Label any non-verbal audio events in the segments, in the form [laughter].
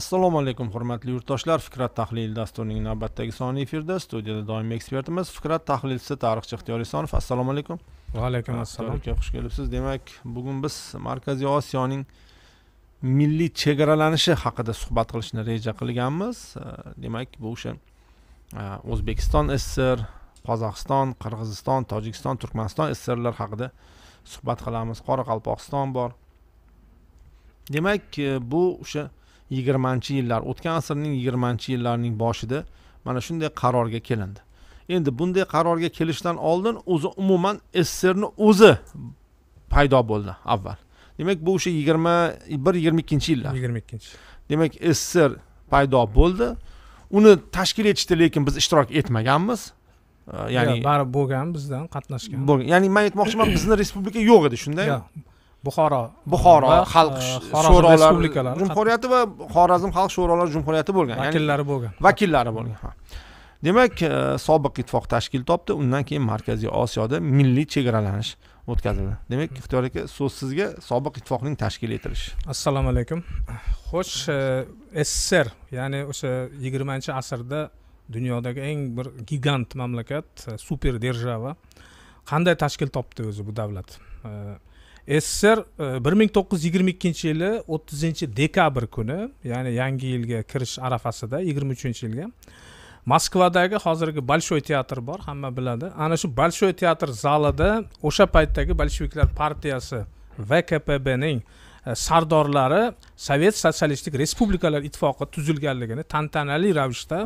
assalomu alaykum hurmatli yurtdoshlar fikrat tahlili dasturining navbatdagi soni efirda studiyada doimiy ekspertimiz fikrat tahlilchisi tarixchi ixtiyor esonov assalomu alaykum va alaykum assalom aka xush kelibsiz demak bugun biz markaziy osiyoning milliy chegaralanishi haqida suhbat qilishni reja qilganmiz demak bu o'sha e, o'zbekiston ssr qozog'iston qirg'iziston tojikiston turkmaniston sssrlar haqida suhbat qilamiz qoraqalpog'iston bor demak e, bu o'sha yigirmanchi yillar o'tgan asrning yigirmanchi yillarining boshida mana shunday qarorga kelindi endi bunday qarorga kelishdan oldin o'zi umuman sssrni o'zi paydo bo'ldi avval demak bu o'sha yigirma bir yigirma ikkinchi yillar yigirma ikkinchi demak sssr paydo bo'ldi uni tashkil etishda lekin biz ishtirok etmaganmiz ya'ni baribir bo'lgan bizdan qatnashgan bo'lgan ya'ni man aytmoqchiman bizni respublika yo'q edi shunday yo'q buxoro buxoro xalq sho'rolari respublikalari jumhuriyati va xorazm xalq sho'rolari jumhuriyati bo'lgan vakillari bo'lgan vakillari bo'lgan demak e, sobiq ittifoq tashkil topdi undan keyin markaziy osiyoda milliy chegaralanish o'tkazildi demak ixtiyor aka so'z sizga sobiq ittifoqning tashkil etilishi assalomu alaykum xo'sh e, sssr ya'ni o'sha yigirmanchi asrda dunyodagi eng bir gigant mamlakat e, super держава qanday tashkil topdi o'zi bu davlat sssr e, bir ming to'qqiz yuz yigirma ikkinchi yili o'ttizinchi dekabr kuni ya'ni yangi yilga kirish arafasida yigirma uchinchi yilga moskvadagi hozirgi большой teatr bor hamma biladi ana shu большой teatr zalida o'sha paytdagi bolsheviklar partiyasi vkpbning e, sardorlari sovet sotsialistik respublikalar ittifoqi tuzilganligini tantanali ravishda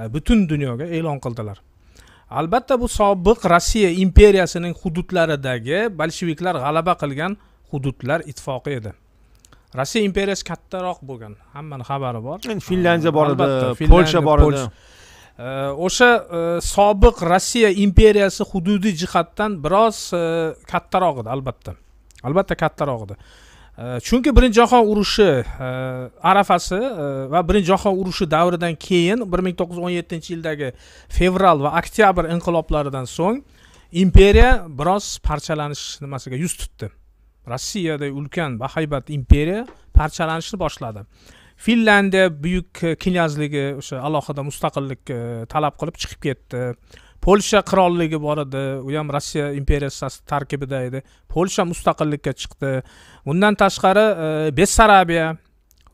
e, butun dunyoga e'lon qildilar albatta bu sobiq rossiya imperiyasining hududlaridagi bolsheviklar g'alaba qilgan hududlar ittifoqi edi rossiya imperiyasi kattaroq bo'lgan hammani xabari bor finlyandiya bor edi polsha bor edi o'sha e, sobiq rossiya imperiyasi hududiy jihatdan biroz e, kattaroq edi albatta albatta kattaroq edi Э, chunki birinchi jahon urushi э, arafasi э, va birinchi jahon urushi davridan keyin bir ming to'qqiz yuz o'n yettinchi yildagi fevral va oktyabr inqiloblaridan so'ng imperiya biroz parchalanish nimasiga yuz tutdi rossiyadek ulkan bahaybat imperiya parchalanishni boshladi finlyandiya buyuk e, knyazligi o'sha alohida mustaqillik e, talab qilib chiqib ketdi polsha qirolligi bor edi u ham rossiya imperiyasi tarkibida edi polsha mustaqillikka chiqdi bundan tashqari e, bessarabiya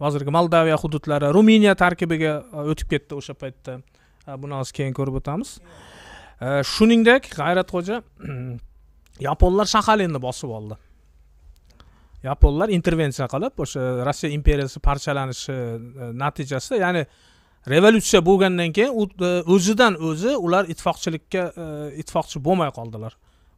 hozirgi moldaviya hududlari ruminiya tarkibiga e, o'tib ketdi o'sha paytda e, buni hozir keyin ko'rib o'tamiz shuningdek g'ayratxo'ja [clears throat] yaponlar shahalinni bosib oldi yaponlar intervensiya qilib o'sha rossiya imperiyasi parchalanishi natijasida ya'ni revolyutsiya bo'lgandan keyin e, o'zidan o'zi ular ittifoqchilikka e, ittifoqchi bo'lmay qoldilar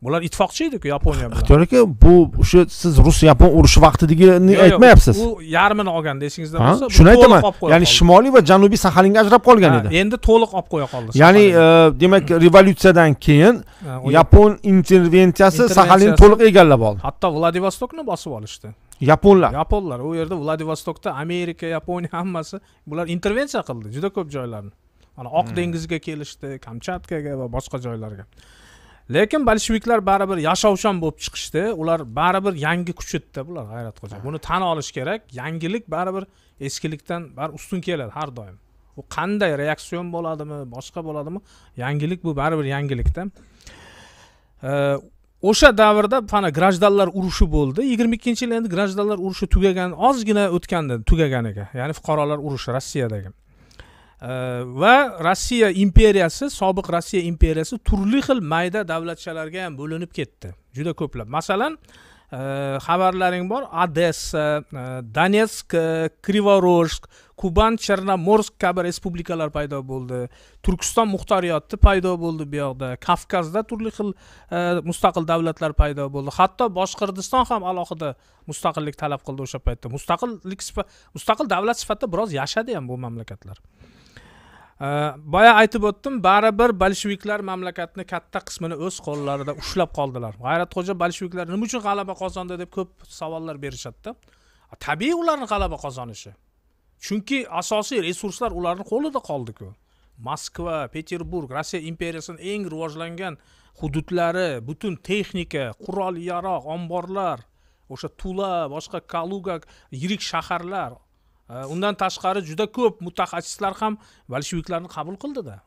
bular ittifoqchi ediku yaponiya bilan ixtiyor aka bu o'sha siz rus yapon urushi vaqtidagini aytmayapsiz u yarmini olganda esingizda bo'lsa shuni aytaman ya'ni shimoliy va janubiy saxalinga ajrab qolgan edi endi to'liq olib qo'ya qoldi ya'ni e, demak revolyutsiyadan keyin yapon intervensiyasi saxalinni to'liq egallab oldi hatto vladivostokni bosib olishdi yaponlar yaponlar u yerda vladivostokda amerika yaponiya hammasi bular intervensiya qildi juda ko'p joylarni mana oq hmm. dengizga kelishdi kamchatkaga va boshqa joylarga lekin bolsheviklar baribir yashovchan bo'lib chiqishdi ular baribir yangi kuch edi bular g'ayratxo'ja buni tan olish kerak yangilik baribir eskilikdan baribir ustun keladi har doim u qanday reaksion bo'ladimi boshqa bo'ladimi yangilik bu baribir yangilikda o'sha davrda mana grajdanlar urushi bo'ldi yigirma ikkinchi yil endi grajdanlar urushi tugagan ozgina o'tgandi tugaganiga ya'ni fuqarolar urushi rossiyadagi va rossiya imperiyasi sobiq rossiya imperiyasi turli xil mayda davlatchalarga ham bo'linib ketdi juda ko'plab masalan xabarlaring bor odessa donetsk krivorojsk kuban chernomorsk kabi respublikalar paydo bo'ldi turkiston muxtoriyati paydo bo'ldi bu yoqda kavkazda turli xil e, mustaqil davlatlar paydo bo'ldi hatto boshqirdiston ham alohida mustaqillik talab qildi o'sha paytda mustaqillik mustaqil davlat sifatida biroz yashadi ham bu mamlakatlar e, boya aytib o'tdim baribir bolsheviklar mamlakatni katta qismini o'z qo'llarida ushlab qoldilar g'ayratxo'ja bolsheviklar nima uchun g'alaba qozondi deb ko'p savollar berishadida tabiiy ularni g'alaba qozonishi chunki asosiy resurslar ularni qo'lida qoldiku moskva peterburg rossiya imperiyasini eng rivojlangan hududlari butun texnika qurol yaroq omborlar o'sha tula boshqa kaluga yirik shaharlar undan tashqari juda ko'p mutaxassislar ham bolsheviklarni qabul qildida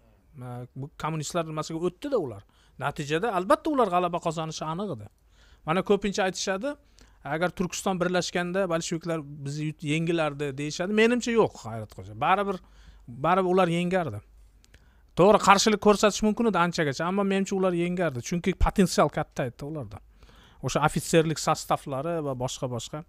kommunistlar nimasiga o'tdida ular natijada albatta ular g'alaba qozonishi aniq edi mana ko'pincha aytishadi agar turkiston birlashganda bolsheviklar bizni yengilardi deyishadi menimcha yo'q hayrat qo'sha baribir baribir ular yengardi to'g'ri qarshilik ko'rsatish mumkin edi anchagacha ammo menimcha ular yengardi chunki potensial katta edi ularda o'sha ofitserlik sostavlari va boshqa boshqa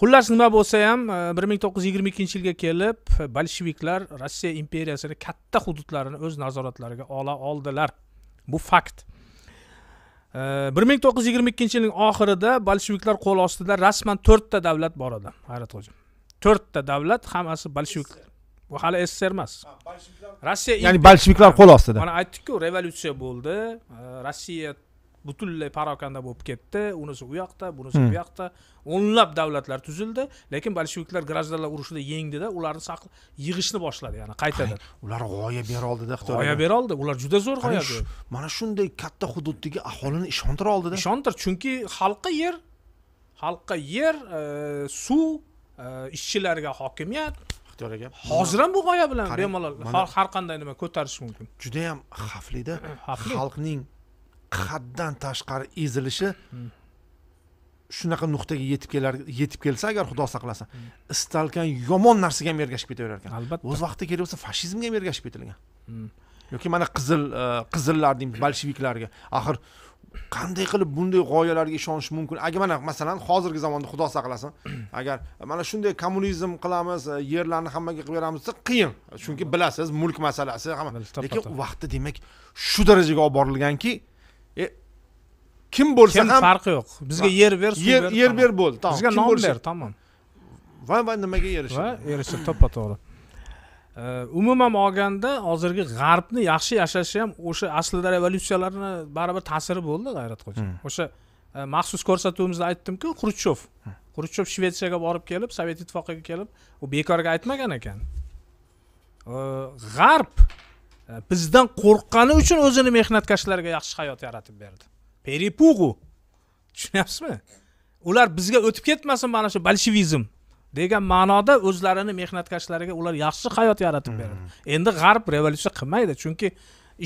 xullas nima bo'lsa ham e, bir ming to'qqiz yuz yigirma ikkinchi yilga kelib bolsheviklar rossiya imperiyasini katta hududlarini o'z nazoratlariga ola oldilar bu fakt bir ming to'qqiz yuz yigirma ikkinchi yilning oxirida bolsheviklar qo'l ostida rasman to'rtta davlat bor edi hayratxo'ja to'rtta davlat hammasi bolsheviklar bu hali sssr emas rossiya ya'ni bolsheviklar qo'l ostida mana aytdikku revolyutsiya bo'ldi rossiya butunlay parokanda bo'lib ketdi unisi u yoqda bunisi bu hmm. yoqda o'nlab davlatlar tuzildi lekin bolsheviklar grajdanlar urushida yengdida ularni saql yig'ishni boshladi yana qaytadan ular g'oya bera oldida g'oya bera oldi ular juda zo'r g'oya mana shunday katta hududdagi aholini ishontira oldida ishontir chunki xalqqa yer xalqqa yer e, suv e, ishchilarga hokimiyat ixtiyor aka hozir ham bu g'oya bilan bemalol har qanday nima ko'tarish mumkin judayam xavflida xalqning haddan tashqari ezilishi shunaqa nuqtaga yetib kelar yetib kelsa agar xudo saqlasin hmm. istalgan yomon narsaga ham ergashib ketaverar ekan albatta o'z vaqtida kerak bo'lsa fashizmga ham ergashib ketilgan hmm. yoki mana qizil e, qizillar deymiz hmm. bolsheviklarga axir qanday qilib bunday g'oyalarga ishonish mumkin agar mana masalan hozirgi zamonda xudo saqlasin [clears throat] agar mana shunday kommunizm qilamiz e, yerlarni hammaga qilib beramiz desa qiyin chunki bilasiz mulk masalasi hamma lekin vaqtda demak shu darajaga olib borilganki kim bo'lsa ham farqi yo'q bizga yer ber suv ber yer ber bo'ldi tamom bizga nom ber tamom va va nimaga erishib va erishib to'ppa to'g'ri umuman olganda hozirgi g'arbni yaxshi yashashi ham o'sha aslida revolyutsiyalarni baribir ta'siri bo'ldi g'ayratxo'ja hmm. o'sha e, maxsus ko'rsatuvimizda aytdimku xrushchev xrushchev shvetsiyaga borib kelib sovet ittifoqiga kelib u bekorga aytmagan ekan g'arb e, bizdan qo'rqqani uchun o'zini mehnatkashlarga yaxshi hayot yaratib berdi перепугу tushunyapsizmi ular bizga o'tib ketmasin mana shu bolshevizm degan ma'noda o'zlarini mehnatkashlariga ular yaxshi hayot yaratib beradi hmm. endi g'arb revolyutsiya qilmaydi chunki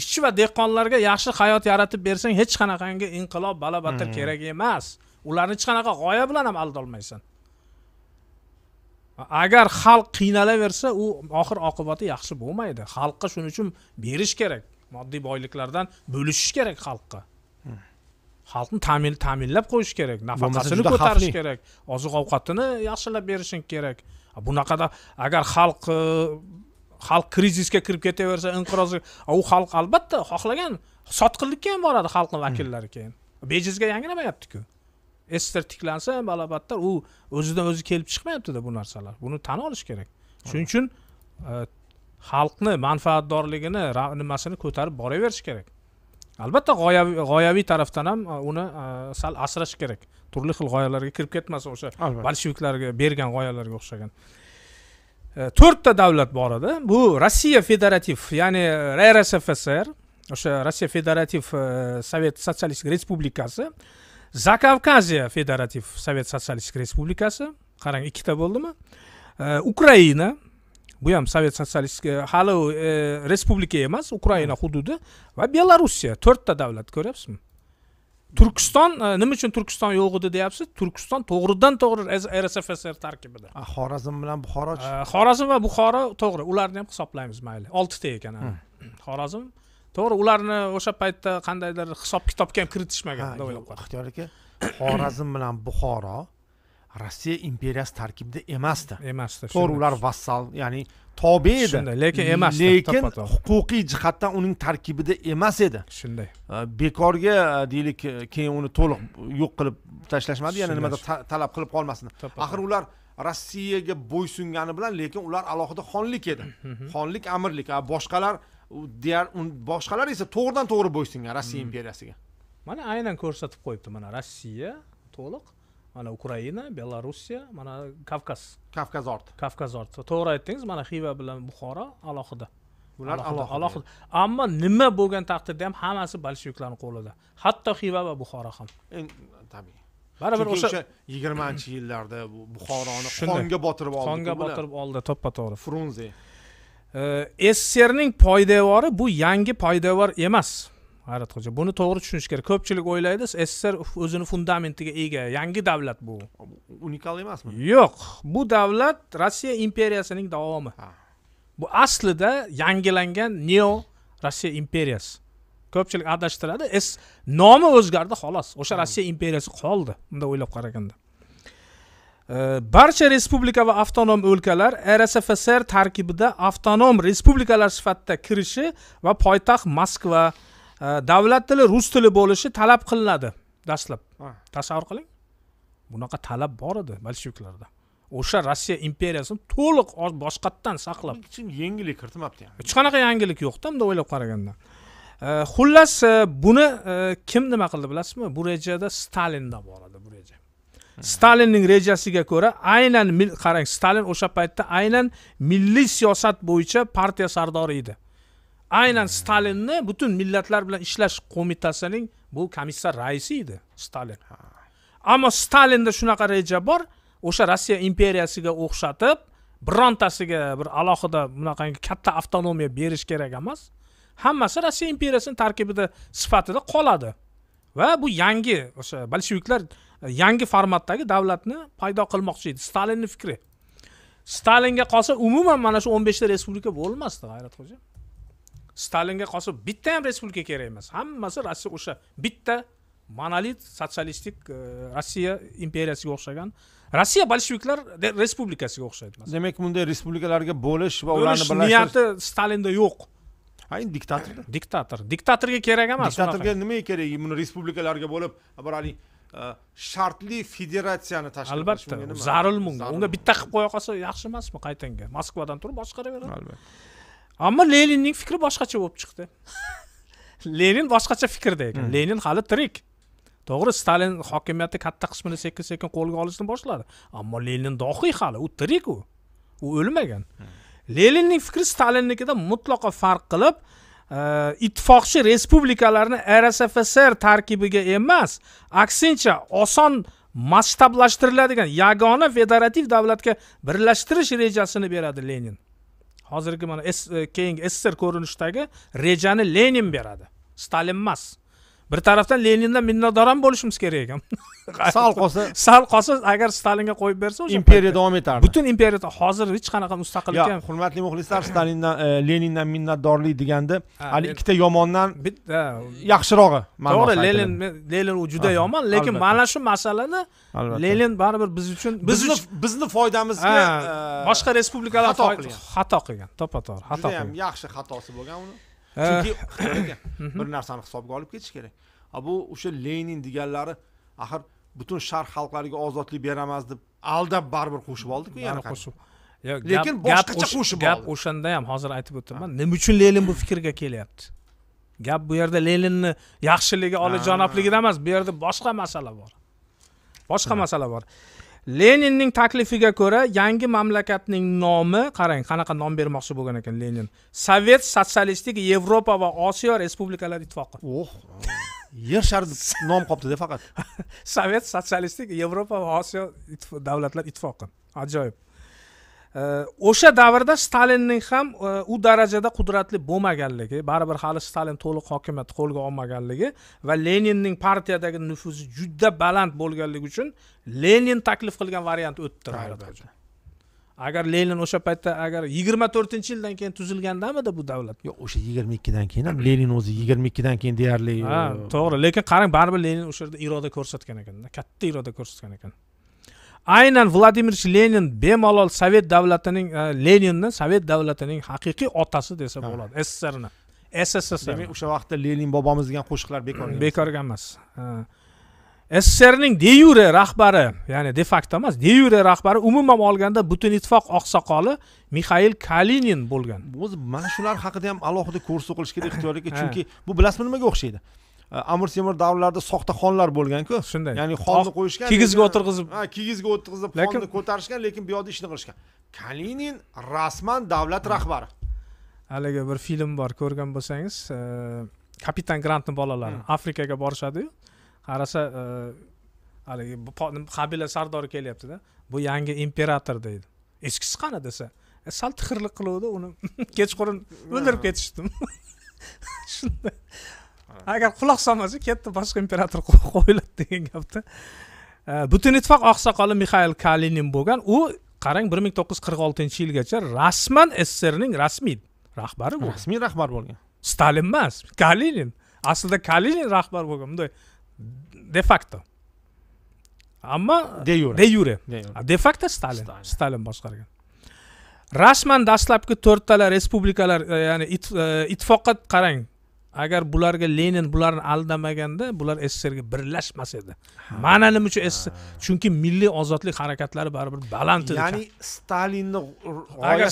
ishchi va dehqonlarga yaxshi hayot yaratib bersang hech qanaqangi inqilob bala hmm. kerak emas ularni hech qanaqa g'oya bilan ham aldolmaysan agar xalq qiynalaversa u oxir oqibati yaxshi bo'lmaydi xalqqa shuning uchun berish kerak moddiy boyliklardan bo'lishish kerak xalqqa xalqni ta'min ta'minlab qo'yish kerak nafaqasini ko'tarish kerak oziq ovqatini yaxshilab berishing kerak bunaqada agar xalq e, xalq krizisga kirib ketaversa inqiroz u xalq albatta xohlagan sotqinlikka ham boradi xalqni hmm. vakillari keyin bejizga yangramayaptiku ester tiklansa balabattar u o'zidan o'zi kelib chiqmayaptida bu narsalar buni tan olish kerak shuning uchun e, xalqni manfaatdorligini nimasini ko'tarib boraverish kerak albatta g'oyaviy g'oyaviy tarafdan ham e, uni e, sal asrash kerak turli xil g'oyalarga kirib ketmasin o'sha bolsheviklarga bergan g'oyalarga o'xshagan e, to'rtta davlat bor edi bu rossiya federativ ya'ni rsfsr o'sha rossiya federativ sovet sotsialistik respublikasi zakavkaziya federativ sovet sotsialistik respublikasi qarang ikkita bo'ldimi ukraina bu ham sovet sotsialistik e, hali e, respublika emas ukraina hududi va belorussiya to'rtta davlat ko'ryapsizmi turkiston e, nima uchun turkiston yo'q edi deyapsiz turkiston to'g'ridan to'g'ri rsfsr tarkibida xorazm bilan buxoro xorazm va buxoro to'g'ri ularni ham hisoblaymiz mayli oltita ekan hmm. xorazm to'g'ri ularni o'sha paytda qandaydir hisob kitobga ham kiritishmagan deb o'ylab qoldim ixtiyor aka xorazm bilan buxoro rossiya imperiyasi tarkibida emasdi emasdi to'g'ri ular vassal ya'ni tobe edi shunday lekin emas lekin huquqiy jihatdan uning tarkibida emas edi shunday bekorga deylik keyin uni to'liq yo'q qilib tashlashmadi yana nimadir talab qilib qolmasin axir ular rossiyaga bo'ysungani bilan lekin ular alohida xonlik edi xonlik amirlik boshqalar deyar boshqalar esa to'g'ridan to'g'ri bo'ysungan rossiya imperiyasiga mana aynan ko'rsatib qo'yibdi mana rossiya to'liq mana ukraina belorussiya mana kavkaz kavkaz orti kavkaz orti to'g'ri aytdingiz mana xiva bilan buxoro alohida bular alohida ammo nima bo'lgan taqdirda ham hammasi bolsheviklarni qo'lida hatto xiva va buxoro ham tabiiy baribir o'sha yigirmanchi yillarda buxoroni qonga botirib oldi qonga botirib oldi to'ppa to'g'ri frunze sssrning poydevori bu yangi poydevor emas hayrat xo'ja buni to'g'ri tushunish kerak ko'pchilik o'ylaydi sssr o'zini fundamentiga ega yangi davlat bu unikal emasmi yo'q bu davlat rossiya imperiyasining davomi bu aslida yangilangan neo rossiya imperiyasi ko'pchilik adashtiradi s nomi o'zgardi xolos o'sha rossiya imperiyasi qoldi bunday o'ylab qaraganda barcha respublika va avtonom o'lkalar rsfsr tarkibida avtonom respublikalar sifatida kirishi va poytaxt moskva Э, davlat tili rus tili bo'lishi talab qilinadi dastlab tasavvur qiling bunaqa talab bor edi bolsheviklarda o'sha rossiya imperiyasini to'liq boshqatdan saqlab yangilik kiritmabdi hech qanaqa yangilik yo'qda bunday o'ylab qaraganda э, xullas э, buni kim nima qildi bilasizmi bu rejada stalinda bor edi bu reja stalinning rejasiga ko'ra aynan qarang stalin o'sha paytda aynan milliy siyosat bo'yicha partiya sardori edi aynan stalinni butun millatlar bilan ishlash qo'mitasining bu komissar raisi edi stalin ammo stalinda shunaqa reja bor o'sha rossiya imperiyasiga o'xshatib birontasiga bir alohida bunaqangi katta avtonomiya berish kerak emas hammasi rossiya imperiyasini tarkibida sifatida qoladi va bu yangi o'sha bolsheviklar yangi formatdagi davlatni paydo qilmoqchi edi stalinni fikri stalinga qolsa umuman mana shu o'n beshta respublika bo'lmasdi g'ayratxo'ja stalinga qolsa bitta ham respublika kerak emas hammasi rossiya o'sha bitta monolit sotsialistik e, rossiya imperiyasiga o'xshagan rossiya bolsheviklar respublikasiga o'xshaydi demak bunday respublikalarga bo'lish va ularni bo'lish niyati stalinda yo'q ha endi diktator diktatorga kerak emas diktatorga nimaga kerak buni respublikalarga bo'lib bir haligi e, shartli federatsiyani tashkil albatta zarur bunga unga bitta qilib qo'ya qolsa yaxshi emasmi qaytanga moskvadan turib boshqaraveradi albatta ammo leninning fikri boshqacha bo'lib chiqdi [laughs] lenin boshqacha fikrda ekan hmm. lenin hali tirik to'g'ri stalin hokimiyatni katta qismini sekin sekin qo'lga olishni boshladi ammo lenin dohiy hali u tirik u u o'lmagan hmm. leninning fikri stalinnikidan mutlaqo farq qilib e, ittifoqchi respublikalarni rsfsr tarkibiga emas aksincha oson masshtablashtiriladigan yagona federativ davlatga birlashtirish rejasini beradi lenin hozirgi mana e, keyingi sssr ko'rinishidagi rejani lenin beradi stalin emas bir tarafdan lenindan minnatdor ham bo'lishimiz kerak ekan [laughs] sal qolsa sal qolsa agar stalinga qo'yib bersa o'sha imperiya davom etardi butun imperiya hozir hech qanaqa mustaqillik ham hurmatli muxlislar [coughs] stalindan e, lenindan minnatdorlik deganda hali ikkita yomondan bitta yaxshirog'i to'g'ri lenin lenin u juda yomon lekin mana shu masalani lenin baribir biz uchun bizni bizni foydamizga e, boshqa respublikalar xato qilgan xato qilgan to'ppa to'g'ri xato qilgan yaxshi xatosi bo'lgan uni chunki eh. [coughs] mhm. bir narsani hisobga olib ketish kerak bu o'sha lenin deganlari axir butun sharq xalqlariga ozodlik beramiz deb aldab baribir qo'shib oldiku yana qo'shib lekin boshqacha qo'shib gap o'shanda ham hozir aytib o'taman nima uchun lenin bu fikrga kelyapti gap bu yerda leninni yaxshiligi olijanobligida emas bu yerda boshqa masala bor boshqa masala bor leninning taklifiga ko'ra yangi mamlakatning nomi qarang qanaqa nom bermoqchi bo'lgan ekan lenin sovet sotsialistik yevropa va osiyo respublikalari ittifoqi oh yer shari nom qolibdida faqat [laughs] sovet sotsialistik yevropa va osiyo davlatlar ittifoqi ajoyib o'sha davrda stalinning ham e, u darajada qudratli bo'lmaganligi baribir hali stalin to'liq hokimiyatni qo'lga olmaganligi va leninning partiyadagi nufuzi juda baland bo'lganligi uchun lenin taklif qilgan variant o'tdi agar lenin o'sha paytda agar yigirma to'rtinchi yildan keyin tuzilgandamidi bu davlat yo'q o'sha yigirma ikkidan keyin ham lenin o'zi yigirma ikkidan keyin deyarli ha e, to'g'ri lekin qarang baribir lenin o'sha yerda iroda ko'rsatgan ekanda katta iroda ko'rsatgan ekan aynan vladimir lenin bemalol sovet davlatining e, leninni sovet davlatining haqiqiy otasi desa bo'ladi sssrni sssr demak o'sha vaqtda lenin bobomiz degan qo'shiqlar bekor bekorga emas sssrning e, de yure rahbari ya'ni de facto emas de yure rahbari umuman olganda butun ittifoq oqsoqoli mixail kalinin bo'lgan o'zi mana shular haqida ham alohida kurs o'qilishi kerak ixtiyorlikka chunki bu bilasizmi nimaga o'xshaydi amir temur davrlarida soxta xonlar bo'lganku shunday ya'ni xonni qo'yishgan kigizga o'tirg'izib ha kigizga o'tirg'izib xonni ko'tarishgan lekin bu yoqda ishni qilishgan kalinin rasman davlat rahbari haligi bir film bor ko'rgan bo'lsangiz kapitan grantni bolalari afrikaga borishadiyu qarasa haligi qabila sardori kelyaptida bu yangi imperator deydi eskisi qani desa sal tixirlik qiluvdi uni kechqurun o'ldirib ketishdi shunday agar quloq solmasa ketdi boshqa imperator qo'yiladi degan gapda butun ittifoq oqsoqoli mixail kalinin bo'lgan u qarang bir ming to'qqiz yuz qirq oltinchi yilgacha rasman sssrning rasmiy rahbari bo'lgan rasmiy rahbar bo'lgan stalin emas kalinin aslida kalinin rahbar bo'lgan bunday de facto ammo de yure de yure de facto stalin stalin boshqargan rasman dastlabki to'rttala respublikalar e, ya'ni e, ittifoqqa qarang agar bularga lenin bularni aldamaganda bular sssrga birlashmas edi mana nima uchun chunki milliy ozodlik harakatlari baribir baland edi ya'ni stalinni agar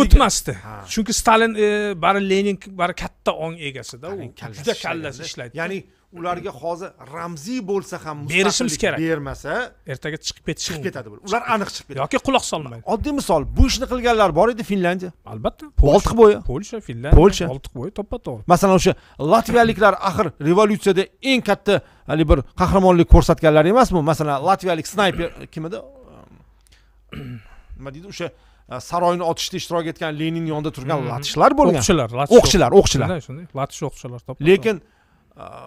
o'tmasdi chunki stalin e, baribir lenin baribir katta ong egasida u juda kallasi ishlaydi ya'ni ularga hozir ramziy bo'lsa ham berishimiz kerak bermasa ertaga chiqib ketishi chiqib ketadi ular aniq chiqib ketadi yoki quloq solmaydi oddiy misol bu ishni qilganlar bor edi finlyandiya albatta boltiq bo'yi polsha finlyandiya polsha boltiq bo'yi to'ppa to'g'ri masalan o'sha latviyaliklar axir revolyutsiyada eng katta haligi bir qahramonlik ko'rsatganlar emasmi masalan latviyalik snayper eh, kim edi um, nima deydi o'sha eh, saroyni otishda ishtirok etgan lenin yonida turgan mm-hmm. latishlar bo'lgan o'qchilar o'qchilar o'qchilar shunday latish o'qchilar lekin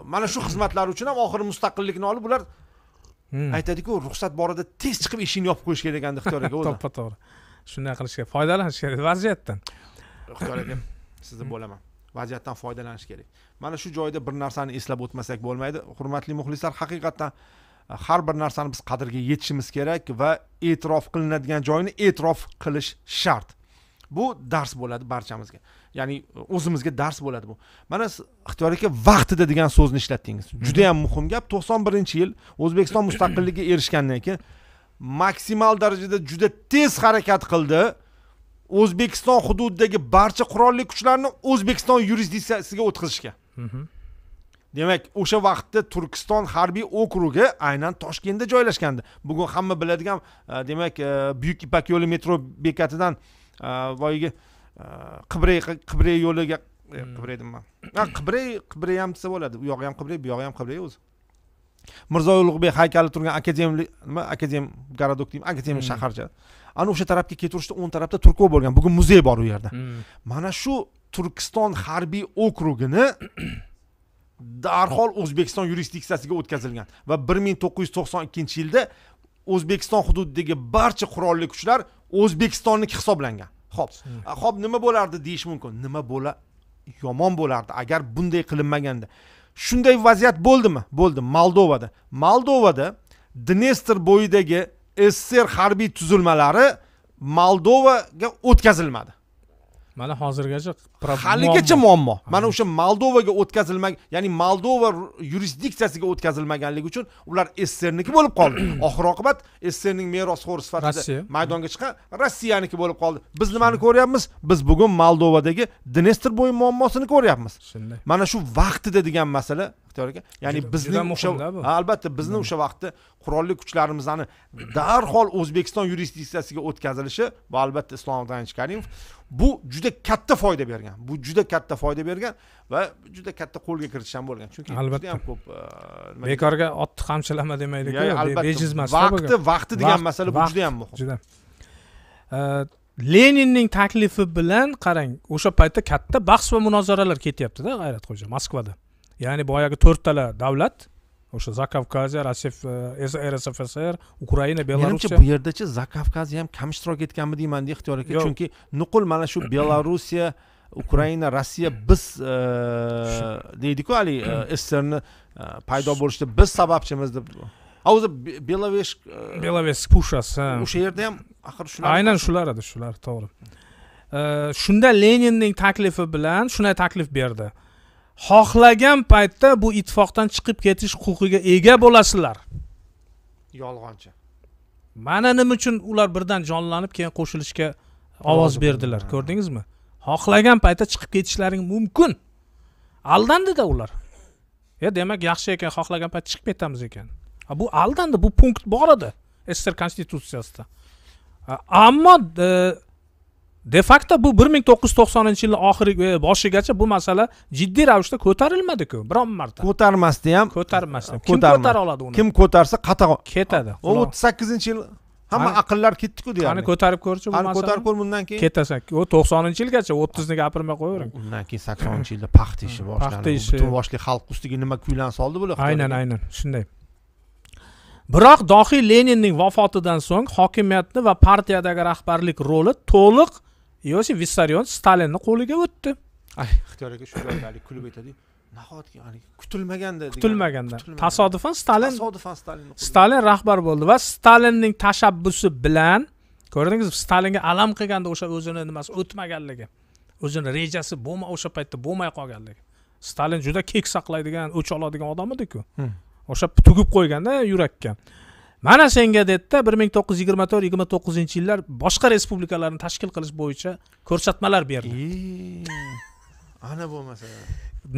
mana shu xizmatlari uchun ham oxiri mustaqillikni olib ular hmm. aytadiku ruxsat borida tez chiqib eshikni yopib qo'yish kerak ekan ixtiyor aka [laughs] to'ppa to'g'ri shunday qilishga foydalanish kerak vaziyatdan ixtiyor aka sizni hmm. bo'laman vaziyatdan foydalanish kerak mana shu joyda bir narsani eslab o'tmasak bo'lmaydi hurmatli muxlislar haqiqatdan e, har bir narsani biz qadriga yetishimiz kerak va e'tirof qilinadigan joyni e'tirof qilish shart bu dars bo'ladi barchamizga ya'ni o'zimizga dars bo'ladi bu mana ixtiyor aka vaqtida degan so'zni ishlatdingiz mhm. juda yam muhim gap to'qson birinchi yil o'zbekiston [coughs] mustaqilligiga erishgandan keyin maksimal darajada juda tez harakat qildi o'zbekiston hududidagi barcha qurolli kuchlarni o'zbekiston yurisdiksiyasiga o'tkazishga mhm. demak o'sha vaqtda turkiston harbiy okrugi aynan toshkentda joylashgandi bugun hamma biladigan e, demak e, buyuk ipak yo'li metro bekatidan boyagi e, uh, qibrey qibrey yo'liga e, hmm. qibrey deyman qibrey qibrey ham desa bo'ladi u yog'i ham qibrey bu yog'i ham qibrey o'zi mirzo ulug'bek haykali turgan akademik nima akademik городок deymi akademik hmm. shaharcha ana o'sha tarafga ketaverishda o'ng tarafda turkov bo'lgan bugun muzey bor u yerda hmm. mana shu turkiston harbiy okrugini [coughs] darhol o'zbekiston yurisdiksiyasiga o'tkazilgan va bir ming to'qqiz yuz to'qson ikkinchi yilda o'zbekiston hududidagi barcha qurolli kuchlar o'zbekistonniki hisoblangan ho'p ho'p nima bo'lardi deyish mumkin nima bo'la yomon bo'lardi agar bunday qilinmaganda shunday vaziyat bo'ldimi bo'ldi moldovada moldovada dnestr bo'yidagi sssr harbiy tuzilmalari moldovaga o'tkazilmadi mana hozirgacha haligacha muammo mana o'sha moldovaga o'tkazilmagan ya'ni moldova yurisdiksiyasiga o'tkazilmaganligi uchun ular sssrniki bo'lib qoldi [clears throat] oxir oqibat sssrning merosxo'ri sifatida maydonga chiqqan rossiyaniki bo'lib qoldi biz nimani ko'ryapmiz biz bugun moldovadagi dnestr bo'yi muammosini ko'ryapmiz shunday mana shu vaqtida degan masala to'xtar ekan ya'ni bizning o'sha albatta bizni o'sha vaqtda qurolli kuchlarimizni darhol o'zbekiston yurisdiksiyasiga o'tkazilishi bu albatta islom abdug'anich karimov bu juda katta foyda bergan bu juda katta foyda bergan va juda katta qo'lga kiritish ham bo'lgan chunki albatta ham ko'p bekorga otni qamchilama demaydiku bejiz masala vaqti vaqti degan masala bu juda ham muhim juda leninning taklifi bilan qarang o'sha paytda katta bahs va munozaralar ketyaptida g'ayratxo'ja moskvada ya'ni boyagi to'rttala davlat o'sha zakavkaziya rossiya e, rsfsr ukraina belarus menimcha bu yerdachi zakavkaziya ham kam ishtirok etganmi deyman ixtiyor aka chunki nuqul mana shu belorussiya ukraina rossiya biz e, deydiku haligi e, [clears throat] sssrni paydo bo'lishida biz sababchimiz deb a o'zi belovesh belovesk pushasi o'sha yerda ham axir shular aynan shular edi shular to'g'ri shunda leninning taklifi bilan shunday taklif berdi xohlagan paytda bu ittifoqdan chiqib ketish huquqiga ega bo'lasizlar yolg'onchi mana nima uchun ular birdan jonlanib keyin qo'shilishga ovoz berdilar ko'rdingizmi xohlagan paytda chiqib ketishlaring mumkin aldandida ular e demak yaxshi ekan xohlagan payt chiqib ketamiz ekan bu aldandi bu punkt bor edi ssr konstitutsiyasida ammo e, de facto bu bir ming to'qqiz yuz to'qsoninchi yilni oxiri e, boshigacha bu masala jiddiy ravishda ko'tarilmadiku biron marta ko'tarmasdi ham ko'tarmasdi kim ko'tara oladi uni kim ko'tarsa qatag'on ketadi o'ttiz sakkizinchi yil hamma aqllar ketdiku deyapti qani ko'tarib ko'rchi bu masalani ko'tarib ko'r bundan keyin ketasan to'qsoninchi yilgacha o'ttizni gapirmay qo'yavering undan keyin saksoninchi yilda [coughs] paxta ishi boshlandi paxta ishi butun boshli xalq ustiga nima kuylan soldi bular aynan aynan shunday biroq dohiy leninning vafotidan so'ng hokimiyatni va partiyadagi rahbarlik roli to'liq iosif vissarion stalinni qo'liga o'tdi ixtiyor aka shu joyda haligi kulib aytadiku nahotki haligi kutilmaganda kutilmaganda tasodifan stalin tasodifan stalin stalin rahbar bo'ldi va stalinning tashabbusi bilan ko'rdingizmi stalinga alam qilganda o'sha o'zini nimasi o'tmaganligi o'zini rejasi bo'lma o'sha paytda bo'lmay qolganligi stalin juda kek saqlaydigan o'ch oladigan odam ediku hmm. o'sha tugib qo'yganda yurakka mana senga dedida bir ming to'qqiz yuz yigirma to'rt yigirma to'qqizinchi yillar boshqa respublikalarni tashkil qilish bo'yicha ko'rsatmalar berdi ana bo'lmasa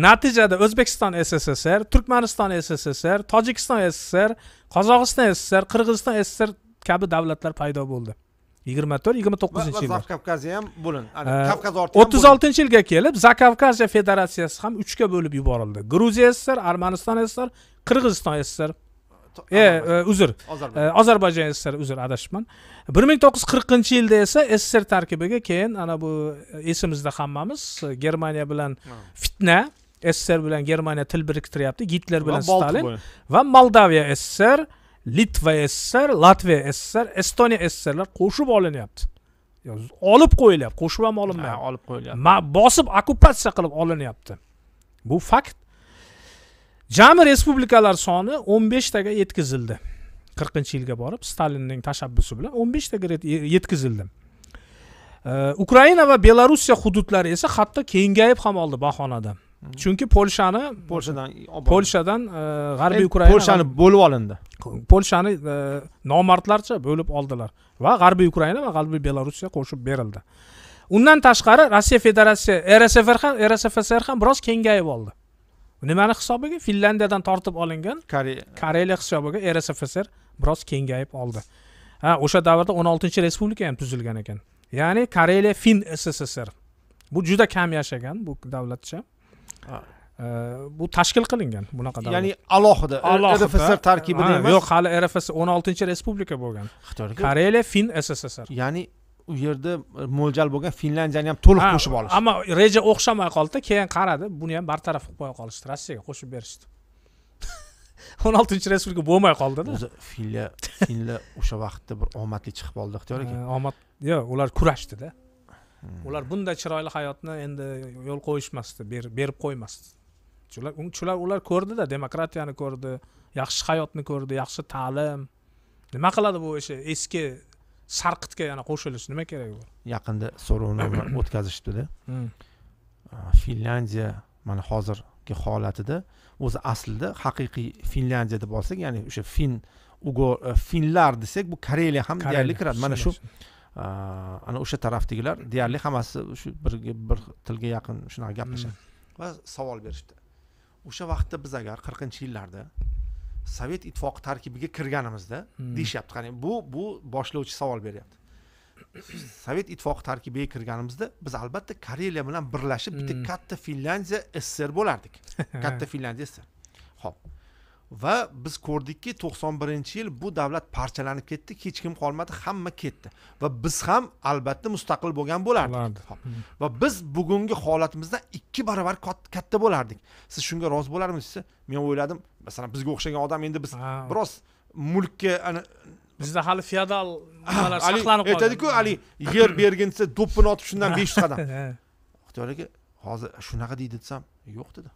natijada o'zbekiston sssr turkmaniston sssr tojikiston sssr qozog'iston sssr qirg'iziston sssr kabi davlatlar paydo bo'ldi yigirma to'rt yigirma to'qqizinchi yil zakavkaziya ham bo'lindi kavkaz orti o'ttiz oltinchi yilga kelib zakavkaziya federatsiyasi ham uchga bo'lib yuborildi gruziya sssr armaniston sssr qirg'iziston sssr e, e uzr ozarbayjon e, sssr uzr adashibman bir ming to'qqiz yuz qirqinchi yilda esa sssr tarkibiga keyin ana bu esimizda hammamiz e, germaniya bilan fitna sssr bilan germaniya til biriktiryapti gitler bilan stalin va moldaviya sssr litva sssr latviya sssr estoniya sssrlar qo'shib olinyapti olib qo'yilyapti qo'shib ham olinmayapti olib qo'yilyapti bosib okkupatsiya qilib olinyapti bu fakt jami respublikalar soni o'n beshtaga yetkazildi qirqinchi yilga borib stalinning tashabbusi bilan o'n beshtaga yetkazildi ukraina va belorussiya hududlari esa hatto kengayib ham oldi bahonada hmm. chunki polshani polshadan polshadan e, g'arbiy e, ukraina polshani bo'lib olindi polshani e, nomardlarcha bo'lib oldilar va g'arbiy ukraina va g'arbiy belorussiya qo'shib berildi undan tashqari rossiya federatsiya rsfr ham rsfsr ham biroz kengayib oldi nimani hisobiga finlyandiyadan tortib olingan kareliya hisobiga rsfsr biroz kengayib oldi ha o'sha davrda o'n oltinchi respublika ham tuzilgan ekan ya'ni kareliya fin sssr bu juda kam yashagan bu davlatcha bu tashkil qilingan bunaqa davlat ya'ni alohida rfsr tarkibida emas yo'q hali rfs o'n oltinchi respublika bo'lgan xitoy kareliya fin sssr ya'ni u yerda e, mo'ljal bo'lgan finlandiyani ham to'liq qo'shib olish ammo reja o'xshamay qoldida keyin qaradi buni ham bartaraf qilib qo'ya qolishdi rossiyaga qo'shib berishdi [laughs] o'n oltinchi respublika bo'lmay qoldida o'zi finlya finlya o'sha vaqtda bir omadli chiqib oldi ixtiyor aka omad yo'q ular kurashdida hmm. ular bunday chiroyli hayotni endi yo'l qo'yishmasdi berib qo'ymasdi shular shular ular ko'rdida demokratiyani ko'rdi yaxshi hayotni ko'rdi yaxshi ta'lim nima qiladi bu o'sha eski sarqitga yana qo'shilish nima kerak bu yaqinda so'rovnoma [clears throat] o'tkazishibdida hmm. finlyandiya mana hozirgi holatida o'zi aslida haqiqiy finlyandiya deb olsak ya'ni o'sha fin ugo e, finlar desak bu kareliya ham deyarli kiradi mana shu ana o'sha tarafdagilar deyarli hammasi shu bir bir tilga yaqin shunaqa gaplashadi hmm. va savol berishdi o'sha vaqtda biz agar qirqinchi yillarda sovet ittifoqi tarkibiga kirganimizda hmm. deyishyapti qarang bu bu boshlovchi savol beryapti sovet ittifoqi tarkibiga kirganimizda biz albatta kareliya bilan birlashib bitta hmm. katta finlyandiya sssr bo'lardik [laughs] katta finlyandiya sssr ho'p va biz ko'rdikki 91 yil bu davlat parchalanib ketdi hech kim qolmadi hamma ketdi va biz ham albatta mustaqil bo'lgan bo'lardik hmm. va biz bugungi holatimizdan ikki barobar katta bo'lardik siz shunga rozi bo'larmisiz men o'yladim masalan bizga o'xshagan odam endi biz biroz mulkka bizda hali feodal ah, nimalar saqlanib e, qolgan aytadiku haligi yer bergin desa do'ppini otib shundan besh yuz qadam ixtiyor [laughs] aka hozir shunaqa deydi desam yo'q dedi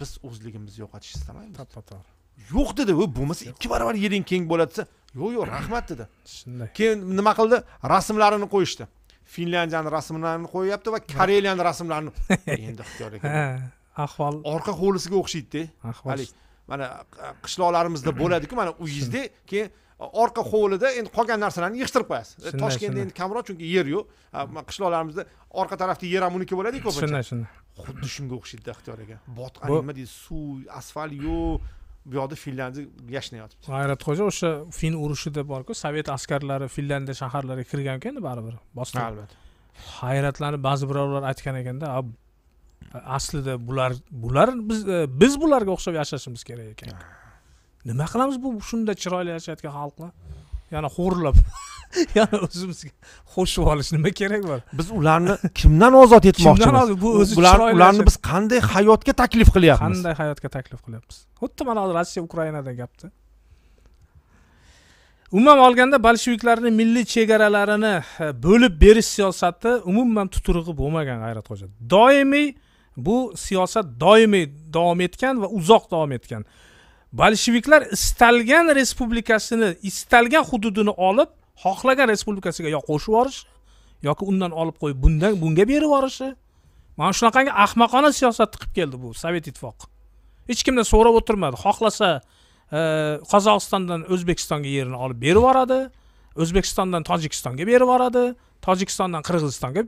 biz o'zligimizni yo'qotishni istamaymiz tappa to'g'ri yo'q dedi u bo'lmasa ikki barobar yering keng bo'ladi desa yo'q yo'q rahmat dedi shunday keyin nima qildi rasmlarini qo'yishdi finlyandiyani rasmlarini qo'yyapti va koreliyani rasmlarini [laughs] endi ixtiyor ekan ahvol orqa hovlisiga o'xshaydida ahvol mana qishloqlarimizda [clears throat] bo'ladiku mana uyingizda keyin orqa hovlida endi qolgan narsalarni yig'ishtirib qo'yasiz toshkentda endi kamroq chunki yer yo'q qishloqlarimizda orqa tarafda yer ham uniki bo'ladiku ko'pincha shunday shunday xuddi shunga o'xshaydi ixtiyor aka botqa nima deydi suv asfalt yo'q bu yoqda finlyandiya yashnayotibdi g'ayratxo'ja o'sha fin urushida borku sovet askarlari finlyandiya shaharlariga kirgan ekanda baribir bostirib albatta hayratlanib ba'zi birovlar aytgan ekanda aslida bular bular biz biz bularga o'xshab yashashimiz kerak ekan nima qilamiz bu shunday chiroyli yashayotgan xalqni yana xo'rlab [laughs] yana o'zimizga qo'shib olish nima kerak bor biz ularni kimdan ozod etmoqchimiz bu o'zi chiroyli ularni biz qanday hayotga taklif qilyapmiz qanday hayotga taklif qilyapmiz xuddi mana hozir rossiya ukrainada gapda umuman olganda bolsheviklarni milliy chegaralarini e, bo'lib berish siyosati umuman tuturug'i bo'lmagan g'ayrat xo'ja doimiy bu siyosat doimiy davom etgan va uzoq davom etgan bolsheviklar istalgan respublikasini istalgan hududini olib xohlagan respublikasiga yo qo'shib yuborish yoki undan olib qo'yib bundan bunga berib yuborishi mana shunaqangi ahmoqona siyosatni qilib keldi bu sovet ittifoqi hech kimdan so'rab o'tirmadi xohlasa e, qozog'istondan o'zbekistonga yerini olib berib yuboradi o'zbekistondan tojikistonga berib yuboradi tojikistondan qirg'izistonga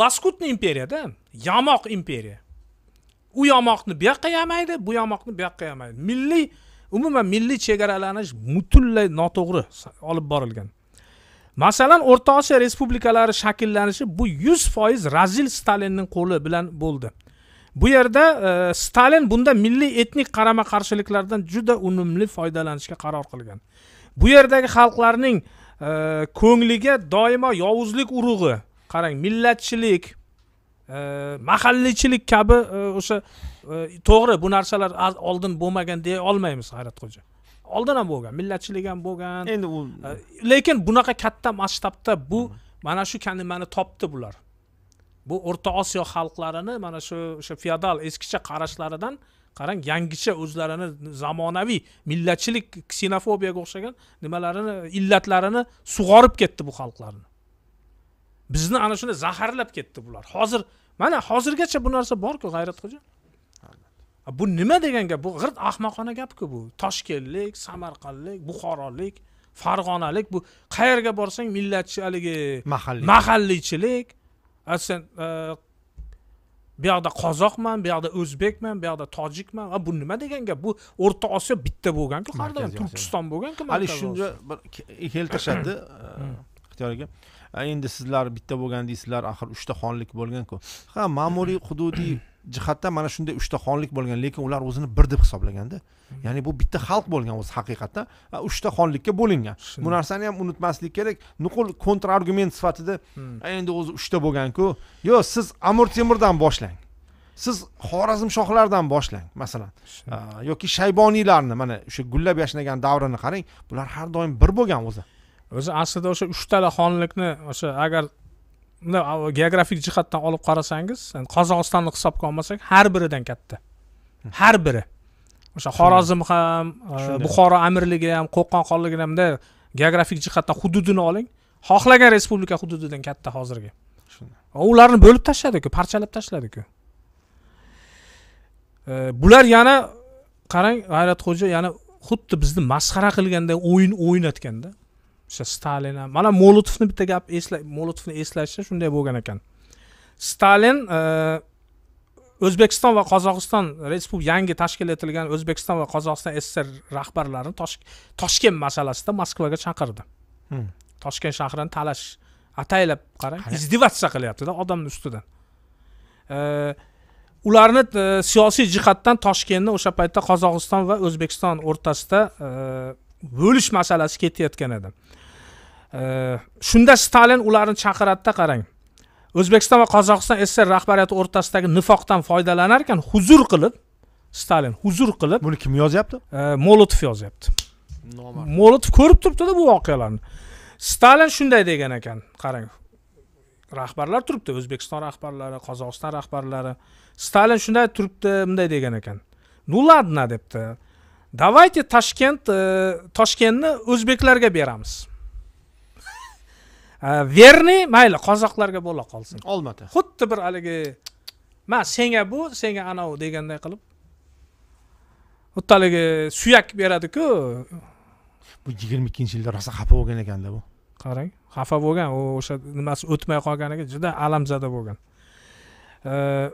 laskutniy imperiyada yamoq imperiya u yomoqni bu yoqqa yamaydi bu yomoqni bu yoqqa yamaydi milliy umuman milliy chegaralanish butunlay noto'g'ri olib borilgan masalan o'rta osiyo respublikalari shakllanishi bu yuz foiz razil stalinning qo'li bilan bo'ldi bu yerda e, stalin bunda milliy etnik qarama qarshiliklardan juda unumli foydalanishga qaror qilgan bu yerdagi xalqlarning e, ko'ngliga doimo yovuzlik urug'i qarang millatchilik mahallichilik kabi e, o'sha e, to'g'ri bu narsalar oldin bo'lmagan deya olmaymiz hayratxo'ja oldin ham bo'lgan millatchilik ham bo'lgan endi u lekin bunaqa katta masshtabda bu hmm. mana shu kalimani topdi bular bu o'rta osiyo xalqlarini mana shu o'sha feodal eskicha qarashlaridan qarang yangicha o'zlarini zamonaviy millatchilik ksenofobiyaga o'xshagan nimalarini illatlarini sug'orib ketdi bu xalqlarni bizni ana shuni zaharlab ketdi bular hozir mana hozirgacha bu narsa borku g'ayratxo'ja bu nima degan gap bu g'irt ahmoqona gapku bu toshkentlik samarqandlik buxorolik farg'onalik bu qayerga borsang millatchi haligi mahalliy mahalliychilik sen bu yoqda qozoqman bu yoqda o'zbekman bu yoqda tojikman va bu nima degan gap bu o'rta osiyo bitta bo'lganku har doim turkiston bo'lganku hali shunga bir keltirishadida [coughs] ixtiyor aka endi sizlar bitta bo'lgan deysizlar axir uchta xonlik bo'lganku ha ma'muriy hududiy jihatdan mana shunday uchta xonlik bo'lgan lekin ular o'zini bir deb hisoblaganda ya'ni bu bitta xalq bo'lgan o'zi haqiqatda uchta xonlikka bo'lingan bu narsani ham unutmaslik kerak nuqul kontra argument sifatida hmm. endi o'zi uchta bo'lganku yo'q siz amir temurdan boshlang siz xorazm shohlaridan boshlang masalan yoki shayboniylarni mana o'sha gullab yashnagan davrini qarang bular har doim bir bo'lgan o'zi o'zi aslida o'sha uchtala xonlikni o'sha agar bunday geografik jihatdan olib qarasangiz qozog'istonni hisobga olmasak har biridan katta hmm. har biri o'sha xorazm ham e, buxoro amirligi ham qo'qon xonligini ham bunday geografik jihatdan hududini oling xohlagan respublika hududidan katta hozirgi ularni bo'lib tashladiku parchalab tashladiku e, bular yana qarang g'ayratxo'ja yana xuddi bizni masxara qilganday o'yin o'ynatganda o'sha stalin ham mana molotovni bitta gap esla molotovni eslashda shunday bo'lgan ekan stalin e, o'zbekiston va qozog'iston respublika yangi tashkil etilgan o'zbekiston va qozog'iston sssr rahbarlarini toshkent masalasida moskvaga chaqirdi hmm. toshkent shahrini talash ataylab qarang izdivatsiya qilyaptida odamni ustidan e, ularni e, siyosiy jihatdan toshkentni o'sha paytda qozog'iston va o'zbekiston o'rtasida bo'lish masalasi ketayotgan edi shunda stalin ularni chaqiradida qarang o'zbekiston va qozog'iston sssr rahbariyati o'rtasidagi nifoqdan foydalanar ekan huzur qilib stalin huzur qilib buni kim yozyapti molotov yozyapti molotov ko'rib turibdida bu voqealarni stalin shunday degan ekan qarang rahbarlar turibdi o'zbekiston rahbarlari qozog'iston rahbarlari stalin shunday turibdi bunday degan ekan ну ладно debdi давайте toshkent toshkentni э, o'zbeklarga beramiz verniy э, mayli qozoqlarga bo'la qolsin olmaota xuddi bir haligi man senga bu senga anavi deganday qilib xuddi haligi suyak beradiku bu yigirma ikkinchi yilda rosa xafa bo'lgan ekanda bu qarang xafa bo'lgan u o'sha nimasi o'tmay qolganiga juda alamzada bo'lgan э,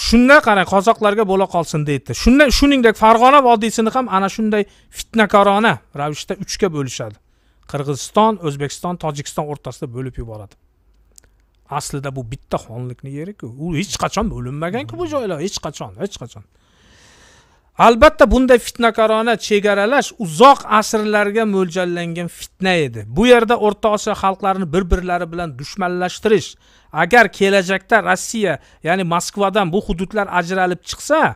shunda qarang qozoqlarga bo'la qolsin deydi shunda shuningdek farg'ona vodiysini ham ana shunday fitnakorona ravishda uchga bo'lishadi qirg'iziston o'zbekiston tojikiston o'rtasida bo'lib yuboradi aslida bu bitta xonlikni yeriku u hech qachon bo'linmaganku bu joylar hech qachon hech qachon albatta bunday fitnakorona chegaralash uzoq asrlarga mo'ljallangan fitna edi bu yerda o'rta osiyo xalqlarini bir birlari bilan dushmanlashtirish agar kelajakda rossiya ya'ni moskvadan bu hududlar ajralib chiqsa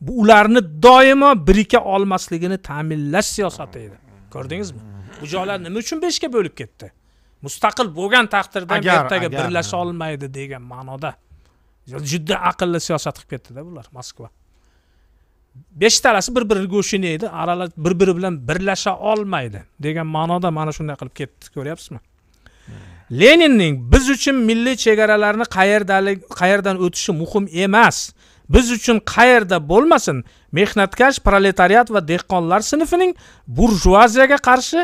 bu ularni doimo birika olmasligini ta'minlash siyosati edi ko'rdingizmi bu joylar nima uchun beshga bo'lib ketdi mustaqil bo'lgan taqdirda bu birlasha olmaydi degan ma'noda juda aqlli siyosat qilib ketdida bular moskva beshtalasi bir biriga o'xshamaydi aralar bir biri bilan birlasha olmaydi degan ma'noda mana shunday qilib ketdi ko'ryapsizmi hmm. leninning biz uchun milliy chegaralarni qayerdalik qayerdan o'tishi muhim emas biz uchun qayerda bo'lmasin mehnatkash proletariat va dehqonlar sinfining burjuaziyaga qarshi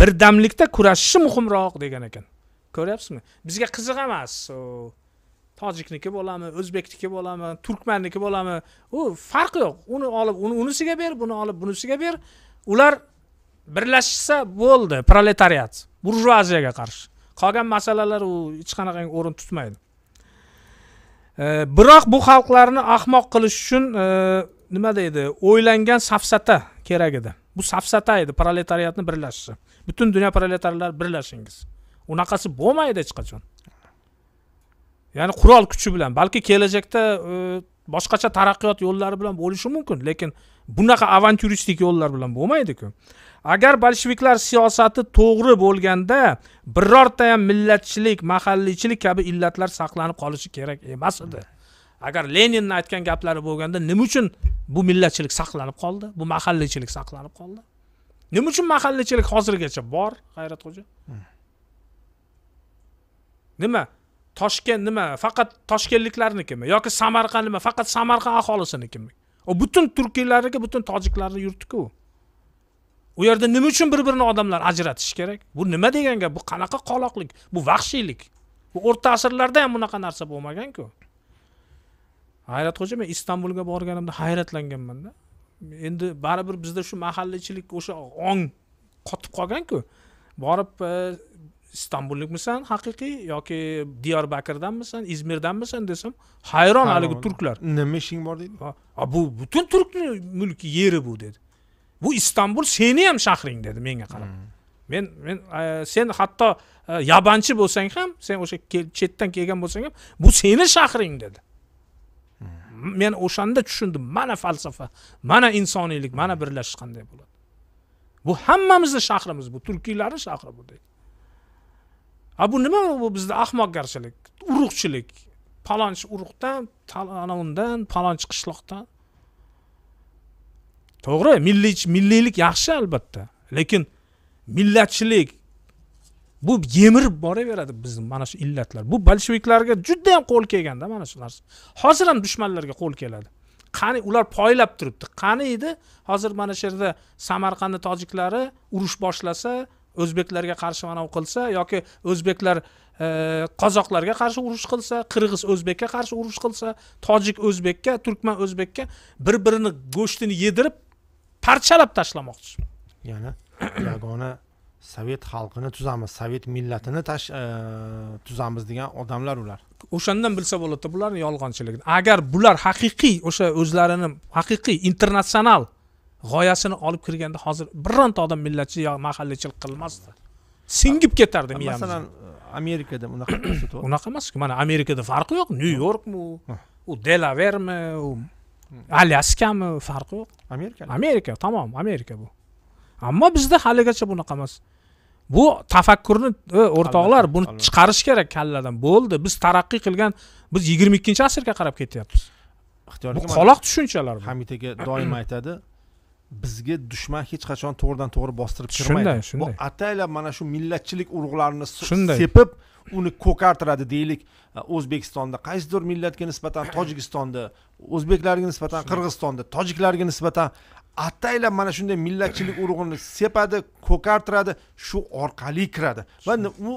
birdamlikda kurashishi muhimroq degan ekan ko'ryapsizmi bizga qiziq emas tojikniki bo'ladimi o'zbekniki bo'ladimi turkmanniki bo'ladimi u farqi yo'q uni olib uni unisiga ber buni olib bunisiga ber ular birlashsa bo'ldi proletariat burjuaziyaga qarshi qolgan masalalar u hech qanaqa o'rin tutmaydi biroq bu xalqlarni ahmoq qilish uchun e, nima deydi o'ylangan safsata kerak edi bu safsata edi proletariatni birlashishi butun dunyo proletarlari birlashingiz unaqasi bo'lmaydi hech qachon ya'ni qurol kuchi bilan balki kelajakda e, boshqacha taraqqiyot yo'llari bilan bo'lishi mumkin lekin bunaqa avantyuristik yo'llar bilan bo'lmaydiku agar bolsheviklar siyosati to'g'ri bo'lganda birorta ham millatchilik mahalliychilik kabi illatlar saqlanib qolishi kerak emas edi agar leninni aytgan gaplari bo'lganda nima uchun bu millatchilik saqlanib qoldi bu mahalliychilik saqlanib qoldi nima uchun mahalliychilik hozirgacha bor hayratxo'ja hmm. nima toshkent nima faqat toshkentliklarnikimi yoki samarqand nima faqat samarqand aholisinikimi u butun turkiylarniki butun tojiklarni yurtiku u yerda nima uchun bir birini odamlar ajratish kerak bu nima degan gap bu qanaqa qoloqlik bu vahshiylik bu o'rta asrlarda ham bunaqa narsa bo'lmaganku hayratxo'ja men istanbulga borganimda hayratlanganmanda endi baribir bizda shu mahallachilik o'sha ong qotib qolganku borib e, istanbullikmisan haqiqiy yoki diyorbakirdanmisan izmirdanmisan desam hayron haligi turklar nima ishing bor deydi bu butun turkni mulki yeri bu dedi bu istanbul seni ham shahring dedi menga qarab hmm. men men sen hatto yabanchi bo'lsang ham sen o'sha chetdan kelgan bo'lsang ham bu seni shahring dedi hmm. men o'shanda tushundim mana falsafa mana insoniylik mana birlashish qanday bo'ladi bu hammamizni shahrimiz bu turkiylarni shahri bu deydi a bu nima bu bizda ahmoqgarchilik urug'chilik palonchi urug'dan anavidan palonchi qishloqdan to'g'ri milliy milliylik yaxshi albatta lekin millatchilik bu yemirib boraveradi bizni mana shu illatlar bu bolsheviklarga judayam qo'l kelganda mana shu narsa hozir ham dushmanlarga qo'l keladi qani ular poylab turibdi qani edi hozir mana shu yerda samarqandni tojiklari urush boshlasa o'zbeklarga qarshi manav qilsa yoki o'zbeklar e, qozoqlarga qarshi urush qilsa qirg'iz o'zbekka qarshi urush qilsa tojik o'zbekka turkman o'zbekka bir birini go'shtini yedirib parchalab tashlamoqchi yana [coughs] yagona sovet xalqini tuzamiz sovet millatini e, tuzamiz degan odamlar ular o'shandan bilsa bo'ladida bularni yolg'onchiligini agar bular haqiqiy o'sha o'zlarini haqiqiy internatsional g'oyasini olib kirganda hozir bironta odam millatchi yo mahalliychilik qilmasdi singib ketardi miyamizga masalan e, amerikada unaqa [coughs] unaqa emasku mana amerikada farqi yo'q nyu yorkmi u u delavermi u alyaskami farqi yo'q amerika amerika tamom amerika bu ammo bizda haligacha bunaqa emas bu tafakkurni e, o'rtoqlar buni chiqarish kerak kalladan bo'ldi biz taraqqiy qilgan biz yigirma ikkinchi asrga qarab ketyapmiz bu qoloq tushunchalar hamid aka doim aytadi bizga dushman hech qachon to'g'ridan to'g'ri bostirib kirmaydi shunday shunday bu ataylab mana shu millatchilik urug'larini shunday sepib uni ko'kartiradi deylik e, o'zbekistonda qaysidir millatga nisbatan tojikistonda o'zbeklarga nisbatan qirg'izistonda tojiklarga nisbatan ataylab mana shunday millatchilik urug'ini sepadi ko'kartiradi shu orqali kiradi va u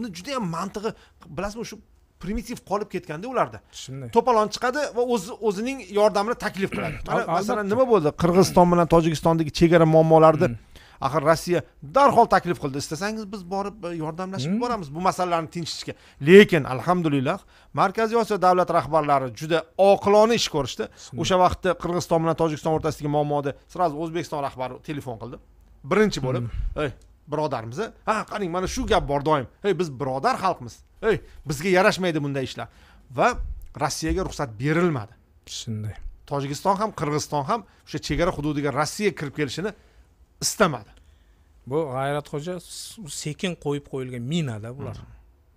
uni judayam mantig'i bilasizmi shu primitiv qolib ketganda ularda tushundim to'polon chiqadi va o'zi o'zining yordamini taklif qiladi mana masalan nima bo'ldi qirg'iziston bilan tojikistondagi chegara muammolarida hmm. axir rossiya darhol taklif qildi istasangiz biz borib e, yordamlashib hmm. boramiz bu masalalarni tinchitishga lekin alhamdulillah markaziy osiyo davlat rahbarlari juda oqilona ish ko'rishdi o'sha vaqtda qirg'iziston bilan tojikiston o'rtasidagi muammoda sразу o'zbekiston rahbari telefon qildi birinchi bo'lib hmm. ey birodarimiz ha qarang mana shu gap bor doim ey biz birodar xalqmiz ey bizga yarashmaydi bunday ishlar va rossiyaga ruxsat berilmadi shunday tojikiston ham qirg'iziston ham o'sha chegara hududiga rossiya kirib kelishini istamadi bu g'ayratxo'ja sekin qo'yib qo'yilgan minada bular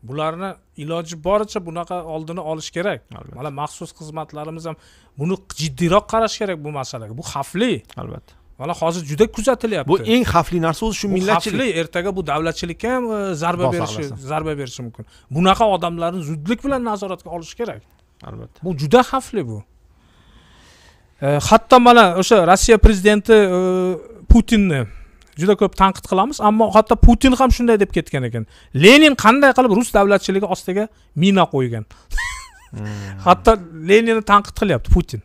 bularni iloji boricha bunaqa oldini olish kerak mana maxsus xizmatlarimiz ham buni jiddiyroq qarash kerak bu masalaga bu xavfli albatta mana hozir juda kuzatilyapti bu eng xavfli narsa o'zi shu millatchilik xavfli ertaga bu davlatchilikka ham e, zarba berishi zarba berishi mumkin bunaqa odamlarni zudlik bilan nazoratga olish kerak albatta bu juda xavfli bu e, hatto mana o'sha rossiya prezidenti e, putinni juda ko'p tanqid qilamiz ammo hatto putin ham shunday deb ketgan ekan lenin qanday qilib rus davlatchiligi ostiga mina qo'ygan [laughs] hmm. hatto leninni tanqid qilyapti putin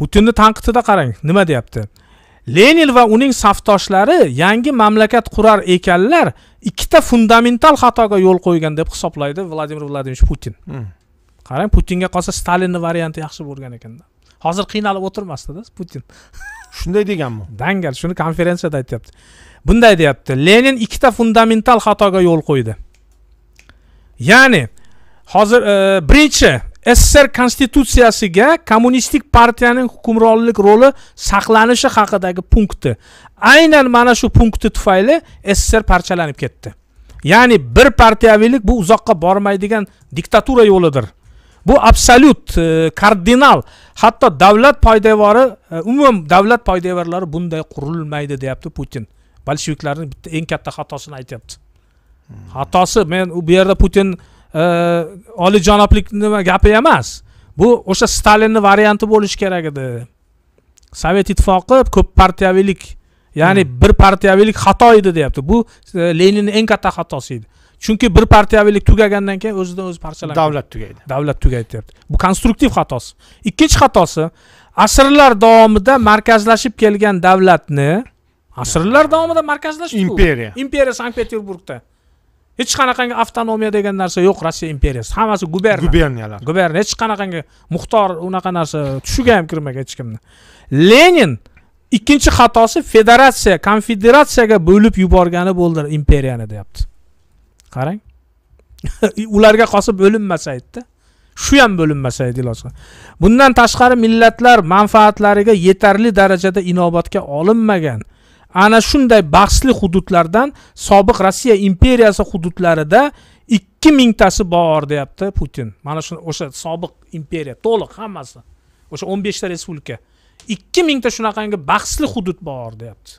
putinni tanqidida qarang nima deyapti lenin va uning safdoshlari yangi mamlakat qurar ekanlar ikkita fundamental xatoga yo'l qo'ygan deb hisoblaydi vladimir vladimirovich putin hmm. qarang putinga qolsa stalinni varianti yaxshi bo'lgan ekanda hozir qiynalib o'tirmasdida putin [laughs] shunday deganmi dangal shuni konferensiyada aytyapti bunday deyapti lenin ikkita fundamental xatoga yo'l qo'ydi ya'ni hozir e, birinchi sssr konstitutsiyasiga kommunistik partiyaning hukmronlik roli saqlanishi haqidagi punkti aynan mana shu punkti tufayli sssr parchalanib ketdi ya'ni bir partiyaviylik bu uzoqqa bormaydigan diktatura yo'lidir bu absolyut e, kardinal hatto davlat poydevori e, umuman davlat poydevorlari bunday qurilmaydi deyapti putin bolsheviklarning bitta eng katta xatosini aytyapti hmm. xatosi men u bu yerda putin oliyjanoblik nima gapi emas bu o'sha stalinni varianti bo'lishi kerak edi sovet ittifoqi ko'p partiyaviylik ya'ni hmm. bir partiyaviylik xato edi deyapti bu e, leninni eng katta xatosi edi chunki bir partiyaviylik tugagandan keyin o'zidan o'zi parchalanadi davlat tugaydi davlat tugaydi deyapti bu konstruktiv xatosi ikkinchi xatosi asrlar davomida markazlashib kelgan davlatni asrlar davomida markazlashib imperiya imperiya sankt peterburgda hech qanaqangi avtonomiya degan narsa yo'q rossiya imperiyasi hammasi guberniya guberniyalar guberniya hech qanaqangi muxtor unaqa narsa tushiga ham kirmagan hech kimni lenin ikkinchi xatosi federatsiya konfederatsiyaga bo'lib yuborgani bo'ldi imperiyani deyapti qarang [laughs] ularga qolsa bo'linmasa edida shu ham bo'linmasa edi iloji bundan tashqari millatlar manfaatlariga yetarli darajada inobatga olinmagan ana shunday bahsli hududlardan sobiq rossiya imperiyasi hududlarida ikki mingtasi bor deyapti putin mana shu o'sha sobiq imperiya to'liq hammasi o'sha o'n beshta respublika ikki mingta shunaqangi bahsli hudud bor deyapti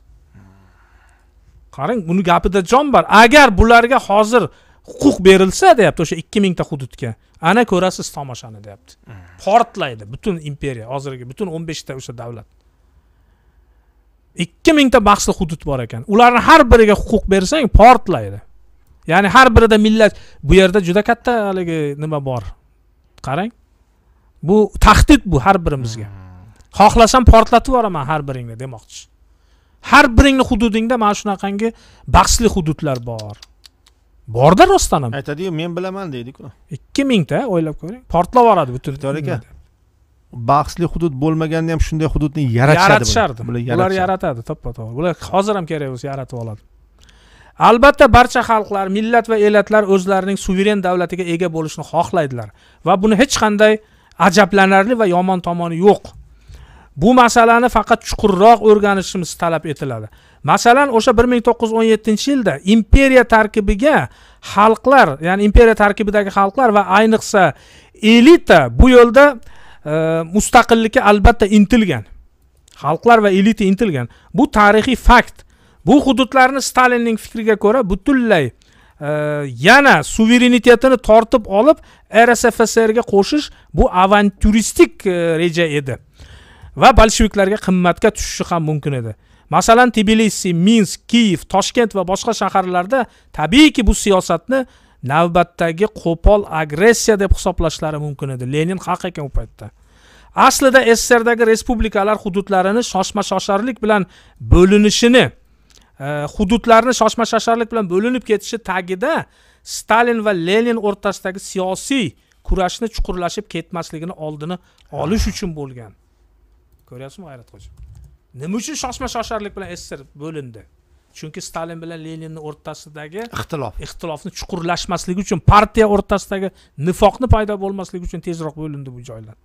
qarang buni gapida jon bor agar bularga hozir huquq berilsa deyapti o'sha ikki mingta hududga ana ko'rasiz tomoshani deyapti mm. portlaydi butun imperiya hozirgi butun o'n beshta o'sha davlat ikki mingta bahsli hudud bor ekan ularni har biriga huquq bersang portlaydi ya'ni har birida millat bu yerda juda katta haligi nima bor qarang bu tahdid bu har birimizga hmm. xohlasam portlatib yuboraman har biringni demoqchi har biringni hududingda mana shunaqangi bahsli hududlar bor borda rostdan ham aytadiyu men bilaman deydiku ikki mingta o'ylab ko'ring portlab yuboradi butun aka bahsli hudud bo'lmaganda ham shunday hududni yaratishadi yaratishardi bular ular yaratadi to'ppa to'g'ri bular hozir ham kerak bo'lsa yaratib oladi albatta barcha xalqlar millat va elatlar o'zlarining suveren davlatiga ega bo'lishni xohlaydilar va buni hech qanday ajablanarli va yomon tomoni yo'q bu masalani faqat chuqurroq o'rganishimiz talab etiladi masalan o'sha bir ming to'qqiz yuz o'n yettinchi yilda imperiya tarkibiga xalqlar ya'ni imperiya tarkibidagi xalqlar va ayniqsa elita bu yo'lda mustaqillikka albatta intilgan xalqlar va elita intilgan bu tarixiy fakt bu hududlarni stalinning fikriga ko'ra butunlay e, yana suverenitetini tortib olib rsfsrga qo'shish bu avanturistik e, reja edi va bolsheviklarga qimmatga tushishi ham mumkin edi masalan tbilisi minsk kiyev toshkent va boshqa shaharlarda tabiiyki bu siyosatni navbatdagi qo'pol agressiya deb hisoblashlari mumkin edi lenin haq ekan u paytda aslida sssrdagi respublikalar hududlarini shoshma shosharlik bilan bo'linishini e, hududlarni shoshma shosharlik bilan bo'linib ketishi tagida stalin va lenin o'rtasidagi siyosiy kurashni chuqurlashib ketmasligini oldini olish ah. uchun bo'lgan ko'ryapsizmi g'ayratxo'ja nima uchun shoshma shosharlik bilan sssr bo'lindi chunki stalin bilan leninni o'rtasidagi ixtilof ixtilofni chuqurlashmasligi uchun partiya o'rtasidagi nifoqni paydo bo'lmasligi uchun tezroq bo'lindi bu joylar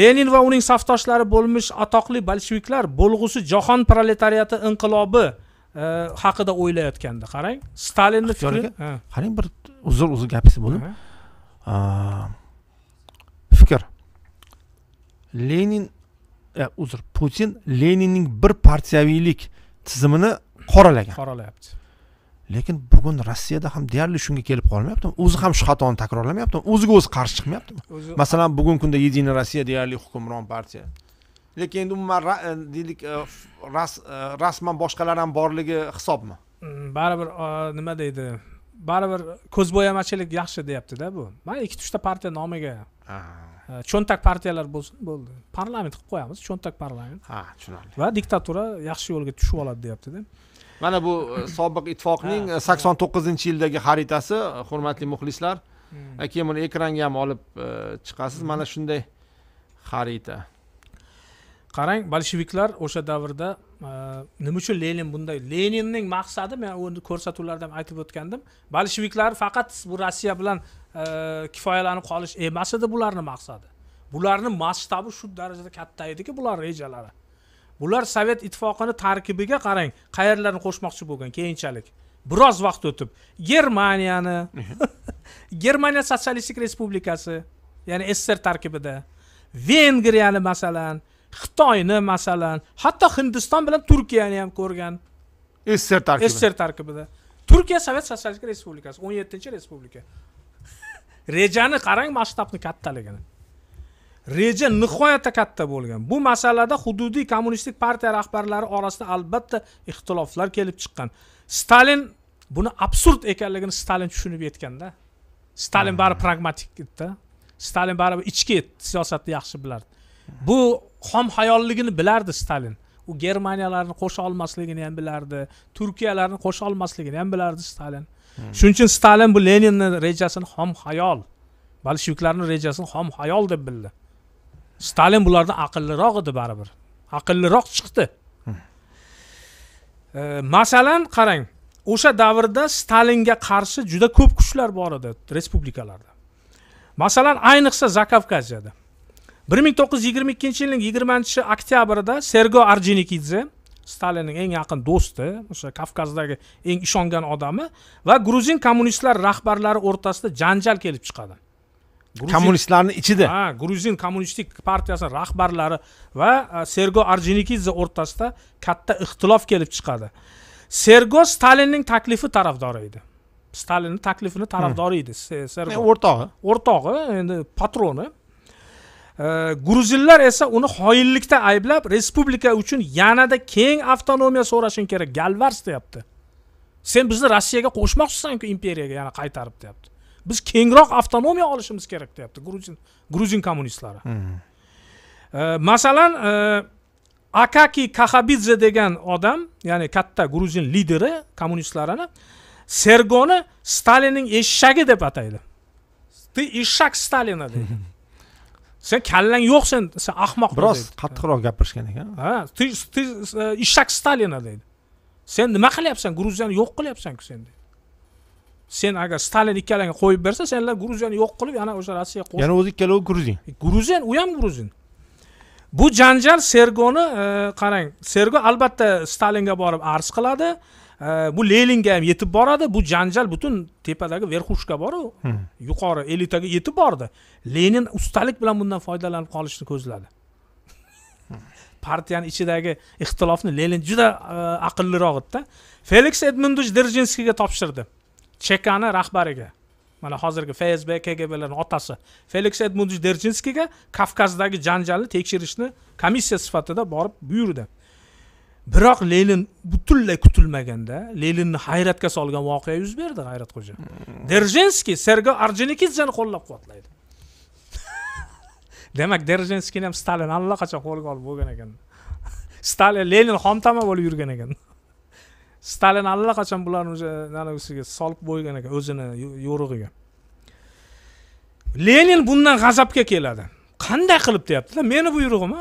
lenin va uning safdoshlari bo'lmish atoqli bolsheviklar bo'lg'usi jahon proletariati inqilobi e, haqida o'ylayotgandi qarang stalinni fikri qarang bir uzr uzr gapingizga bo'ladimi fikr lenin uzr putin leninning bir partiyaviylik tizimini qoralagan qoralayapti lekin bugun rossiyada ham deyarli shunga kelib qolmayaptimi o'zi ham shu xatoni takrorlamayaptimi o'ziga o'zi qarshi chiqmayaptimi masalan bugungi kunda единая rossiya deyarli hukmron partiya lekin endi umuman e, deylik e, e, rasman boshqalar ham borligi hisobmi mm, baribir nima deydi baribir ko'zbo'yamachilik yaxshi deyaptida bu man ikki uchta partiya nomiga Э, cho'ntak partiyalar bo'lsin bo'ldi parlament qilib qo'yamiz cho'ntak parlament ha tushunarli va diktatura yaxshi yo'lga tushib oladi deyaptida mana bu e, sobiq ittifoqning e, sakson to'qqizinchi yildagi xaritasi hurmatli muxlislar hmm. e, keyin buni ekranga ham olib chiqasiz mana shunday xarita qarang bolsheviklar o'sha davrda e, nima uchun lenin bunday leninning maqsadi men uni ko'rsatuvlarda ham aytib o'tgandim bolsheviklar faqat bu rossiya bilan e, kifoyalanib qolish emas edi bularni maqsadi bularni masshtabi shu darajada katta ediki bular rejalari bular sovet ittifoqini tarkibiga qarang qayerlarni qo'shmoqchi bo'lgan keyinchalik biroz vaqt o'tib germaniyani [laughs] germaniya sotsialistik respublikasi ya'ni sssr tarkibida vengriyani masalan xitoyni masalan hatto hindiston bilan turkiyani ham ko'rgan sssr tarkibida sssr tarkibida turkiya sovet sotsialistik respublikasi o'n yettinchi respublika rejani qarang masshtabni kattaligini reja nihoyatda katta bo'lgan bu masalada hududiy kommunistik partiya rahbarlari orasida albatta ixtiloflar kelib chiqqan stalin buni absurd ekanligini stalin tushunib yetganda stalin ah. bari pragmatik edida stalin baribir ichki siyosatni yaxshi bilardi bu xom xayolligini bilardi stalin u germaniyalarni qo'sha olmasligini ham bilardi turkiyalarni qo'sha olmasligini ham bilardi stalin hmm. shuning uchun stalin bu leninni rejasini xom xayol bolsheviklarni rejasini xom xayol deb bildi stalin bulardan aqlliroq edi baribir aqlliroq chiqdi e, masalan qarang o'sha davrda stalinga qarshi juda ko'p kuchlar bor edi respublikalarda masalan ayniqsa zakavkaziyada bir ming to'qqiz yuz yigirma ikkinchi yilning yigirmanchi oktyabrida sergo arjenikidze stalinning eng yaqin do'sti o'sha kavkazdagi eng ishongan odami va gruzin kommunistlar rahbarlari o'rtasida janjal kelib chiqadi kommunistlarni ichida ha gruzin kommunistik partiyasini rahbarlari va e, sergo arjenikidze o'rtasida katta ixtilof kelib chiqadi sergo stalinning taklifi tarafdori edi stalinni taklifini tarafdori hmm. edi sergo e, o'rtog'i o'rtog'i endi patroni gruzinlar esa uni xoinlikda ayblab respublika uchun yanada keng avtonomiya so'rashing kerak galvars deyapti sen bizni rossiyaga qo'shmoqchisanku imperiyaga yana qaytarib deyapti biz kengroq avtonomiya olishimiz kerak deyapti gruzin gruzin kommunistlari hmm. masalan e, akaki kaxabidze degan odam ya'ni katta gruzin lideri kommunistlarini sergoni stalinning eshagi deb ataydi ты eshak stalina deydi [laughs] sen kallang yo'q sen sen ahmoq biroz qattiqroq gapirishgan ekan ha ты ты e, ishak stalina deydi sen nima qilyapsan gruziyani yo'q qilyapsanku sen sen agar stalin ikkalangni qo'yib bersa senlar gruziyani yo'q qilib yana o'sha rossiyaga qo'shib yana o'zi ikkalovi gruzin e, gruzin u ham gruzin bu janjal sergoni e, qarang sergo albatta stalinga borib arz qiladi bu leninga ham yetib boradi bu janjal butun tepadagi verxushka boru yuqori elitaga yetib bordi lenin ustalik bilan bundan foydalanib qolishni ko'zladi partiyani ichidagi ixtilofni lenin juda e, aqlliroq edida feliks edmundovich dzeržinskiyga topshirdi chekani rahbariga mana hozirgi fsb kgblarni otasi feliks edmundovich dzeržinskiyga kavkazdagi janjalni tekshirishni komissiya sifatida borib buyurdi biroq lenin butunlay kutilmaganda leninni hayratga solgan voqea yuz berdi g'ayratxo'ja hmm. derjenskiy sergey orjenikidzeni qo'llab quvvatlaydi [laughs] demak derjenskiyni ham stalin allaqachon qo'lga olib bo'lgan ekan [laughs] stalin lenin xomtama bo'lib yurgan ekan [laughs] stalin allaqachon bularni уже anagusiga solib qo'ygan ekan o'zini yo'rig'iga lenin bundan g'azabga keladi qanday qilib deyaptida meni buyrug'im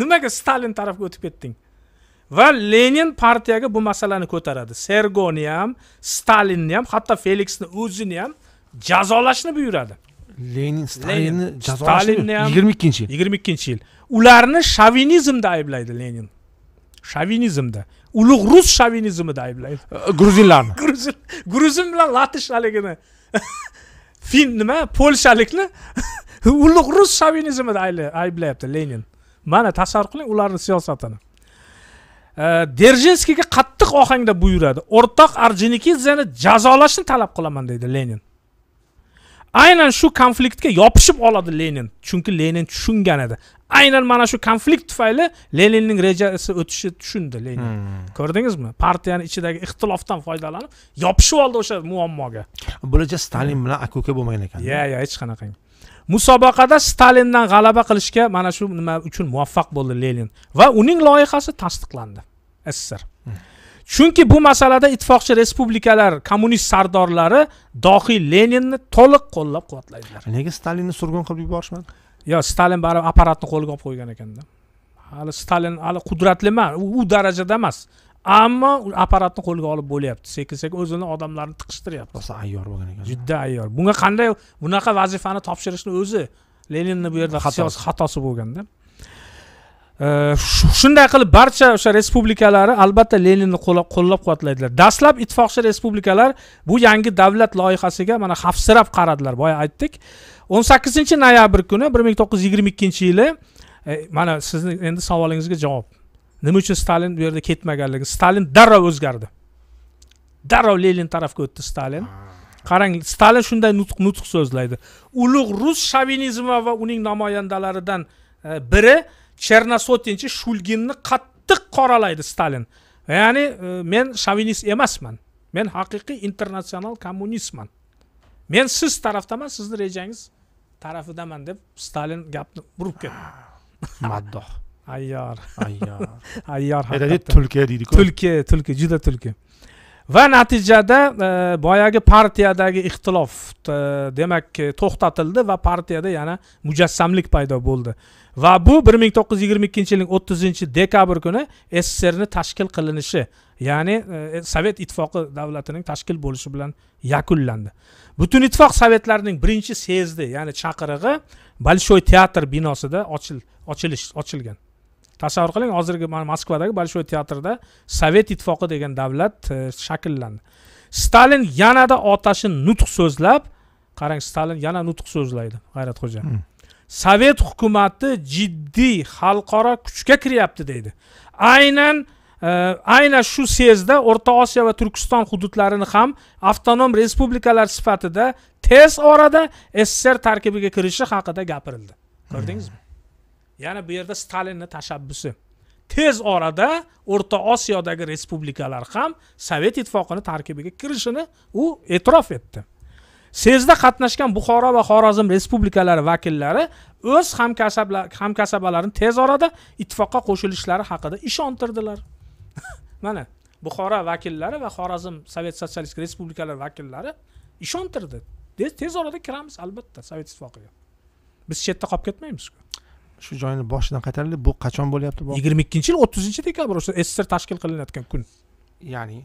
nimaga stalin tarafga o'tib ketding va lenin partiyaga bu masalani ko'taradi sergoni ham stalinni ham hatto feliksni o'zini ham jazolashni buyuradi lenin stalinni jazolashni yigirma ikkinchi yil yigirma ikkinchi yil ularni shovinizmda ayblaydi lenin shovinizmda ulug' rus shovinizmida ayblaydi gruzinlarni gruzin gruzin bilan latish haligini [laughs] fin nima polshalikni [laughs] ulug' rus shovinizmida ayblayapti lenin mana tasavvur qiling ularni siyosatini держinskiyga qattiq ohangda buyuradi o'rtoq orjenikidzeni jazolashni talab qilaman deydi lenin aynan shu konfliktga yopishib oladi lenin chunki lenin tushungan edi aynan mana shu konflikt tufayli leninning rejasi o'tishi tushundi lenin hmm. ko'rdingizmi partiyani ichidagi ixtilofdan foydalanib yopishib oldi o'sha muammoga bo'lacha stalin bilan aka uka bo'lmagan ekan ya ya hech qanaqangi musobaqada stalindan g'alaba qilishga mana shu nima uchun muvaffaq bo'ldi lenin va uning loyihasi tasdiqlandi sssr hmm. chunki bu masalada ittifoqchi respublikalar kommunist sardorlari dohiy leninni to'liq qo'llab quvvatlaydilar nega stalinni surgun qilib yuborishmadi yo stalin baribir apparatni qo'liga olib qo'ygan ekanda hali stalin hali qudratli emas u darajada emas ammo apparatni qo'lga olib bo'lyapti sekin sekin o'zini odamlarni tiqishtiryapti rosa ayyor bo'lgan ekan juda ayyor bunga qanday bunaqa vazifani topshirishni o'zi leninni bu yerda siyosiy xatosi bo'lganda shunday qilib barcha o'sha respublikalari albatta leninni qo'llab quvvatlaydilar dastlab ittifoqchi respublikalar bu yangi davlat loyihasiga mana xavfsirab qaradilar boya aytdik o'n sakkizinchi noyabr kuni bir ming to'qqiz yuz yigirma ikkinchi yili e, mana sizni endi savolingizga javob nima uchun stalin bu yerda ketmaganligi stalin darrov o'zgardi darrov lenin tarafga o'tdi stalin qarang stalin shunday nutq nutq so'zlaydi ulug' rus shovinizmi va uning namoyandalaridan e, biri chernosotinchi shulginni qattiq qoralaydi stalin ya'ni e, men shovinist emasman men haqiqiy internatsional kommunistman men siz tarafdaman sizni rejangiz tarafidaman deb stalin gapni burib ketdi [laughs] maddoh ayyor ayyor [laughs] ayyor aytaylik tulki deydiku tulki tulki juda tulki va natijada e, boyagi partiyadagi ixtilof e, demak to'xtatildi va partiyada yana mujassamlik paydo bo'ldi va bu bir ming to'qqiz yuz yigirma ikkinchi yilning o'ttizinchi dekabr kuni sssrni tashkil qilinishi ya'ni e, sovet ittifoqi davlatining tashkil bo'lishi bilan yakunlandi butun ittifoq sovetlarining birinchi sezdi ya'ni chaqirig'i bolshoy teatr binosida ochil ochilish ochilgan tasavvur qiling hozirgi mana moskvadagi большой teatrda sovet ittifoqi degan davlat e, shakllandi stalin yanada otashi nutq so'zlab qarang stalin yana nutq so'zlaydi g'ayratxo'ja hmm. sovet hukumati jiddiy xalqaro kuchga kiryapti deydi aynan e, aynan shu sezda o'rta osiyo va turkiston hududlarini ham avtonom respublikalar sifatida tez orada sssr tarkibiga kirishi haqida gapirildi hmm. ko'rdingizmi ya'ni bu yerda stalinni tashabbusi tez orada o'rta osiyodagi respublikalar ham sovet ittifoqini tarkibiga kirishini u e'tirof etdi sezda qatnashgan buxoro va xorazm respublikalari vakillari o'z hamkasabalarini tez orada ittifoqqa qo'shilishlari haqida ishontirdilar [laughs] mana buxoro vakillari va xorazm sovet sotsialistik respublikalari vakillari ishontirdi tez orada kiramiz albatta sovet ittifoqiga biz chetda qolib ketmaymizku shu joyni boshidan qaytaraylik bu qachon bo'lyapti bu yigirma ikkinchi yil o'ttizinchi dekabr o'sha sssr tashkil qilinayotgan kun ya'ni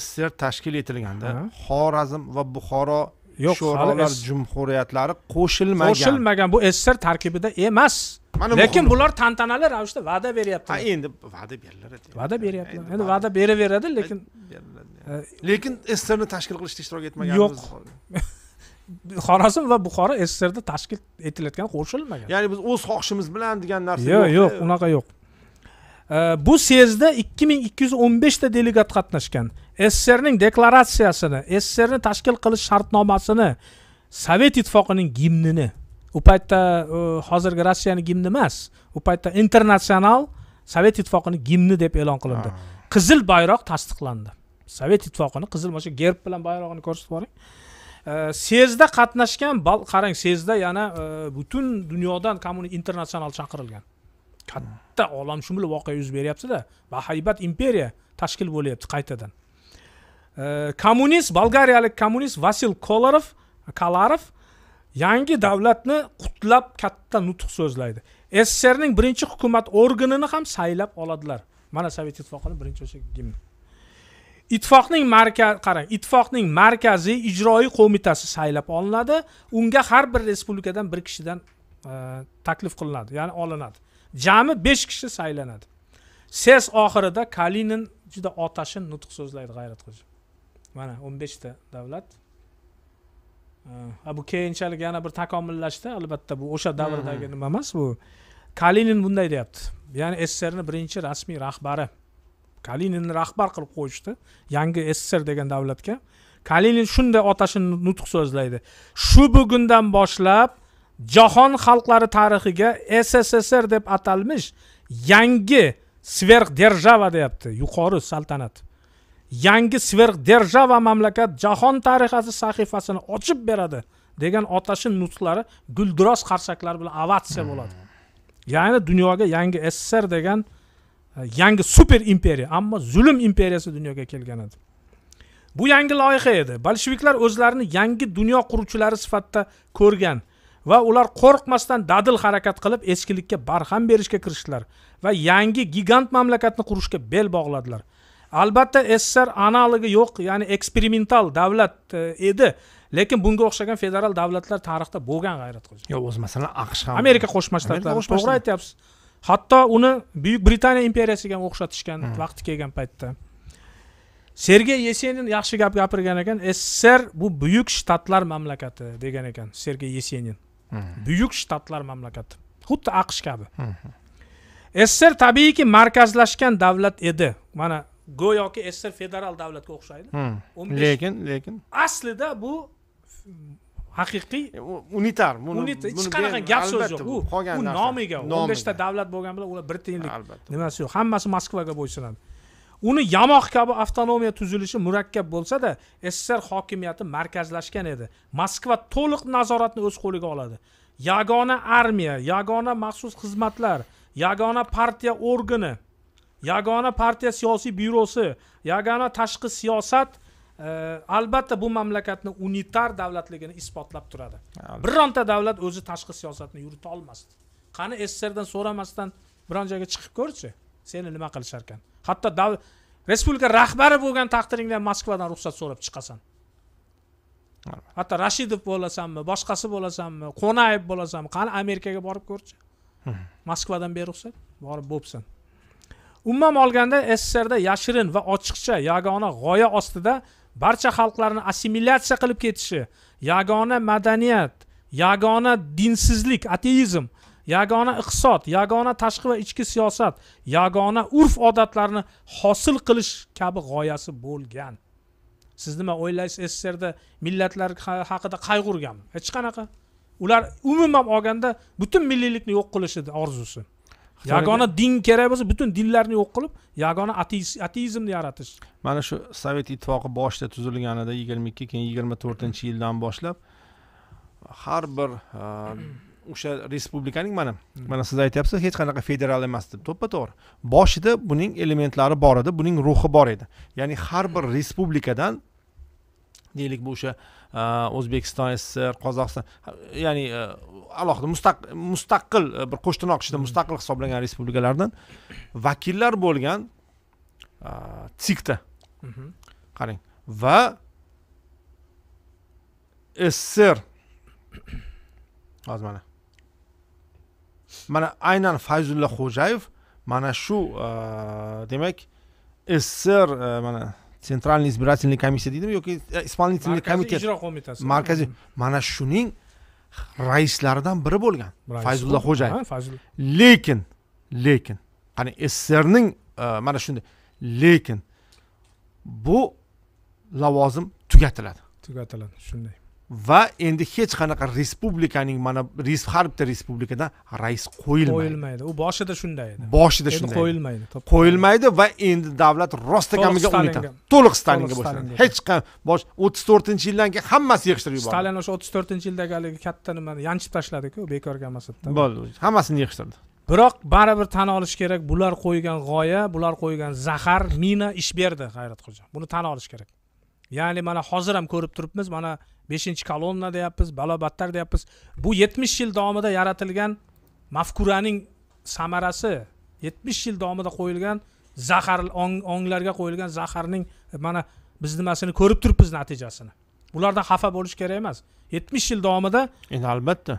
sssr tashkil etilganda xorazm va buxoro yo'q sho'rolar jumhuriyatlari qo'shilmagan qo'shilmagan bu sssr tarkibida emas mana lekin bular tantanali ravishda va'da beryapti ha endi va'da beriladi va'da beryapti endi va'da beraveradi lekin lekin sssrni tashkil qilishda ishtirok etmaganmiz yo'q [laughs] xorazm va buxoro sssrda tashkil etilayotgan qo'shilmagan ya'ni biz o'z xohishimiz bilan degan narsa yo'q yo'q unaqa yo'q bu sezda ikki ming ikki yuz o'n beshta delegat qatnashgan sssrning deklaratsiyasini sssrni tashkil qilish shartnomasini sovet ittifoqining gimnini u paytda e, hozirgi rossiyani gimni emas u paytda internatsional sovet ittifoqini gimni deb e'lon qilindi qizil bayroq tasdiqlandi sovet ittifoqini qizil mana shu gerb bilan bayrog'ini ko'rsatib boring sezda э, qatnashgan qarang sezda yana э, butun dunyodan kommun internasional chaqirilgan katta olamshumul voqea yuz beryaptida bahaybat imperiya tashkil bo'lyapti qaytadan э, kommunist bolgariyalik kommunist vasil kolarov kolarov yangi davlatni qutlab katta nutq so'zlaydi sssrning birinchi hukumat organini ham saylab oladilar mana sovet ittifoqini birinchi o'sha gimni ittifoqning markaz qarang ittifoqning markaziy ijroiy qo'mitasi saylab olinadi unga har bir respublikadan bir kishidan e, taklif qilinadi ya'ni olinadi jami besh kishi saylanadi ses oxirida kalinin juda otashin nutq so'zlaydi g'ayrat xo'ja mana o'n beshta davlat e, bu keyinchalik yana bir takomillashdi albatta bu o'sha davrdagi nima emas bu kalinin bunday deyapti ya'ni sssrni birinchi rasmiy rahbari kalinini rahbar qilib qo'yishdi yangi sssr degan davlatga kalinin shunday otashini nutq so'zlaydi shu bugundan boshlab jahon xalqlari tarixiga sssr deb atalmish yangi sverхдержава deyapti yuqori saltanat yangi sverхдержава mamlakat jahon tarixasi sahifasini ochib beradi degan otashin nutqlari gulduros qarsaklar bilan avatsiya bo'ladi hmm. ya'ni dunyoga yangi sssr degan yangi super imperiya ammo zulm imperiyasi dunyoga kelgan edi bu yangi loyiha edi bolsheviklar o'zlarini yangi dunyo quruvchilari sifatida ko'rgan va ular qo'rqmasdan dadil harakat qilib eskilikka barham berishga kirishdilar va yangi gigant mamlakatni qurishga bel bog'ladilar albatta sssr analogi yo'q ya'ni eksperimental davlat e, edi lekin bunga o'xshagan federal davlatlar tarixda bo'lgan gayrat yo'q o'zi masalan aqsh ham amerika qo'shma shtatlari to'g'ri aytyapsiz hatto uni buyuk britaniya imperiyasiga ham o'xshatishgan hmm. vaqti kelgan paytda sergey yesenin yaxshi gap gapirgan ekan sssr bu buyuk shtatlar mamlakati degan ekan sergey yesenin hmm. buyuk shtatlar mamlakati xuddi aqsh kabi hmm. sssr tabiiyki markazlashgan davlat edi mana go'yoki sssr federal davlatga o'xshaydi lekin lekin aslida bu haqiqiy e, unitar buni hech qanaqa gap so'z yo'q u u nomiga o'n beshta davlat bo'lgani bilan ular bir tiyinlik nimasi yo'q hammasi moskvaga bo'ysunadi uni yamoq kabi avtonomiya tuzilishi murakkab bo'lsada sssr hokimiyati markazlashgan edi moskva to'liq nazoratni o'z qo'liga oladi yagona armiya yagona maxsus xizmatlar yagona partiya organi yagona partiya siyosiy byurosi yagona tashqi siyosat Э, albatta bu mamlakatni unitar davlatligini isbotlab turadi bironta davlat o'zi tashqi siyosatni yurita olmasdi qani sssrdan so'ramasdan biron joyga chiqib ko'rchi seni nima qilishar ekan hatto respublika rahbari bo'lgan taqdiringda ham moskvadan ruxsat so'rab chiqasan hatto rashidov bo'lasanmi boshqasi bo'lasanmi qo'nayev bo'lasanmi qani amerikaga borib ko'rchi hmm. moskvadan beruxsat borib bo'psan umuman olganda sssrda yashirin va ochiqcha yagona g'oya ostida barcha xalqlarni assimilyatsiya qilib ketishi yagona madaniyat yagona dinsizlik ateizm yagona iqtisod yagona tashqi va ichki siyosat yagona urf odatlarni hosil qilish kabi g'oyasi bo'lgan siz nima o'ylaysiz sssrda millatlar haqida qayg'urganmi hech qanaqa ular umuman olganda butun milliylikni yo'q qilish edi orzusi yagona din kerak bo'lsa butun dinlarni yo'q qilib yagona ateizmni yaratish mana shu sovet ittifoqi boshida tuzilganida yigirma ikki keyin yigirma to'rtinchi yildan boshlab har bir e, [clears throat] o'sha respublikaning mana mana siz aytyapsiz hech qanaqa federal emas deb to'ppa to'g'ri boshida buning elementlari bor edi buning ruhi bor edi ya'ni har bir hmm. respublikadan deylik bu o'sha Э, o'zbekiston sssr qozog'iston ya'ni e, alohida mustaqil e, bir qo'shtirnoq ichida mustaqil hisoblangan respublikalardan vakillar bo'lgan e, tikda mhm. qarang va sssr hozir mana mana aynan fayzulla xo'jayev mana shu demak sssr mana Sentralniy избирательный komissiya deydimi yoki исполнительный komitet ijro qo'mitasi markaziy mana shuning raislaridan biri bo'lgan fayzulla xo'jayev lekin lekin qani sssrning mana shunday lekin bu lavozim tugatiladi tugatiladi shunday va endi hech qanaqa respublikaning mana har bitta respublikada rais qo'yilmaydi qo'yilmaydi u boshida shunday edi boshida shunday qo'yilmaydi qo'yilmaydi va endi davlat rostakamiga unita to'liq stalinga boshlandi hech bosh o'ttiz to'rtinchi yildan keyin hammasi yig'ishtirib yubordi stalin o'sha o'ttiz to'rtinchi yildagi haligi katta nimani yanchib tashladiku bekorga maqsadda bo'ldi hammasini yig'ishtirdi biroq baribir tan olish kerak bular qo'ygan g'oya bular qo'ygan zahar mina ish berdi hayratxo'ja buni tan olish kerak ya'ni mana hozir ham ko'rib turibmiz mana beshinchi kolonna deyapmiz balo battar deyapmiz bu yetmish yil davomida yaratilgan mafkuraning samarasi yetmish yil davomida qo'yilgan zahar onglarga qo'yilgan zaharning mana biz nimasini ko'rib turibmiz natijasini bulardan xafa bo'lish kerak emas yetmish yil davomida endi albatta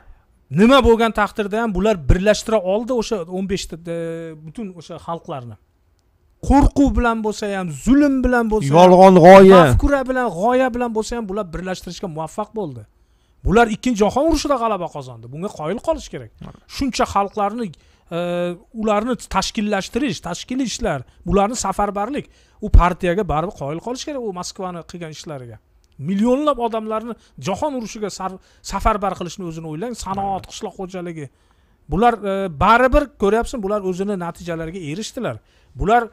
nima bo'lgan taqdirda ham bular birlashtira oldi o'sha o'n beshta e, butun o'sha xalqlarni qo'rquv bilan bo'lsa ham zulm bilan bo'lsa ham yolg'on g'oya mafkura bilan g'oya bilan bo'lsa ham bular birlashtirishga muvaffaq bo'ldi bular ikkinchi jahon urushida g'alaba qozondi bunga qoyil qolish kerak shuncha xalqlarni e, ularni tashkillashtirish tashkiliy ishlar bularni safarbarlik u partiyaga baribir qoyil qolish kerak u moskvani qilgan ishlariga millionlab odamlarni jahon urushiga safarbar qilishni o'zini o'ylang sanoat qishloq xo'jaligi bular e, baribir ko'ryapsan bular o'zini natijalariga erishdilar bular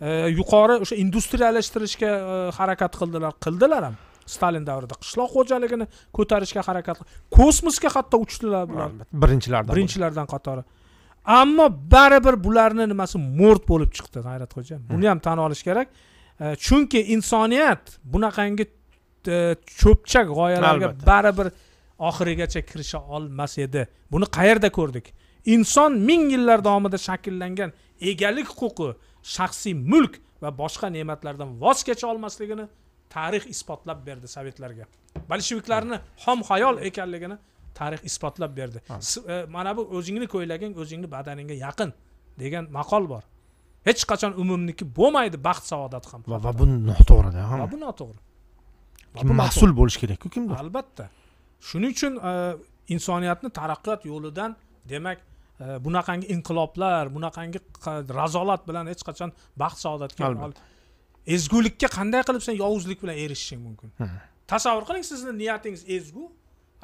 yuqori o'sha industriyalashtirishga e, harakat qildilar qildilar ham stalin davrida qishloq xo'jaligini ko'tarishga harakat kosmosga hatto uchdilar bular birinchilardan birinchilardan qatori ammo baribir bularni nimasi mo'rt bo'lib chiqdi xo'ja hmm. buni ham tan olish kerak e, chunki insoniyat bunaqangi e, cho'pchak g'oyalarga baribir oxirigacha kirisha olmas edi buni qayerda ko'rdik inson ming yillar davomida shakllangan egalik huquqi shaxsiy mulk va boshqa ne'matlardan voz kecha olmasligini tarix isbotlab berdi sovetlarga bolsheviklarni xom xayol ekanligini tarix isbotlab berdi e, mana bu o'zingni ko'ylaging o'zingni badaningga yaqin degan maqol bor hech qachon umumniki bo'lmaydi baxt saodat ham va bu noto'g'rida va bu noto'g'ri mas'ul bo'lishi kerakku kimdir albatta shuning uchun e, insoniyatni taraqqiyot yo'lidan demak bunaqangi inqiloblar bunaqangi razolat bilan hech qachon baxt saodatga ezgulikka qanday qilib sen yovuzlik bilan erishishing mumkin tasavvur qiling sizni niyatingiz ezgu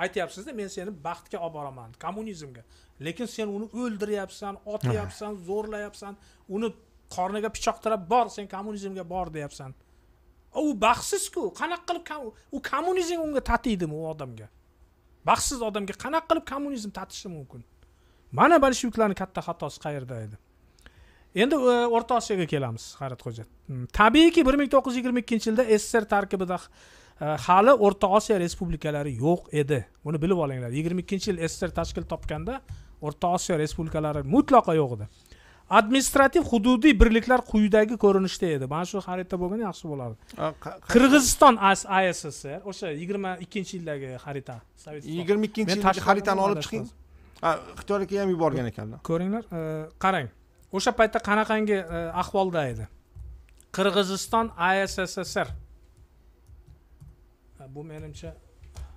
aytyapsizda men seni baxtga olib boraman kommunizmga lekin sen uni o'ldiryapsan otyapsan zo'rlayapsan uni qorniga pichoq tirab bor sen kommunizmga bor deyapsan u baxtsizku qanaqa qilib u kommunizm unga tatiydimi u odamga baxtsiz odamga qanaqa qilib kommunizm tatishi mumkin mana bolsheviklarni katta xatosi qayerda edi endi e, o'rta osiyoga kelamiz hayratxo'ja mm, tabiiyki bir ming to'qqiz yuz yigirma ikkinchi yilda sssr tarkibida e, hali o'rta osiyo respublikalari yo'q edi buni bilib olinglar yigirma ikkinchi yil sssr tashkil topganda o'rta osiyo respublikalari mutlaqo yo'q edi administrativ hududiy birliklar quyidagi ko'rinishda edi mana shu xarita bo'lganda yaxshi bo'lardi qirg'iziston asssr o'sha yigirma ikkinchi yildagi xarita yigirma ikkinchi yildagi xaritani olib chiqing ixtiyor aka ham yuborgan ekanlar ko'ringlar e, qarang o'sha paytda qanaqangi e, ahvolda edi qirg'iziston asssr bu menimcha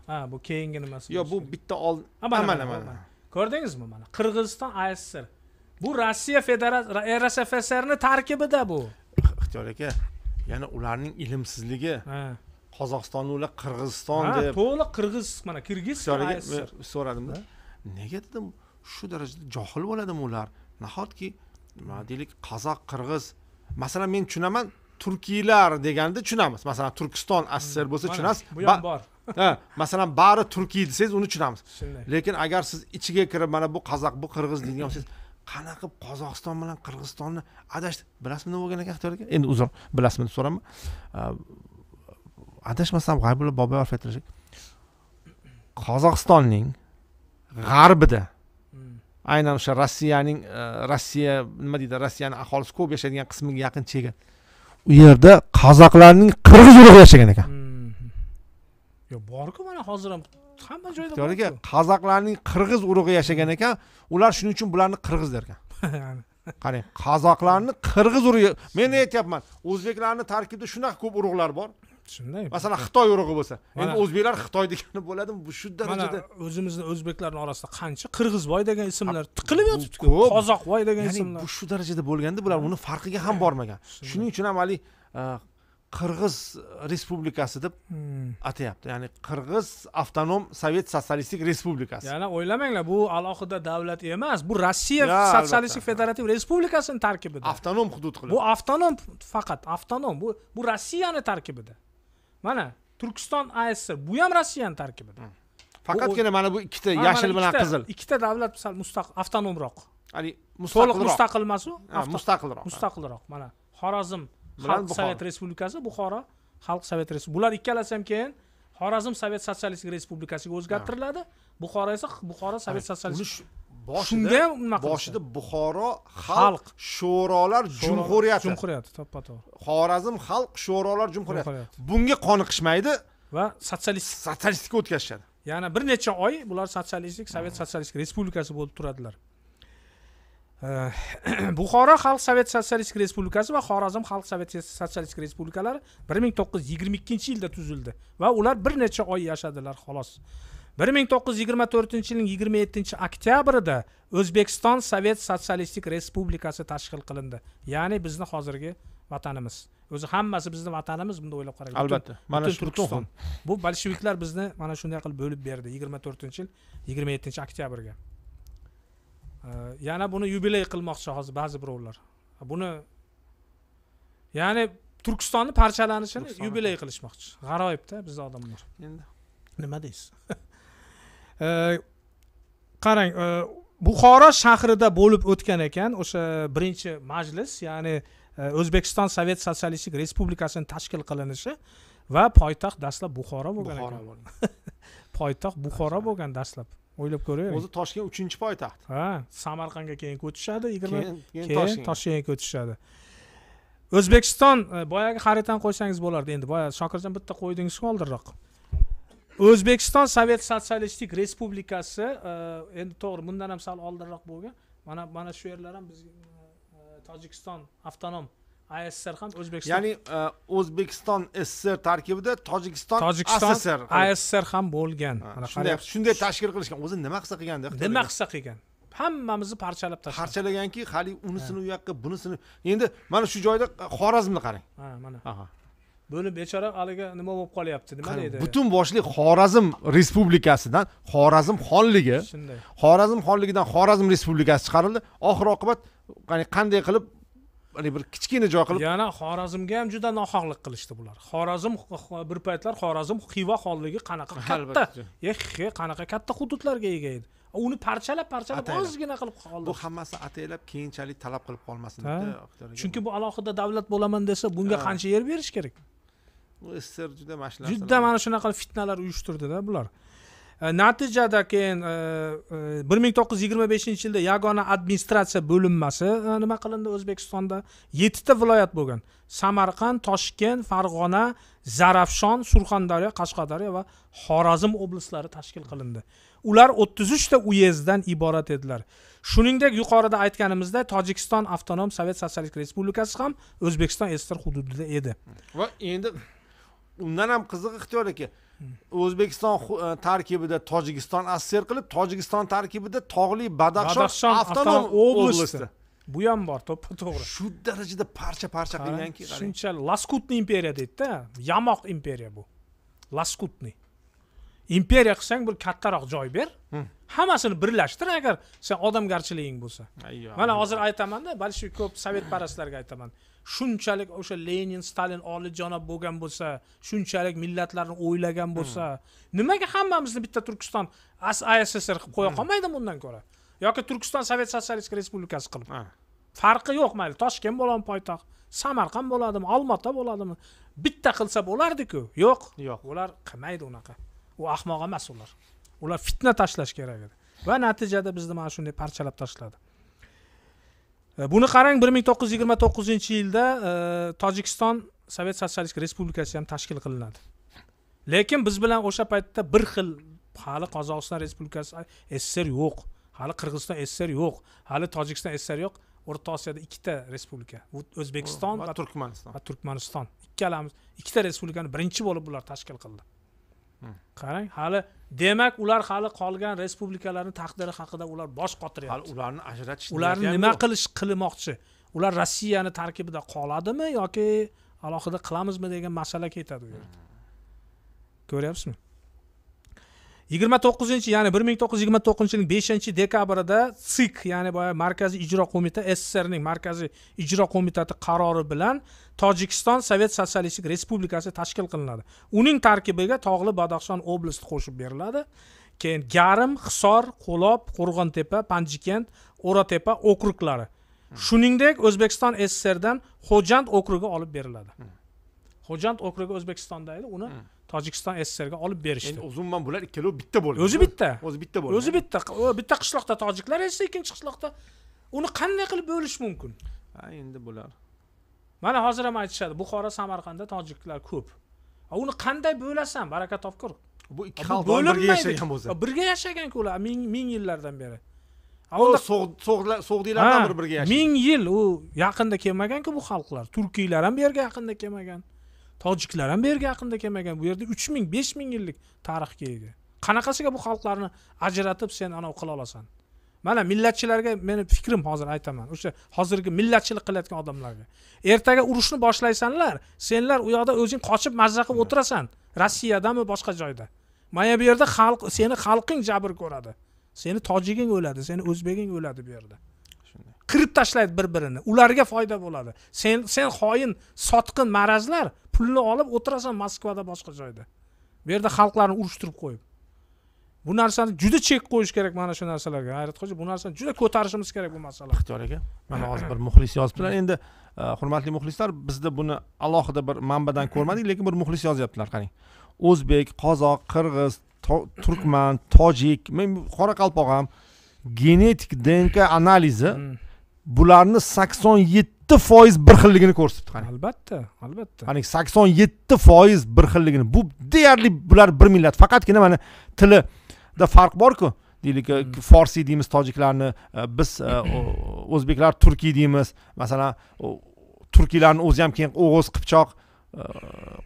ha bu keyingi nimasi yo'q bu bitta old mana mana ko'rdingizmi mana qirg'iziston assr bu rossiya federatsiya rsfsrni tarkibida bu ixtiyor aka yana ularning ilmsizligi qozog'istonni ular qirg'iziston deb to'liq qirg'iz mana kirgiz so'radimda nega dedim shu darajada johil bo'ladimi ular nahotki nima deylik qozoq qirg'iz masalan men tushunaman turkiylar deganda tushunamiz masalan turkiston sssr bo'lsa tushunasiz bu ham bor ha masalan bari turkiy desangiz uni tushunamiz lekin agar siz ichiga kirib mana bu qozoq bu qirg'iz deydigan bo'lsangiz qanaqa qilib qozog'iston bilan qirg'izistonni adashdi bilasizmi nima bo'lgan ekan ixtiyor aka endi uzr bilasizmi deb so'rayman adashmasam g'aybulla boboyev aytilishi qozog'istonning g'arbida hmm. aynan o'sha rossiyaning e, rossiya nima deydi rossiyani aholisi ko'p yashaydigan qismiga yaqin chegar u yerda qozoqlarning qirg'iz urug'i yashagan ekan hmm. yo'q borku mana hozir ham hamma joyda bor qozoqlarning qirg'iz urug'i yashagan ekan ular shuning uchun bularni qirg'iz derkan [laughs] qarang qozoqlarni qirg'iz urug'i men aytyapman o'zbeklarni tarkibida shunaqa ko'p urug'lar bor shunday masalan xitoy urug'i bo'lsa endi o'zbeklar xitoy degani bo'ladimi shu darajada o'zimizni o'zbeklarni orasida qancha qirg'izboy degan ismlar tiqilib yotibdi qozoqboy degan ismlar bu shu darajada bo'lganda bular uni farqiga ham bormagan shuning uchun ham haligi e, qirg'iz respublikasi deb hmm. atayapti ya'ni qirg'iz avtonom sovet sotsialistik respublikasi yana o'ylamanglar bu alohida davlat emas bu rossiya sotsialistik federativ respublikasini tarkibida avtonom hudud qilib bu avtonom faqat avtonom bu bu rossiyani tarkibida mana turkiston asr bu ham rossiyani tarkibida faqatgina mana bu ikkita yashil bilan qizil ikkita davlat sal mustaqil avtonomroq to'liq mustaqil emasu mustaqilroq mustaqilroq mana xorazm xalq sovet respublikasi buxoro xalq sovet respublikasi bular ikkalasi ham keyin xorazm sovet sotsialistik respublikasiga o'zgartiriladi buxoro esa buxoro sovet sotsialistik boshida nima boshida buxoro xalq sho'rolar jumhuriyati jumhuriyati to'ppa to'g'ri xorazm xalq sho'rolar jumhuriyati bunga qoniqishmaydi va sotsialistik sotsialistikka o'tkazishadi yana bir necha oy bular sotsialistik sovet sotsialistik respublikasi bo'lib turadilar [clears throat] buxoro xalq sovet sotsialistik respublikasi va xorazm xalq sovet sotsialistik respublikalari bir ming to'qqiz yuz yigirma ikkinchi yilda tuzildi va ular bir necha oy yashadilar xolos bir ming to'qqiz yuz yigirma to'rtinchi yilning yigirma yettinchi oktyabrida o'zbekiston sovet sotsialistik respublikasi tashkil qilindi ya'ni bizni hozirgi vatanimiz o'zi hammasi bizni vatanimiz bunday o'ylab qarang albatta mana shu turkiston bu bolsheviklar bizni mana shunday qilib bo'lib berdi yigirma to'rtinchi yil yigirma yettinchi oktyabrga yana buni yubiley qilmoqchi hozir ba'zi birovlar buni ya'ni turkistonni parchalanishini yubiley qilishmoqchi g'aroyibda bizni odamlar endi nima deysiz [laughs] qarang e, buxoro shahrida bo'lib o'tgan ekan o'sha birinchi majlis ya'ni e, o'zbekiston sovet sotsialistik respublikasini tashkil qilinishi va poytaxt dastlab buxoro bo'lgan ekan [laughs] poytaxt buxoro bo'lgan dastlab o'ylab ko'ravering o'zi toshkent uchinchi poytaxt ha samarqandga keyin ko'chishadi yigirma keyin toshkentga ko'chishadi o'zbekiston e, boyagi xaritani qo'ysangiz bo'lardi endi boya shokirjon bitta qo'ydingiz oldinroq o'zbekiston sovet sotsialistik respublikasi e, endi to'g'ri bundan ham sal oldinroq bo'lgan mana mana shu yerlar ham biz e, tojikiston avtonom asssr ham o'zbekiston ya'ni e, o'zbekiston ssr tarkibida tojikiston tojikiston asssr asssr ham bo'lgan shunday shunday tashkil qilishgan o'zi nima qilsa qilganda nima qilsa qilgan hammamizni parchalab tashlagan parchalaganki hali unisini u yoqqa bunisini endi mana shu joyda xorazmni qarang ha mana buni bechora haligi nima bo'lib qolyapti nima deydi butun boshli xorazm respublikasidan xorazm xonligi shunday xorazm xonligidan xorazm respublikasi chiqarildi oxir oqibat qanday qilib bir kichkina joy qilib yana xorazmga ham juda nohaqlik qilishdi bular xorazm bir paytlar xorazm xiva xonligi qanaqa katta ehe qanaqa katta hududlarga ega edi uni parchalab parchalab ozgina qilib qoldi bu hammasi ataylab keyinchalik talab qilib qolmasin chunki bu alohida davlat bo'laman desa bunga qancha yer berish kerak sr juda mana shu juda mana shunaqa fitnalar uyushtirdida bular e, natijada keyin e, e, bir ming to'qqiz yuz yigirma beshinchi yilda yagona administratsiya bo'linmasi nima qilindi o'zbekistonda yettita viloyat bo'lgan samarqand toshkent farg'ona zarafshon surxondaryo qashqadaryo va xorazm oblastlari tashkil qilindi ular o'ttiz uchta uyezddan iborat edilar shuningdek yuqorida aytganimizdek tojikiston avtonom sovet sotsialistik respublikasi ham o'zbekiston sssr hududida edi va endi undan ham qiziq ixtiyor aka o'zbekiston e, tarkibida tojikiston asser qilib tojikiston tarkibida tog'li badaxshon avtonom oblasti bu ham bor to'ppa to'g'ri shu darajada parcha parcha qilganki shuncha laskutniy imperiya deydida yamoq imperiya bu laskutniy imperiya qilsang bir kattaroq joy ber hmm. hammasini birlashtir agar sen odamgarchiliging bo'lsa mana hozir aytamanda большевик ko'p sovetparastlarga aytaman shunchalik o'sha lenin stalin olijanob bo'lgan bo'lsa shunchalik millatlarni o'ylagan bo'lsa hmm. nimaga hammamizni bitta turkiston asssr qilib qo'ya hmm. qolmaydimi undan ko'ra yoki turkiston sovet sotsialistik respublikasi qilib farqi yo'q mayli toshkent bo'ladimi poytaxt samarqand bo'ladimi olmaota bo'ladimi bitta qilsa bo'lardiku yo'q yo'q ular qilmaydi unaqa u ahmoq emas ular ular fitna tashlash kerak edi va natijada bizni mana shunday parchalab tashladi Э, buni qarang bir ming to'qqiz yuz yigirma to'qqizinchi yilda э, tojikiston sovet sotsialistik respublikasi ham tashkil qilinadi lekin biz bilan o'sha paytda bir xil hali qozog'iston respublikasi sssr yo'q hali qirg'iziston sssr yo'q hali tojikiston sssr yo'q o'rta osiyoda ikkita respublika o'zbekiston va turkmaniston va turkmaniston ikkalamiz ikkita respublikani birinchi bo'lib bular tashkil qildi qarang hali demak ular hali qolgan respublikalarni taqdiri haqida ular bosh qotiryapti hali ularni ajratish ularni nima qilish qilmoqchi ular rossiyani tarkibida qoladimi yoki alohida qilamizmi degan masala ketadi u yerda hmm. ko'ryapsizmi yigirma to'qqizinchi ya'ni bir ming to'qqiz yuz yigirma to'qqizinchi yilning beshinchi dekabrida sik ya'ni boya markaziy ijro qo'mita sssrning markaziy ijro qo'mitasi qarori bilan tojikiston sovet sotsialistik respublikasi tashkil qilinadi uning tarkibiga tog'li badaxshon oblasti qo'shib beriladi keyin garim hisor qo'lob qo'rg'ontepa panjikent o'ratepa okruglari shuningdek o'zbekiston sssrdan xo'jand okrugi olib beriladi hmm. xo'jand okrugi o'zbekistonda edi uni hmm. tojikiston sssrga olib berishdi endi umuman bular ikkalovi bitta bo'lgan o'zi bitta o'zi bitta bo'lgan o'zi bitta bitta qishloqda tojiklar yashasa ikkinchi qishloqda uni qanday qilib bo'lish mumkin ha endi bular mana hozir ham aytishadi buxoro samarqandda tojiklar ko'p uni qanday bo'lasan baraka topkur bu ikki xalq birga yashagan bo'lsa birga yashaganku ular ming yillardan beri unda so'g'dilardan bir-biriga yashagan ming yil u yaqinda kelmaganku bu xalqlar turkiylar ham bu yerga yaqinda kelmagan tojiklar ham bu yerga yaqinda kelmagan bu yerda uch ming besh ming yillik tarixga ega qanaqasiga bu xalqlarni ajratib sen anavi qila olasan mana millatchilarga meni fikrim hozir aytaman o'sha hozirgi millatchilik qilayotgan odamlarga ertaga urushni boshlaysanlar senlar u yoqda o'zing qochib mazza qilib o'tirasan rossiyadami boshqa joyda mana bu yerda xalq seni xalqing jabr ko'radi seni tojiging o'ladi seni o'zbeging o'ladi bu yerda kirib tashlaydi bir birini ularga foyda bo'ladi sen sen xoin sotqin marazlar pulni olib o'tirasan moskvada boshqa joyda bu yerda xalqlarni urushtirib qo'yib bu narsani juda chek qo'yish kerak mana shu narsalarga hayratxo'ja bu narsani juda ko'tarishimiz kerak bu masala ixtiyor aka mana hozir bir muxlis yozibdilar endi e, hurmatli muxlislar bizda buni alohida bir manbadan ko'rmadik lekin bir muxlis yozyaptilar qarang o'zbek qozoq qirg'iz turkman tojik men qoraqalpoq ham genetik dnk analizi hmm. bularni sakson yetti foiz bir xilligini ko'rsatibdi qani albatta albatta qarang sakson yetti foiz bir xilligini bu deyarli bular bir millat faqatgina mana tilida farq borku deylik e, hmm. forsiy deymiz tojiklarni e, biz e, o'zbeklar turkiy deymiz masalan turkiylarni o'zi ham keyin o'g'iz qipchoq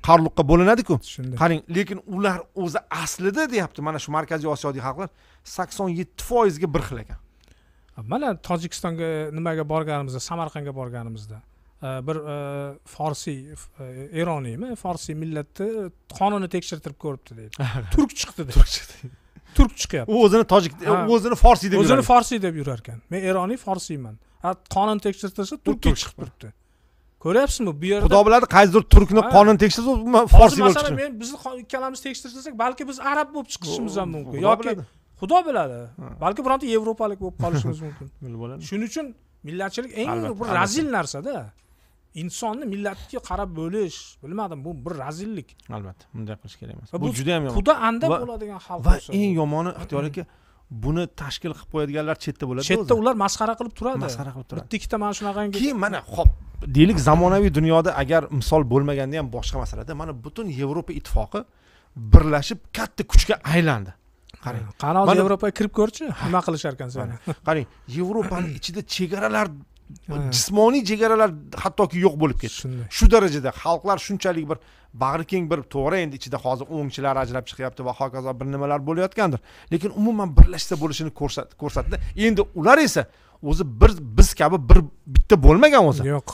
qarluqqa bo'linadiku shunday qarang lekin ular o'zi aslida deyapti mana shu markaziy osiyodagi xalqlar sakson yetti foizga bir xil ekan mana tojikistonga nimaga borganimizda samarqandga borganimizda e, bir e, forsiy e, eroniymi forsiy millatni qonini tekshirtirib ko'ribdi deydi [laughs] turk chiqdi deydi turk chiqyapti u o'zini tojik o'zini forsiy deb o'zini forsiy deb yurar ekan men eroniy forsiyman qonini tekshirtirsa turkka chiqib turibdi ko'ryapsizmi bu yerda xudo biladi qaysidir turkni qonini tekshirsa forsiy bo'lib chiqadi masalan men bizni ikkalamiz tekshirtirsak balki biz arab bo'lib chiqishimiz ham mumkin yoki xudo biladi balki bironta yevropalik bo'lib qolishimiz [laughs] mumkin bilib shuning uchun millatchilik eng bir razil narsada insonni millatga qarab bo'lish bilmadim bu bir razillik albatta bunday qilish kerak emas bu juda ham yomon xudo anda bo'ladigan xalq va eng yomoni ixtiyor aka buni tashkil qilib qo'yadiganlar chetda bo'ladi chetda ular masxara qilib turadi masxara qilib turadi bitta ikkita mana shunaqangi keyin mana hop deylik zamonaviy dunyoda agar misol bo'lmaganda ham boshqa masalada mana butun yevropa ittifoqi birlashib katta kuchga aylandi qarang qani hozir yevropaga kirib ko'rchi nima ekan seni [laughs] qarang yevropani ichida chegaralar jismoniy chegaralar hattoki yo'q bo'lib ketdi shunday shu darajada xalqlar shunchalik bir bag'ri keng bir to'g'ri endi ichida hozir o'ngchilar ajrab chiqyapti va hokazo bir nimalar bo'layotgandir lekin umuman birlashsa bo'lishini ko'rsatdi endi ular esa o'zi bir biz kabi bir bitta bo'lmagan o'zi yo'q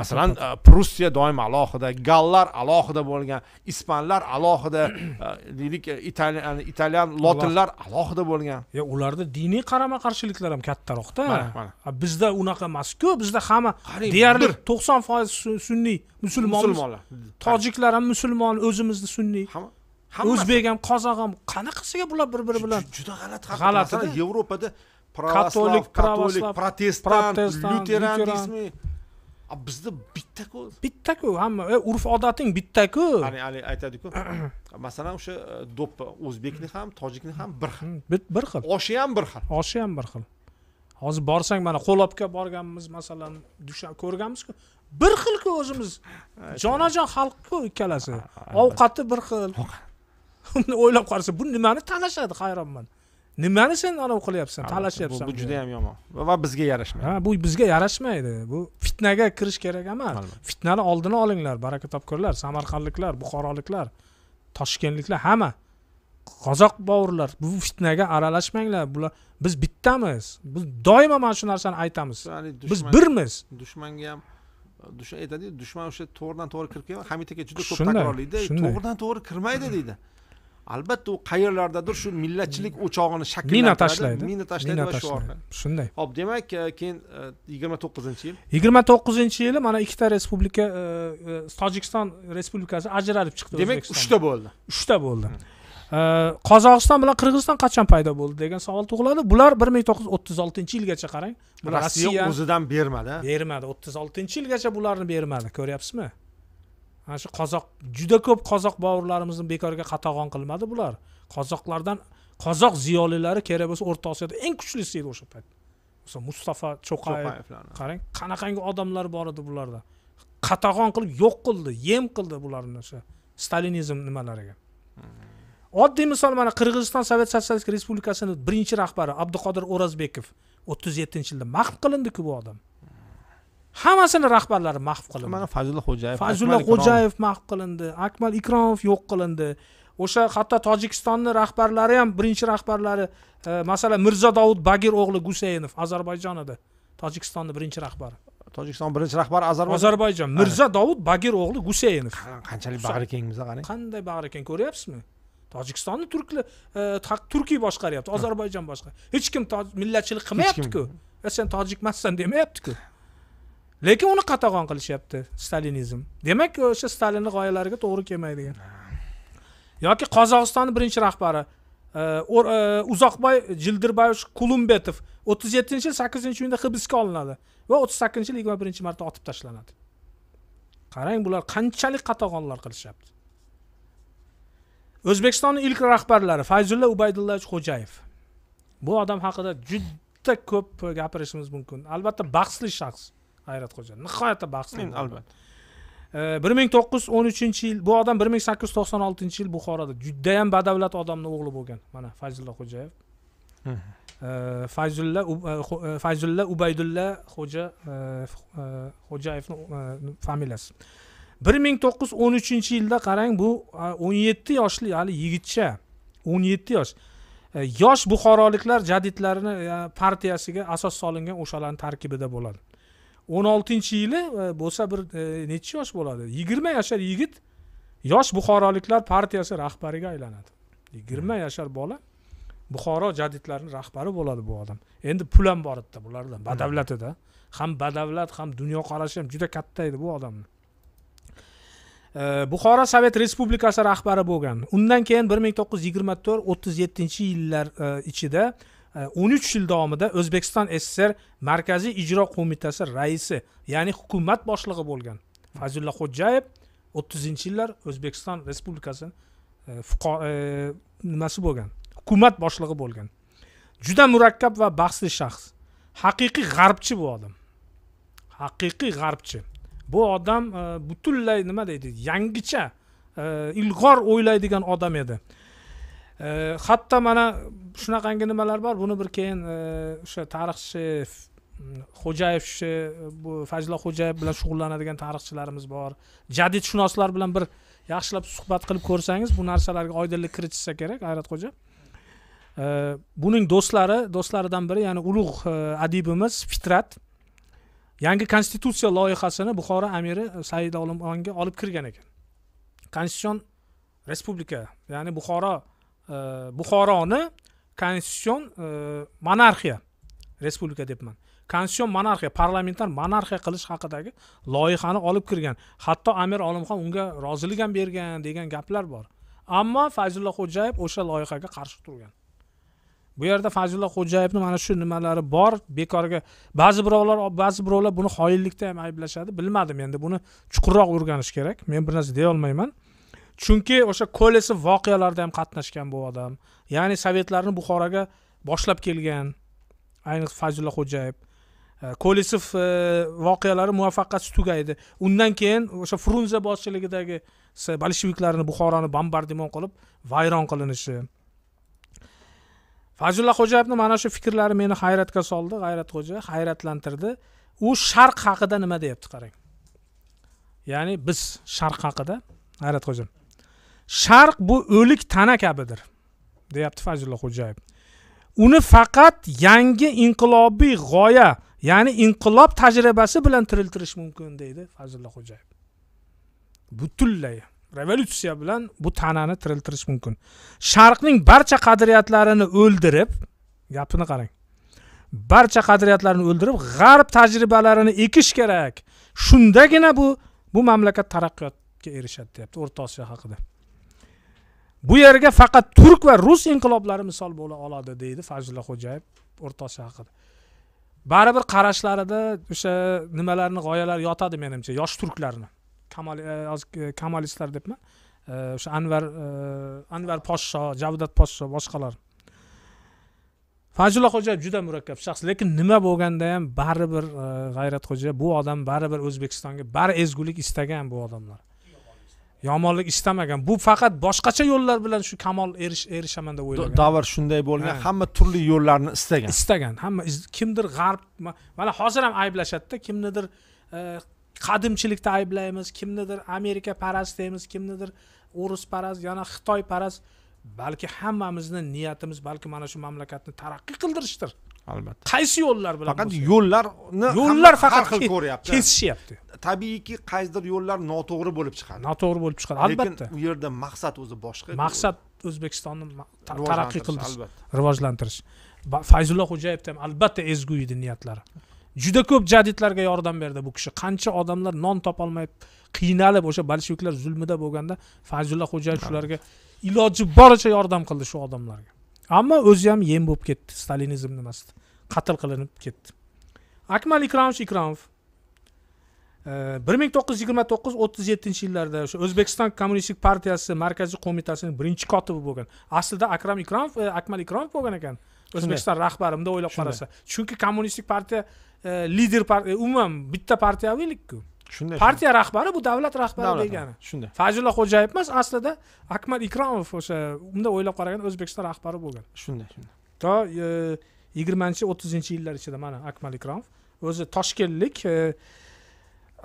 masalan e, prussiya doim alohida gallar alohida bo'lgan ispanlar alohida e, deylik e, italyan italyan lotinlar alohida bo'lgan yo ularda diniy qarama qarshiliklar ham kattaroqda bizda unaqa emas ku bizda hamma deyarli to'qson foiz sunniy musulmon musulmonlar tojiklar ham musulmon o'zimizni sunniy o'zbek ham qozoq ham qanaqasiga bular bir biri bilan juda g'alati g'alati yevropada katolik katolik protestant lyuteran bizda bittaku bittaku hamma urf odating bittaku haligi haligi aytadiku masalan o'sha do'ppi o'zbekni ham tojikni ham bir xil bir xil oshi ham bir xil oshi ham bir xil hozir borsang mana qo'lobga borganmiz masalan dushanba ko'rganmizku bir xilku o'zimiz jonajon xalqku ikkalasi ovqati bir xil o'ylab qarasa bu nimani tanlashadi hayronman nimani sen anavi qilyapsan talashyapsan bu juda yam yomon va bizga yarashmaydi ha bu bizga yarashmaydi bu fitnaga kirish kerak emas fitnani oldini olinglar baraka topkurlar samarqandliklar buxoroliklar toshkentliklar hamma qozoq bovurlar bu fitnaga aralashmanglar bular biz bittamiz biz doimo mana shu narsani aytamiz biz birmiz dushmanga ham aytadiku dushman o'sha to'g'ridan to'g'ri kirib kelyapti hamid aka juda ko'p takrorlaydi to'g'ridan to'g'ri kirmaydi deydi albatta u qayerlardadir shu millatchilik o'chog'ini shakllantiradi mina tashlaydi mina tashlaydi va shu orqali shunday ho'p demak e, keyin e, yigirma to'qqizinchi yil yigirma to'qqizinchi yili mana ikkita respublika e, tojikiston respublikasi ajralib chiqdi demak uchta bo'ldi uchta bo'ldi hmm. qozog'iston bilan qirg'iziston qachon paydo bo'ldi degan savol tug'iladi bular bir ming to'qqiz yuz o'ttiz oltinchi yilgacha qarang rossiya o'zidan bermadi bermadi o'ttiz oltinchi yilgacha bularni bermadi ko'ryapsizmi mana shu qozoq juda ko'p qozoq bovurlarimizni bekorga qatag'on qilmadi bular qozoqlardan qozoq ziyolilari kerak bo'lsa o'rta osiyoda eng kuchlisi edi o'sha payt masalan mustafa cho'qayev qarang qanaqangi odamlar bor edi bularda qatag'on qilib yo'q qildi yem qildi bularni o'sha stalinizm nimalariga hmm. oddiy misol mana qirg'iziston sovet sotsialistik respublikasini birinchi rahbari abduqodir o'rozbekov o'ttiz yettinchi yilda mahv qilindiku bu odam hammasini rahbarlari mahv qilindi mana fazliddin xo'jayev fazliddin xo'jayev mahv qilindi akmal ikromov yo'q qilindi o'sha hatto tojikistonni rahbarlari ham birinchi rahbarlari e, masalan mirzo dovud bagir o'g'li guseynov edi tojikistonni birinchi rahbari tojikiston birinchi rahbari ozarbayjon ozarbayjon mirzo dovud bagir o'g'li guseynov qanchalik bag'ri keng biza qarang qanday bag'ri keng ko'ryapsizmi tojikistonni turklar e, turkiy boshqaryapti ozarbayjon boshqa hech kim millatchilik qilmayaptiku sen tojikmassan demayaptiku lekin uni qatag'on qilishyapti stalinizm demak o'sha stalinni g'oyalariga to'g'ri kelmaydigan yoki qozog'istonni birinchi rahbari e, e, uzoqboy jildirbayevich kulumbetov o'ttiz yettinchi yil sakkizinchi iyunda hibsga olinadi va o'ttiz sakkizinchi yil yigirma birinchi marta otib tashlanadi qarang bular qanchalik qatag'onlar qilishyapti o'zbekistonni ilk rahbarlari fayzulla ubaydullayevich xo'jayev bu odam haqida juda ko'p gapirishimiz mumkin albatta bahsli shaxs hayratxo'ja nihoyatda baxtli albatta bir ming to'qqiz yuz o'n uchinchi yil bu odam bir ming sakkiz yuz to'qson oltinchi yil buxoroda judayam badavlat odamni o'g'li bo'lgan mana fayzulla xo'jayev fayzulla e, e, fayzulla ubaydulla xo'ja e, xo'jayevni familiyasi bir ming to'qqiz yuz o'n uchinchi yilda qarang bu o'n yetti yoshli hali yigitcha o'n yetti yosh yosh buxoroliklar jadidlarini partiyasiga asos solingan o'shalarni tarkibida bo'ladi o'n oltinchi yili e, bo'lsa bir e, nechi yosh bo'ladi yigirma yashar yigit yosh buxoroliklar partiyasi rahbariga aylanadi yigirma hmm. yashar bola buxoro jadidlarini rahbari bo'ladi bu odam endi pul ham bor edi bularda badavlatida ham badavlat ham dunyoqarashi ham juda katta edi bu odamni e, buxoro sovet respublikasi rahbari bo'lgan undan keyin bir ming to'qqiz yuz yigirma to'rt o'ttiz yettinchi yillar ichida o'n uch yil davomida o'zbekiston sssr markaziy ijro qo'mitasi raisi ya'ni hukumat boshlig'i bo'lgan fazulla xo'jayev o'ttizinchi yillar o'zbekiston e, fuqaro e, nimasi bo'lgan hukumat boshlig'i bo'lgan juda murakkab va bahsli shaxs haqiqiy g'arbchi bu odam haqiqiy g'arbchi bu odam e, butunlay nima deydi yangicha ilg'or o'ylaydigan odam edi hatto mana shunaqangi nimalar bor buni bir keyin e, o'sha tarixchi xo'jayev bu fazila xo'jayev bilan shug'ullanadigan tarixchilarimiz bor jadidshunoslar bilan bir yaxshilab suhbat qilib ko'rsangiz bu narsalarga oydinlik kiritishsa kerak xo'ja buning do'stlari do'stlaridan biri ya'ni ulug' e, adibimiz fitrat yangi konstitutsiya loyihasini buxoro amiri e, said olimonga olib kirgan ekan konstitutsion respublika ya'ni buxoro buxoroni konstitutsion monarxiya respublika debman konstitutsion monarxiya parlamentar monarxiya qilish haqidagi loyihani olib kirgan hatto amir olimxon unga rozilik ham bergan degan gaplar bor ammo fayzulla xo'jayev o'sha loyihaga qarshi turgan bu yerda fayzulla xo'jayevni mana shu nimalari bor bekorga ba'zi birovlar ba'zi birovlar buni xoinlikda ham ayblashadi bilmadim endi buni chuqurroq o'rganish kerak men bir narsa deyolmayman chunki o'sha kolesov voqealarida ham qatnashgan bu odam ya'ni sovetlarni buxoroga boshlab kelgan ayniqsa fayzulla xo'jayev e, kolesov e, voqealari muvaffaqiyatsiz tugaydi undan keyin o'sha frunze boshchiligidagi bolsheviklarni buxoroni bombardimon qilib vayron qilinishi fazulla xo'jayevni mana shu fikrlari meni hayratga soldi g'ayratxo'ja hayratlantirdi u sharq haqida nima deyapti qarang ya'ni biz sharq haqida hayratxo'ja sharq bu o'lik tana kabidir deyapti fazilulla xo'jayev uni faqat yangi inqilobiy g'oya ya'ni inqilob tajribasi bilan tiriltirish mumkin deydi fazilulla xo'jayev butunlay revolyutsiya bilan bu tanani tiriltirish mumkin sharqning barcha qadriyatlarini o'ldirib gapini qarang barcha qadriyatlarni o'ldirib g'arb tajribalarini ekish kerak shundagina bu bu mamlakat taraqqiyotga erishadi deyapti o'rta osiyo haqida bu yerga faqat turk va rus inqiloblari misol bo'la oladi deydi fazliddin xo'jayev o'rtoqcha haqida baribir qarashlarida o'sha nimalarni g'oyalari yotadi menimcha yosh turklarni kamalistlar e, e, debman e, o'sha anvar anvar poshsho javdat poshsho boshqalar fazulla xo'jayev juda murakkab shaxs lekin nima bo'lganda ham baribir g'ayratxo'ja bu odam baribir o'zbekistonga bari ezgulik istagan bu odamlar yomonlik istamagan bu faqat boshqacha yo'llar bilan shu kamol erishaman deb o'ylagan davr shunday bo'lgan hamma turli yo'llarni istagan istagan hamma kimdir g'arb mana hozir ham ayblashadida kimnidir e, qadimchilikda ayblaymiz kimnidir amerika parast deymiz kimnidir o'ris parast yana xitoy parast balki hammamizni niyatimiz balki mana shu mamlakatni taraqqiy qildirishdir albatta qaysi yo'llar bilan faqat yo'llarni yo'llar faqat har xil ko'ryapti kesishyapti tabiiyki qaysidir yo'llar noto'g'ri bo'lib chiqadi noto'g'ri bo'lib chiqadi albatta lekin u yerda maqsad o'zi boshqa maqsad o'zbekistonni taraqqiy qildirish rivojlantirish fayzulloh xo'jayevni ham albatta ezgu edi niyatlari juda ko'p jadidlarga yordam berdi bu kishi qancha odamlar non topolmay qiynalib o'sha bolsheviklar zulmida bo'lganda fayzulloh xo'jayev shularga iloji boricha yordam qildi shu odamlarga ammo o'zi ham yem bo'lib ketdi stalinizm nimasida qatl qilinib ketdi akmal ikromovich ikromov e, bir ming to'qqiz yuz yigirma to'qqiz o'ttiz yettinchi yillarda o'sha o'zbekiston kommunistik partiyasi markaziy qo'mitasining birinchi kotibi bo'lgan aslida akram ikramov e, akmal ikromov bo'lgan ekan o'zbekiston rahbari bunday o'ylab qarasa chunki kommunistik partiya e, lider umuman bitta partiyaviylikku shunday partiya rahbari bu davlat rahbari degani shunday fayzulla xo'jayev emas aslida akmal ikromov o'sha unday o'ylab qaraganda o'zbekiston rahbari bo'lgan shunday shunday to yigirmanchi o'ttizinchi yillar ichida mana akmal ikromov o'zi toshkentlik e,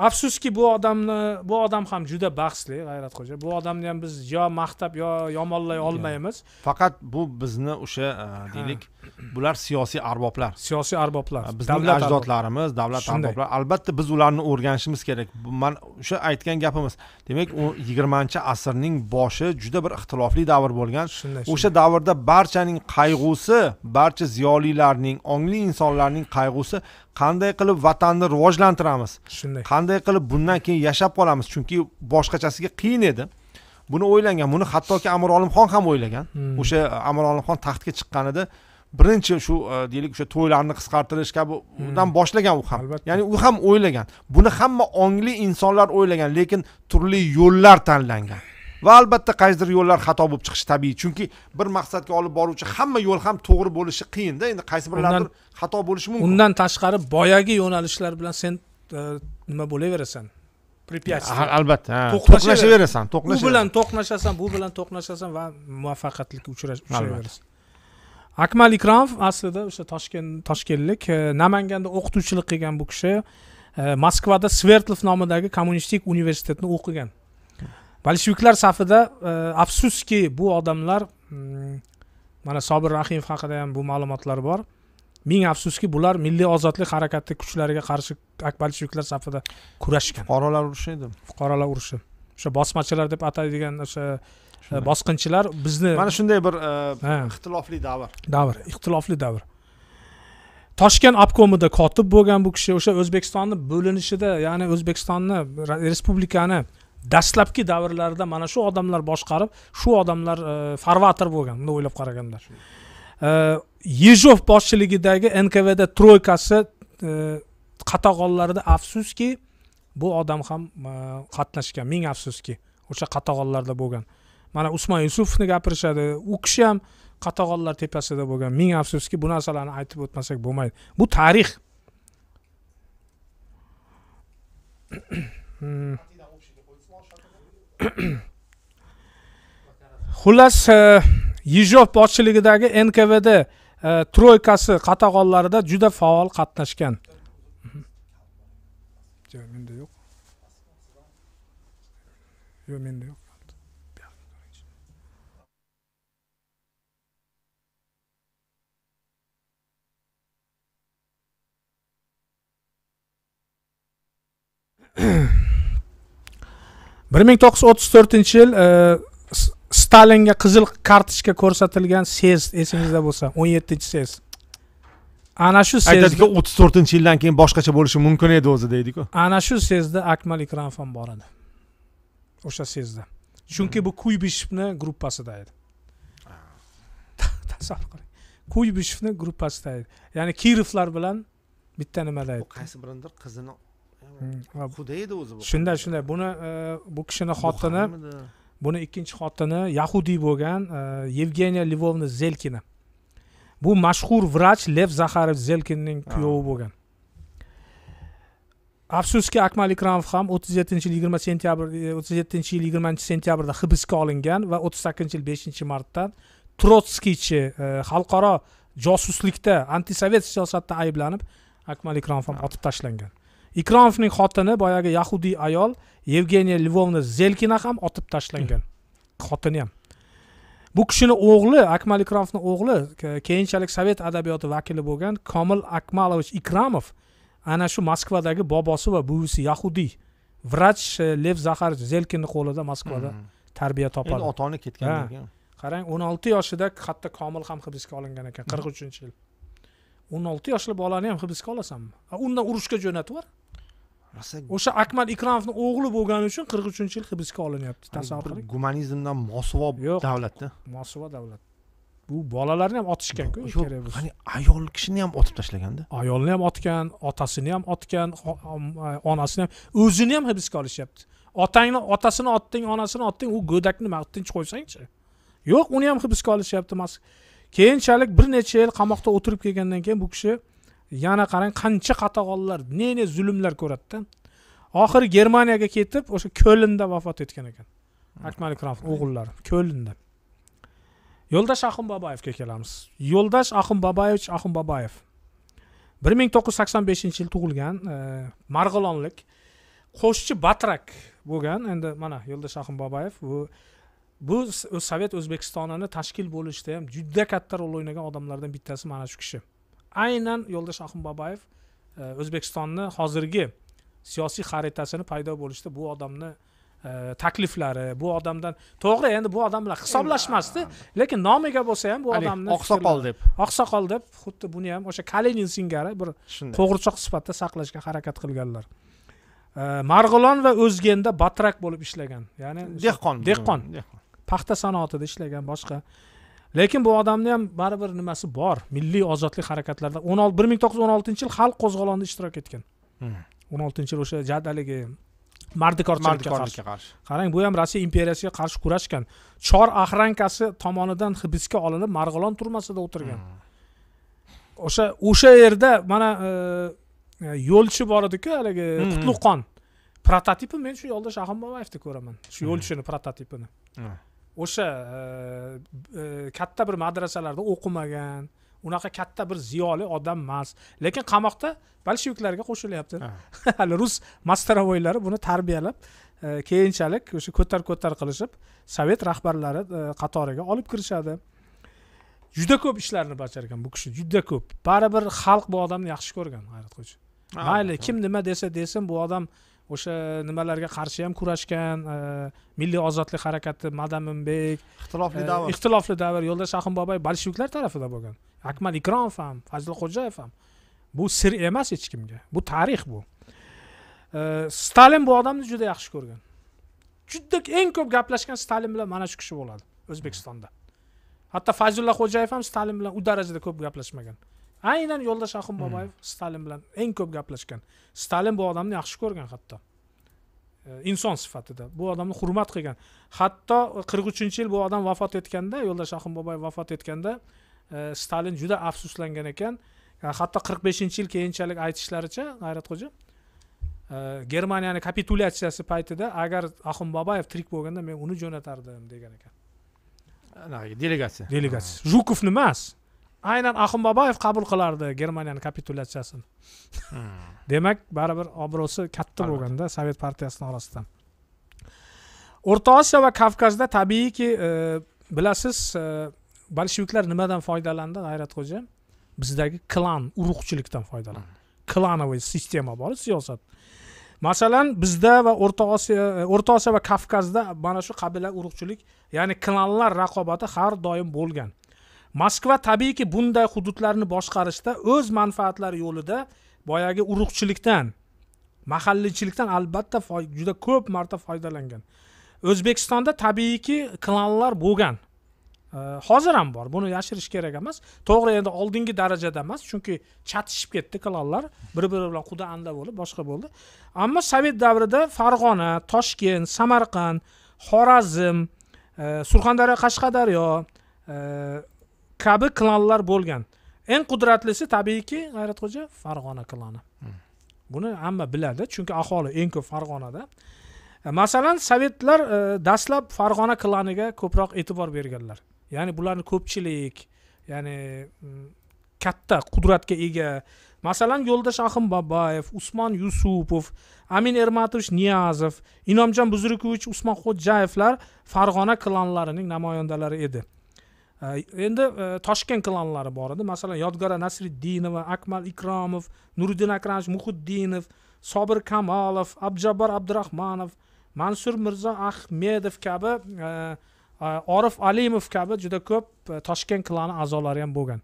afsuski bu odamni bu odam ham juda bahsli g'ayratxo'ja bu odamni ham biz yo maqtab yo yomonlay olmaymiz faqat bu bizni o'sha e, deylik bular siyosiy arboblar siyosiy arboblar bizni ajdodlarimiz davlat arboblari albatta biz ularni o'rganishimiz kerak man o'sha aytgan gapimiz demak u yigirmanchi asrning boshi juda bir ixtilofli davr bo'lgan shunday o'sha davrda barchaning qayg'usi barcha ziyolilarning ongli insonlarning qayg'usi qanday qilib vatanni rivojlantiramiz shunday qanday qilib bundan keyin yashab qolamiz chunki boshqachasiga qiyin edi buni o'ylangan buni hattoki amir olimxon ham o'ylagan hmm. o'sha amir olimxon taxtga chiqqanida birinchi shu e, deylik o'sha to'ylarni qisqartirish kabidan hmm. boshlagan u ham Albatta. ya'ni u ham o'ylagan buni hamma ongli insonlar o'ylagan lekin turli yo'llar tanlangan va albatta qaysidir yo'llar xato bo'lib chiqishi tabiiy chunki bir maqsadga olib boruvchi hamma yo'l ham to'g'ri bo'lishi qiyinda endi qaysi birlaridir xato bo'lishi mumkin undan tashqari boyagi yo'nalishlar bilan sen e, nima bo'laverasan препятствие albatta to'qnashaverasan to'qnash u bilan to'qnashasan bu bilan to'qnashasan va muvaffaqiyatlikka uchrayverasan akmal ikromov aslida o'sha toshkent toshkentlik e, namanganda o'qituvchilik qilgan bu kishi e, moskvada svertlov nomidagi kommunistik universitetni o'qigan bolsheviklar safida e, afsuski bu odamlar mm, mana sobir rahimov haqida ham bu ma'lumotlar bor ming afsuski bular milliy ozodlik harakati kuchlariga qarshi bolsheviklar safida kurashgan fuqarolar urushi edi fuqarolar urushi o'sha bosmachilar deb ataydigan o'sha bosqinchilar bizni mana shunday bir e, ixtilofli davr davr ixtilofli davr toshkent obkomida kotib bo'lgan bu kishi o'sha o'zbekistonni bo'linishida ya'ni o'zbekistonni respublikani dastlabki davrlarida mana shu odamlar boshqarib shu odamlar e, farvator bo'lgan bunday o'ylab qaraganda e, yejov boshchiligidagi nkvd troykasi qatag'onlarida afsuski bu odam ham qatnashgan ming afsuski o'sha qatag'onlarda bo'lgan mana usmon yusupovni gapirishadi u kishi ham qatag'onlar tepasida bo'lgan ming afsuski bu narsalarni aytib o'tmasak bo'lmaydi bu tarix [coughs] xullas e, yijov boshchiligidagi nkvd e, troykasi qatag'onlarida juda faol qatnashgan menda yo'q yo'q menda yo'q [clears throat] bir ming to'qqiz yuz o'ttiz to'rtinchi yil e, stalinga qizil kartochka ko'rsatilgan sez esingizda bo'lsa o'n yettinchi sez ana shu aytadiku o'ttiz to'rtinchi yildan keyin boshqacha bo'lishi mumkin edi o'zi deydiku ana shu sezda akmal ikromov ham bor edi o'sha sezda chunki bu kuybishevni gruppasida edi tasavvur qiling kuybishevni gruppasida edi ya'ni kirovlar bilan bitta nimada edi qaysi birindir qizini xudaydi o'zi shunday shunday buni bu kishini xotini buni ikkinchi xotini yahudiy bo'lgan yevgeniya livovna zelkina bu mashhur vrach lev zaharov zelkinning kuyovi bo'lgan afsuski akmal ikramov ham o'ttiz yettinchi yil yigirma sentyabr o'ttiz yettinchi yil yigirmanchi sentyabrda hibsga olingan va o'ttiz sakkizinchi yil beshinchi martdan trotskiychi xalqaro josuslikda antisovet siyosatda ayblanib akmal ikramov ham otib tashlangan ikromovning xotini boyagi yahudiy ayol yevgeniya lvovna zelkina ham otib tashlangan xotini ham bu kishini o'g'li akmal ikromovni o'g'li keyinchalik sovet adabiyoti vakili bo'lgan komil akmalovich ikramov ana shu moskvadagi bobosi va buvisi yahudiy vrach e, lev zahar zelkinni qo'lida moskvada mm-hmm. tarbiya topadi ota ona ketgan qarang o'n olti yoshida hatto komil ham hibsga olingan ekan qirq uchinchi yil o'n olti yoshli bolani ham hibsga olasanmi undan urushga jo'natib yubor rosa o'sha akmal ikromovni o'g'li bo'lgani uchun qirq uchinchi yil hibsga olinyapti tasavvur qiling gumanizmdan mosuvo davlatda mosuvo davlat bu bolalarni ham otishganku ya'ni ayol kishini ham otib tashlaganda ayolni ham otgan otasini ham otgan e, onasini ham o'zini ham hibsga olishyapti otangni otasini otding onasini otding u go'dakni tinch qo'ysangchi yo'q uni ham hibsga olishyapti keyinchalik bir necha yil qamoqda o'tirib kelgandan keyin bu kishi yana qarang qancha qatag'onlar ne ne zulmlar ko'radida oxiri germaniyaga ketib o'sha ko'linda vafot etgan ekan akmal ikromov o'g'illari ko'linda yo'ldosh axun boboyevga kelamiz yo'ldosh axun boboyevich axun boboyev bir ming to'qqiz yuz sakson beshinchi yil tug'ilgan e, marg'ilonlik qo'shchi batrak bo'lgan endi mana yo'ldosh axun boboyev bu bu sovet o'zbekistonini tashkil bo'lishida ham juda katta rol o'ynagan odamlardan bittasi mana shu kishi aynan yo'ldosh axun babayev e, o'zbekistonni hozirgi siyosiy xaritasini paydo bo'lishda bu odamni e, takliflari bu odamdan to'g'ri endi bu odam bilan hisoblashmasdi lekin nomiga bo'lsa ham bu odamni oqsoqol deb oqsoqol deb xuddi buni ham o'sha kalinin singari bir qo'g'irchoq sifatida saqlashga harakat qilganlar e, marg'ilon va o'zgenda batrak bo'lib ishlagan ya'ni dehqon dehqon paxta sanoatida ishlagan boshqa lekin bu odamni ham baribir nimasi bor milliy ozodlik harakatlarida o'n olti bir ming to'qqiz yuz o'n oltinchi yil xalq qo'zg'olonida ishtirok etgan hmm. o'n oltinchi yil o'sha jadaligi haligi mardikorchilikka qarshi qarang bu ham rossiya imperiyasiga qarshi kurashgan chor ohrankasi tomonidan hibsga olinib marg'ilon turmasida o'tirgan hmm. o'sha o'sha yerda mana e, e, yo'lchi bor ediku haligi hmm. qutlug'qon prototipi men shu yo'ldosh ahimboyevni ko'raman shu yo'lchini prototipini o'sha e, e, katta bir madrasalarda o'qimagan unaqa katta bir ziyoli odam emas lekin qamoqda bolsheviklarga qo'shilyapti [laughs] hali rus mastravoylari buni tarbiyalab e, keyinchalik o'sha ko'tar ko'tar qilishib sovet rahbarlari qatoriga olib kirishadi juda ko'p ishlarni bajargan bu kishi juda ko'p baribir xalq bu odamni yaxshi ko'rgan hayrat qo'ychi mayli kim nima desa desin bu odam o'sha nimalarga qarshi ham kurashgan e, milliy ozodlik harakati madaminbek [laughs] ixtilofli e, davr ixtilofli davr yo'ldosh axunboboy bolsheviklar tarafida bo'lgan akmal ikromov ham xo'jayev ham bu sir emas hech kimga bu tarix bu e, stalin bu odamni juda yaxshi ko'rgan juda eng ko'p gaplashgan stalin bilan mana shu kishi bo'ladi o'zbekistonda hatto fazulla xo'jayev ham stalin bilan u darajada ko'p gaplashmagan aynan yo'ldosh axun hmm. boboyev stalin bilan eng ko'p gaplashgan stalin bu odamni yaxshi ko'rgan hatto e, inson sifatida bu odamni hurmat qilgan hatto qirq uchinchi yil bu odam vafot etganda yo'ldosh axun boboyev vafot etganda e, stalin juda afsuslangan ekan e, hatto qirq beshinchi yil keyinchalik aytishlaricha g'ayratxo'ja germaniyani kapitulyatsiyasi paytida agar axun boboyev tirik bo'lganda men uni jo'natardim degan ekan delegatsiya delegatsiya jukovni emas aynan axunboboyev qabul qilardi germaniyani kapitulyatsiyasini hmm. demak baribir obro'si katta bo'lganda sovet partiyasini orasida o'rta osiyo va kavkazda tabiiyki e, bilasiz e, bolsheviklar nimadan foydalandi g'ayratxo'ja bizdagi klan urug'chilikdan foydalandi hmm. klanoviy sistema bor siyosat masalan bizda va o'rta osiyo e, o'rta osiyo va kavkazda mana shu qabila urug'chilik ya'ni klanlar raqobati har doim bo'lgan moskva tabiiyki bunday hududlarni boshqarishda o'z manfaatlari yo'lida boyagi urug'chilikdan mahalliychilikdan albatta juda ko'p marta foydalangan o'zbekistonda tabiiyki klanlar bo'lgan hozir ham bor buni yashirish kerak emas to'g'ri endi oldingi darajada emas chunki chatishib ketdi klanlar bir biri bilan quda anda bo'lib boshqa bo'ldi ammo sovet davrida farg'ona toshkent samarqand xorazm surxondaryo qashqadaryo kabi klanlar bo'lgan eng qudratlisi tabiiyki g'ayratxo'ja farg'ona klani hmm. buni hamma biladi chunki aholi eng ko'p farg'onada e, masalan sovetlar e, dastlab farg'ona klaniga ko'proq e'tibor berganlar ya'ni bularni ko'pchilik ya'ni mm, katta qudratga ega masalan yo'ldosh ahimbabayev usmon yusupov amin ermatovich niyazov inomjon buzrukovich usmon xo'jayevlar farg'ona klanlarining namoyandalari edi endi toshkent klanlari bor edi masalan yodgora nasriddinova akmal ikromov nuriddin akramovich muhiddinov sobir kamolov abjabbor abdurahmonov mansur mirzo ahmedov kabi orif alimov kabi juda ko'p toshkent klani a'zolari ham bo'lgan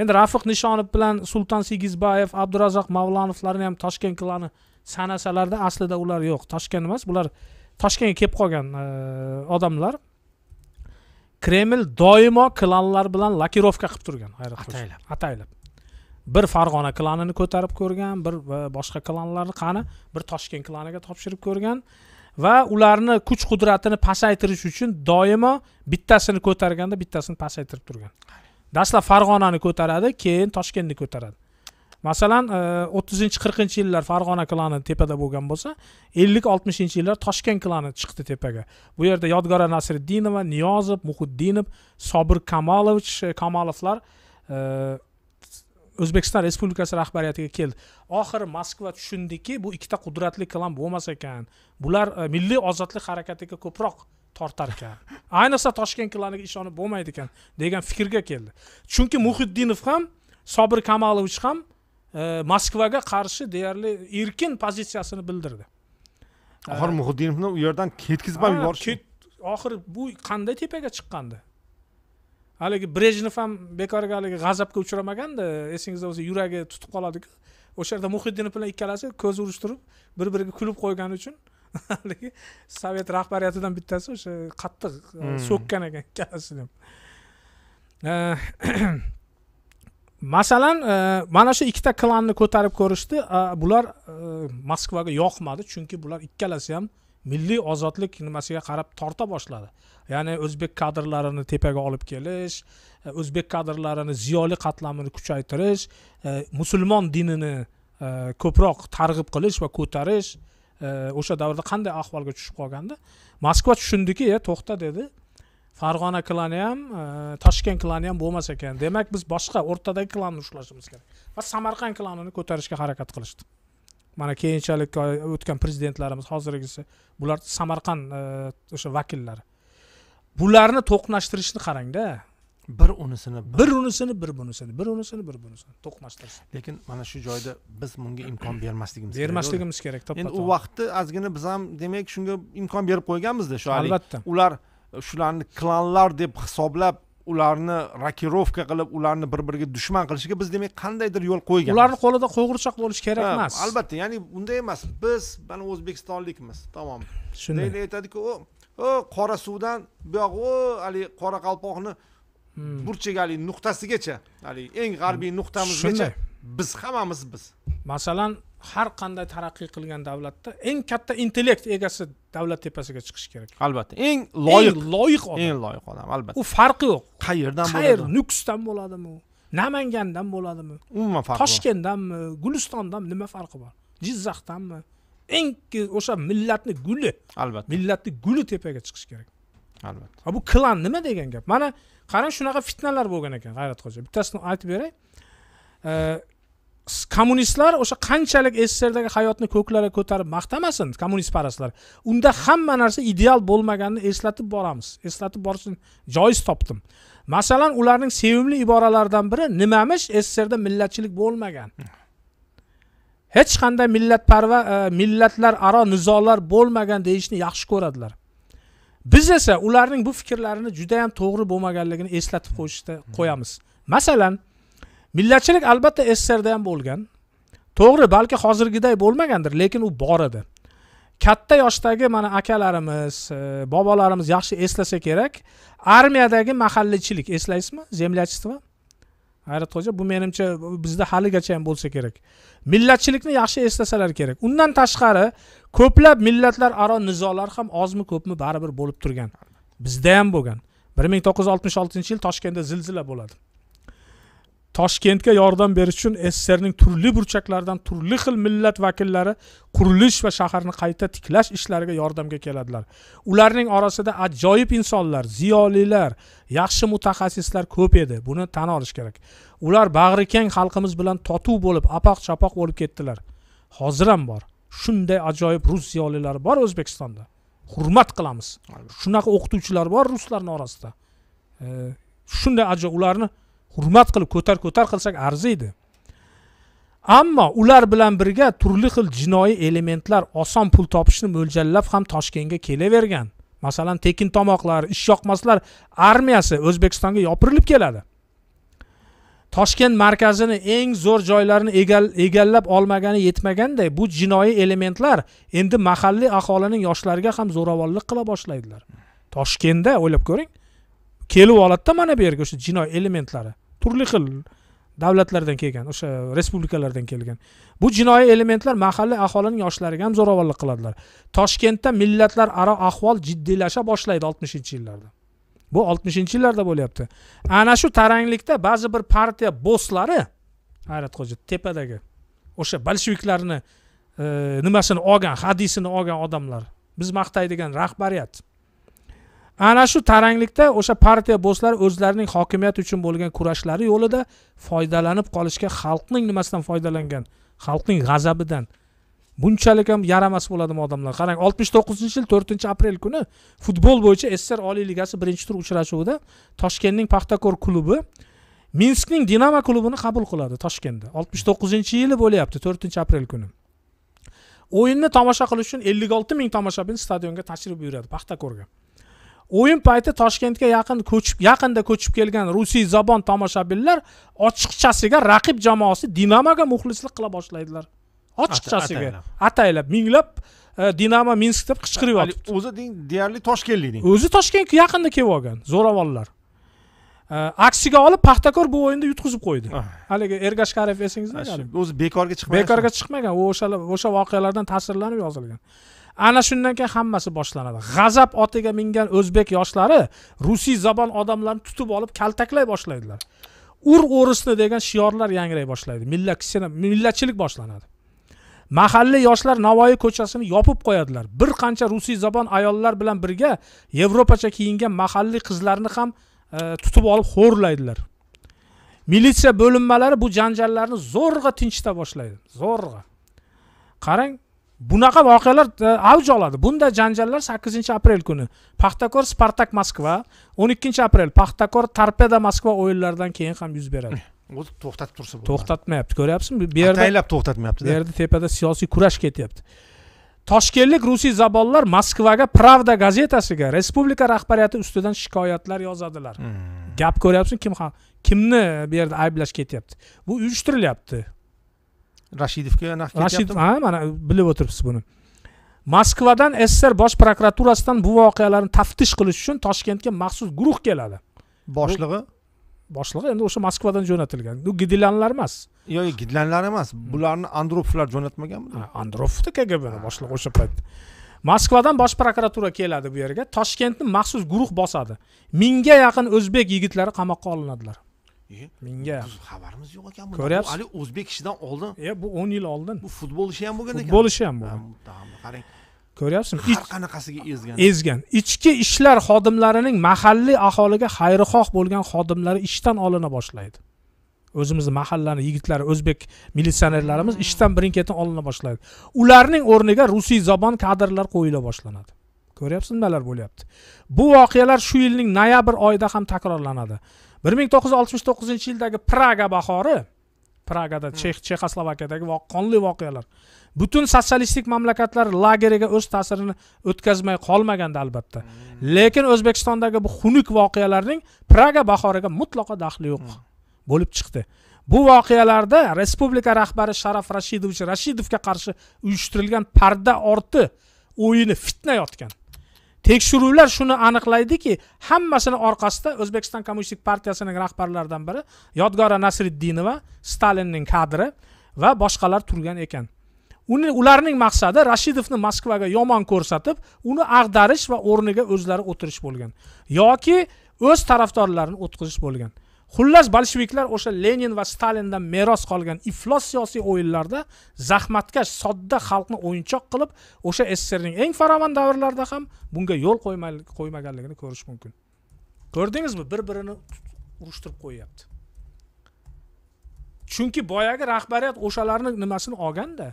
endi rafiq nishonov bilan sulton sigizbayev abdurazzoq mavlonovlarni ham toshkent klani sanasalarda aslida ular yo'q toshkent emas bular toshkentga kelib qolgan odamlar kreml doimo klanlar bilan lakirovka qilib turgan ataylab ataylab bir farg'ona klanini ko'tarib ko'rgan bir boshqa klanlarni qani bir toshkent klaniga topshirib ko'rgan va ularni kuch qudratini pasaytirish uchun doimo bittasini ko'targanda bittasini pasaytirib turgan dastlab farg'onani ko'taradi keyin toshkentni ko'taradi masalan e, o'ttizinchi qirqinchi yillar farg'ona klani tepada bo'lgan bo'lsa ellik oltmishinchi yillar toshkent klani chiqdi tepaga bu yerda yodgora nasriddinova niyozov muhiddinov sobir kamalovich e, kamalovlar e, o'zbekiston respublikasi rahbariyatiga keldi oxiri moskva tushundiki bu ikkita qudratli klan bo'lmas ekan bular milliy ozodlik harakatiga ko'proq tortar ekan ayniqsa toshkent klaniga ishonib bo'lmaydi ekan degan fikrga keldi chunki muhiddinov ham sobir kamalovich ham moskvaga qarshi deyarli erkin pozitsiyasini bildirdi axir muhiddinovni u yerdan ketkizib ham yuborishdi oxiri bu qanday tepaga chiqqandi haligi brejnev ham bekorga haligi g'azabga uchramaganda esingizda bo'lsa yuragi tutib qoladiku o'sha yerda muhiddinov bilan ikkalasi ko'z urishtirib bir biriga kulib qo'ygani uchun [laughs] haligi sovet rahbariyatidan bittasi o'sha qattiq e, hmm. so'kkan ekan ikkalasini ham [clears throat] masalan e, mana shu ikkita klanni ko'tarib ko'rishdi bular e, moskvaga yoqmadi chunki bular ikkalasi ham milliy ozodlik nimasiga qarab torta boshladi ya'ni o'zbek kadrlarini tepaga olib kelish e, o'zbek kadrlarini ziyoli qatlamini kuchaytirish musulmon dinini ko'proq targ'ib qilish va ko'tarish o'sha davrda qanday ahvolga tushib qolganda moskva tushundiki e to'xta dedi farg'ona klani ham e, toshkent klani ham bo'lmas ekan demak biz boshqa o'rtadagi klanni ushlashimiz kerak va samarqand klanini ko'tarishga harakat qilishdi mana keyinchalik o'tgan prezidentlarimiz hozirgisi bular samarqand e, o'sha vakillari bularni to'qnashtirishni qarangda bir unisini bir unisini bir bunisini bir unisini bir bunisini to'qnashtirish lekin mana shu joyda biz bunga imkon bermasligimiz kerak bermasligimiz kerak endi u vaqtda ozgina biz ham demak shunga imkon berib qo'yganmizda shu albatta ular E, shularni klanlar deb hisoblab ularni rokirovka qilib ularni bir biriga dushman qilishiga biz demak qandaydir yo'l qo'ygan ularni qo'lida qo'g'irchoq bo'lishi kerak emas albatta ya'ni bunday emas biz mana o'zbekistonlikmiz tamom shunday aytadiku o qora suvdan buyog'i o haligi qalpoqni hmm. burchagi haligi nuqtasigacha haligi eng g'arbiy nuqtamizgacha biz hammamiz biz masalan har qanday taraqqiy qilgan davlatda eng katta intellekt egasi davlat tepasiga chiqishi kerak albatta eng loyiq loyiq odam eng loyiq odam albatta u farqi yo'q qayerdan qayer nukusdan bo'ladimi u namangandan bo'ladimi umuman farqi toshkentdanmi gulistondanmi nima farqi bor jizzaxdanmi eng o'sha millatni guli albatta millatni guli tepaga chiqishi kerak albatta bu klan nima degan gap mana qarang shunaqa fitnalar bo'lgan ekan g'ayrat hoji bittasini aytib beray kommunistlar o'sha qanchalik sssrdagi hayotni ko'klarga ko'tarib maqtamasin kommunistparastlar unda hamma narsa ideal bo'lmaganini eslatib boramiz eslatib borishni joiz topdim masalan ularning sevimli iboralaridan biri nimamish sssrda millatchilik bo'lmagan hech qanday millatparva e, millatlararo nizolar bo'lmagan deyishni yaxshi ko'radilar biz esa ularning bu fikrlarini judayam to'g'ri bo'lmaganligini eslatib qo'yishni qo'yamiz masalan millatchilik albatta sssrda ham bo'lgan to'g'ri balki hozirgiday bo'lmagandir lekin u bor edi katta yoshdagi mana akalarimiz e, bobolarimiz yaxshi eslasa kerak armiyadagi mahallichilik eslaysizmi землячество hayratxo'ja bu menimcha bizda haligacha ham bo'lsa kerak millatchilikni yaxshi eslasalar kerak undan tashqari ko'plab millatlararo nizolar ham ozmi ko'pmi baribir bo'lib turgan bizda ham bo'lgan bir ming to'qqiz yuz oltmish oltinchi yil toshkentda zilzila bo'ladi toshkentga yordam berish uchun sssrning turli burchaklaridan turli xil millat vakillari qurilish va shaharni qayta tiklash ishlariga yordamga keladilar ularning orasida ajoyib insonlar ziyolilar yaxshi mutaxassislar ko'p edi buni tan olish kerak ular keng xalqimiz bilan totuv bo'lib apoq chapoq bo'lib ketdilar hozir ham bor shunday ajoyib rus ziyolilari bor o'zbekistonda hurmat qilamiz shunaqa o'qituvchilar bor ruslarni orasida shunday ajoyib ularni hurmat qilib ko'tar ko'tar qilsak arziydi ammo ular bilan birga turli xil jinoiy elementlar oson pul topishni mo'ljallab ham toshkentga kelavergan masalan tekin tomoqlar ishyoqmaslar armiyasi o'zbekistonga yopirilib keladi toshkent markazini eng zo'r joylarini egallab olmagani yetmaganday bu jinoiy elementlar endi mahalliy aholining yoshlariga ham zo'ravonlik qila boshlaydilar toshkentda o'ylab ko'ring kelib oladida mana bu yerga o'sha jinoiy elementlari turli xil davlatlardan kelgan o'sha respublikalardan kelgan bu jinoiy elementlar mahalliy aholining yoshlariga ham zo'ravonlik qiladilar toshkentda millatlararo ahvol jiddiylasha boshlaydi oltmishinchi yillarda bu oltmishinchi yillarda bo'lyapti ana shu taranglikda ba'zi bir partiya bosslari hayratxo'ja tepadagi o'sha bolsheviklarni e, nimasini olgan hadisini olgan odamlar biz maqtaydigan rahbariyat ana shu taranglikda o'sha partiya boshlar o'zlarining hokimiyat uchun bo'lgan kurashlari yo'lida foydalanib qolishga xalqning nimasidan foydalangan xalqning g'azabidan bunchalik ham yaramas bo'ladimi odamlar qarang oltmish to'qqizinchi yil to'rtinchi aprel kuni futbol bo'yicha sssr oliy ligasi birinchi tur uchrashuvida toshkentning paxtakor klubi minskning dinamo klubini qabul qiladi toshkentda oltmish to'qqizinchi yili bo'lyapti to'rtinchi aprel kuni o'yinni tomosha qilish uchun ellik olti ming tomoshabin stadionga tashrif buyuradi paxtakorga o'yin payti toshkentga yaqin ko'chib yaqinda ko'chib kelgan rusiy zabon tomoshabinlar ochiqchasiga raqib jamoasi dinamoga muxlislik qila boshlaydilar ochiqchasiga ataylab minglab e, dinamo minsk deb qichqirib yotibdi o'zi deyarli toshkentlikning o'zi toshkentga yaqinda kelib olgan zo'ravonlar e, aksiga olib paxtakor bu o'yinda yutqizib qo'ydi ah. haligi ergashkarov esingizda o'zi bekorga chiqmagan bekorga chiqmagan u o'sha o'sha voqealardan ta'sirlanib yozilgan ana shundan keyin hammasi boshlanadi g'azab otiga mingan o'zbek yoshlari rusiy zabon odamlarni tutib olib kaltaklay boshlaydilar ur o'risni degan shiorlar yangray boshlaydi millatchilik boshlanadi mahalliy yoshlar navoiy ko'chasini yopib qo'yadilar bir qancha rusiy zabon ayollar bilan birga yevropacha kiyingan mahalliy qizlarni ham e, tutib olib xo'rlaydilar militsiya bo'linmalari bu janjallarni zo'rg'a tinchita boshlaydi zo'rg'a qarang bunaqa voqealar e, avj oladi bunday janjallar sakkizinchi aprel kuni paxtakor spartak moskva o'n ikkinchi aprel paxtakor torpeda moskva o'yinlaridan keyin ham yuz beradi [laughs] o'zi to'xtatib tursa bo'ladi to'xtatmayapti ko'ryapsizmi bu yerda ataylab to'xtatmayapti bu yerda tepada siyosiy kurash ketyapti toshkentlik rusiy zabonlar moskvaga pravda gazetasiga respublika rahbariyati ustidan shikoyatlar yozadilar hmm. gap ko'ryapsizmi kim ham kimni bu yerda ayblash ketyapti bu uyushtirilyapti rashidovga narx rashid ha mana bilib o'tiribsiz buni moskvadan sssr bosh prokuraturasidan bu voqealarni taftish qilish uchun toshkentga maxsus guruh keladi boshlig'i boshlig'i endi o'sha moskvadan jo'natilgan bu gidlanlar emas yo'q gidlanlar emas bularni andropovlar jo'natmaganmi andropovda kgbni boshlig'i o'sha paytda moskvadan bosh prokuratura keladi bu yerga toshkentni maxsus guruh bosadi mingga yaqin o'zbek yigitlari qamoqqa olinadilar menga biz xabarimiz yo'q ekan ko'ryapsiz hali o'zbek ishidan oldin e bu o'n yil oldin bu futbol ishi ham bo'lgan ekan futbol ishi ham bo'lgan qarang ko'ryapsizmi har qanaqasiga ezgan ezgan ichki ishlar xodimlarining mahalliy aholiga xayrixoh bo'lgan xodimlari ishdan olina boshlaydi o'zimizni mahallani yigitlari o'zbek militsionerlarimiz hmm. ishdan birin ketin olina boshlaydi ularning o'rniga rusiy zabon kadrlar qo'yila boshlanadi ko'ryapsiz nimalar bo'lyapti bu voqealar shu yilning noyabr oyida ham takrorlanadi bir ming to'qqiz yuz oltmish to'qqizinchi yildagi praga bahori pragada hmm. chex chexoslovakiyadagi qonli voqealar butun sotsialistik mamlakatlar lageriga o'z ta'sirini o'tkazmay qolmagandi albatta hmm. lekin o'zbekistondagi bu xunuk voqealarning praga bahoriga mutlaqo daxli yo'q hmm. bo'lib chiqdi bu voqealarda respublika rahbari sharof rashidovich rashidovga qarshi uyushtirilgan parda orti o'yini fitna yotgan tekshiruvlar shuni aniqlaydiki hammasini orqasida o'zbekiston kommunistik partiyasining rahbarlaridan biri yodgora nasriddinova stalinning kadri va boshqalar turgan ekan uni ularning maqsadi rashidovni moskvaga yomon ko'rsatib uni ag'darish va o'rniga o'zlari o'tirish bo'lgan yoki o'z tarafdorlarini o'tqizish bo'lgan xullas bolsheviklar o'sha lenin va stalindan meros qolgan iflos siyosiy o'yinlarda zahmatkash sodda xalqni o'yinchoq qilib o'sha sssrning eng farovon davrlarida ham bunga yo'l qo'ymaganligini ko'rish mumkin ko'rdingizmi bir birini urushtirib qo'yyapti chunki boyagi rahbariyat o'shalarni nimasini olganda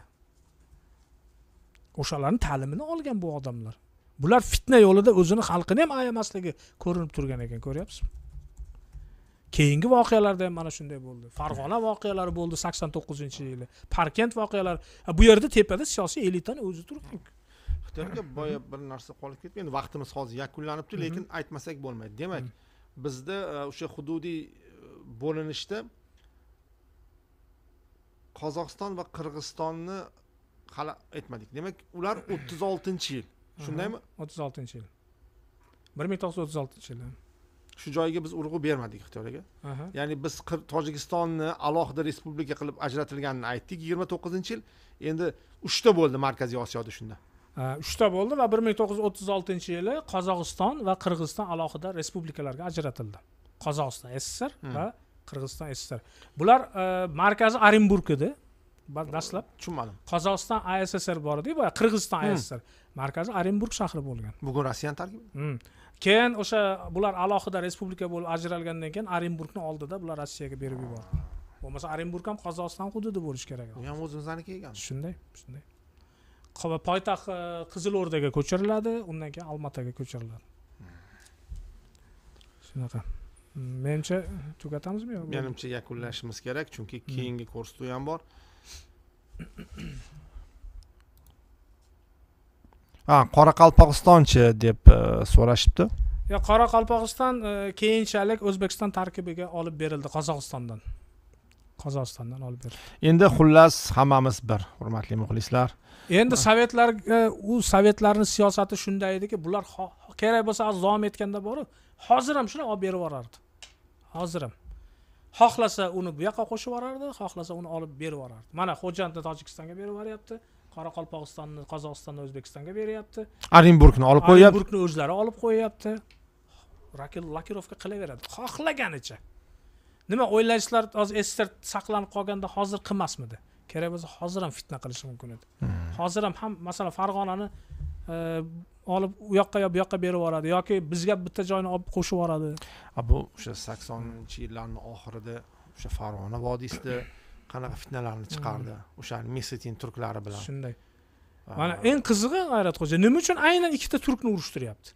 o'shalarni ta'limini olgan bu odamlar bular fitna yo'lida o'zini xalqini ham ayamasligi ko'rinib turgan ekan ko'ryapsizmi keyingi voqealarda ham mana shunday bo'ldi farg'ona voqealari bo'ldi sakson to'qqizinchi yili parkent voqealari bu yerda tepada siyosiy elitani o'zi turibdi ixtiyor aka boya bir narsa qolib ketdi endi vaqtimiz hozir yakunlanibdi lekin aytmasak bo'lmaydi demak bizda e, o'sha hududiy e, bo'linishda qozog'iston va qirg'izistonni hali aytmadik demak ular o'ttiz oltinchi yil shundaymi o'ttiz oltinchi yil bir ming to'qqiz yuz o'ttiz oltinchi yil shu joyiga biz urg'u bermadik ixtiyoriga ya'ni biz tojikistonni alohida respublika qilib ajratilganini aytdik yigirma to'qqizinchi yil endi uchta bo'ldi markaziy osiyoda shunda uchta bo'ldi va bir ming to'qqiz yuz o'ttiz oltinchi yili qozog'iston va qirg'iziston alohida respublikalarga ajratildi qozog'iston sssr hmm. va qirg'iziston sssr bular e, markazi orenburg edi dastlab tushunmadim qozog'iston asssr bor ediyu boya qirg'iziston hmm. asssr markazi orenburg shahri bo'lgan bugun rossiyani tarkibida hmm. keyin o'sha bular alohida respublika bo'lib ajralgandan keyin orenburgni oldida bular rossiyaga berib ah. yubordi bo'lmasa orenburg ham qozog'iston hududi bo'lishi kerak u ham o'zimizniki ekan shunday shunday poytaxt e, o'rdaga ko'chiriladi undan keyin almataga ko'chiriladi hmm. shunaqa menimcha tugatamizmi yo menimcha yakunlashimiz kerak chunki keyingi hmm. ko'rsatuv ham bor [coughs] ha qoraqalpog'istonchi deb e, so'rashibdi yo'q qoraqalpog'iston e, keyinchalik o'zbekiston tarkibiga olib berildi qozog'istondan qozog'istondan olib berildi endi xullas hammamiz bir hurmatli muxlislar endi sovetlar e, u sovetlarni siyosati shunday ediki bular kerak bo'lsa hozir davom etganda boru hozir ham shuni olib berib yuborardi hozir ham xohlasa uni bu yoqqa qo'shib yuborardi xohlasa uni olib berib yuborardi mana xo'jandni tojikistonga berib yuboryapti qoraqalpog'istonni qozog'istonni o'zbekistonga beryapti orenburgni olib qo'yyapti orenburgni o'zlari olib qo'yyapti lakirovka qilaveradi xohlaganicha nima o'ylaysizlar hozir sssr saqlanib qolganda hozir qilmasmidi kerak bo'lsa hozir ham fitna qilishi mumkin edi hmm. hozir ham ham masalan farg'onani e, olib u yoqqa yo bu yoqqa berib yuboradi yoki bizga bitta joyni olib qo'shib yuboradi bu o'sha saksoninchi yillarni oxirida o'sha farg'ona vodiysida qanaqa fitnalarni chiqardi hmm. o'shani mesetin turklari bilan shunday mana eng qizig'i g'ayratxo'ja nima uchun aynan ikkita turkni urushtiryapti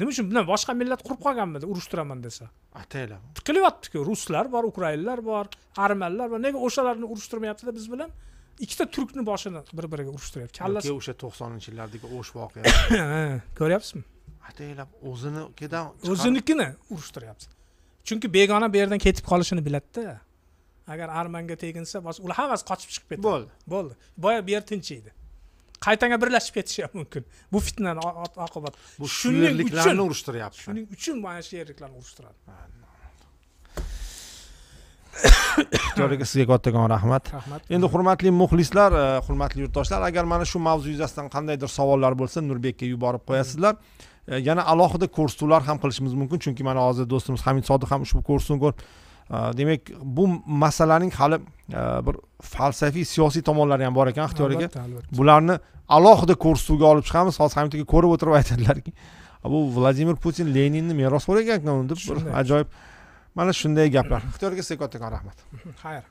nima uchun bundan boshqa millat qurib qolganmidi urushtiraman desa ataylab qilyaptiku ruslar bor ukrainlar bor armanlar bor nega o'shalarni urushtirmayaptida biz bilan ikkita turkni boshini bir biriga urushtiryapti kallasi o'sha to'qsoninchi yillardagi o'sh voqea [coughs] ko'ryapsizmi ataylab o'zinikidan o'zinikini urushtiryapti chunki begona bu yerdan ketib qolishini biladida agar armanga teginsa ular hammasi qochib chiqib ketadi bo'ldi bo'ldi boya bu yer edi qaytanga birlashib ketishi ham mumkin bu fitnani oqibati bu shuning urushtiryapti shuning uchun mana shu yerliklarni urishtiradi ixtiyoriga [coughs] sizga kattakon rahmat rahmat endi hurmatli muxlislar e, hurmatli yurtdoshlar agar mana shu mavzu yuzasidan qandaydir savollar bo'lsa nurbekka yuborib qo'yasizlar e, yana alohida ko'rsatuvlar ham qilishimiz mumkin chunki mana hozir do'stimiz hamid sodiq ham ushbu ko'rsatuvni ko'rib demak bu masalaning hali bir falsafiy siyosiy tomonlari ham bor ekan ixtiyor aka bularni alohida ko'rsatuvga olib chiqamiz hozir hamtaga ko'rib o'tirib aytadilarki bu vladimir putin leninni merosxo'ri ekan deb bir ajoyib mana shunday gaplar ixtiyor aka sizga kattakon rahmat xayr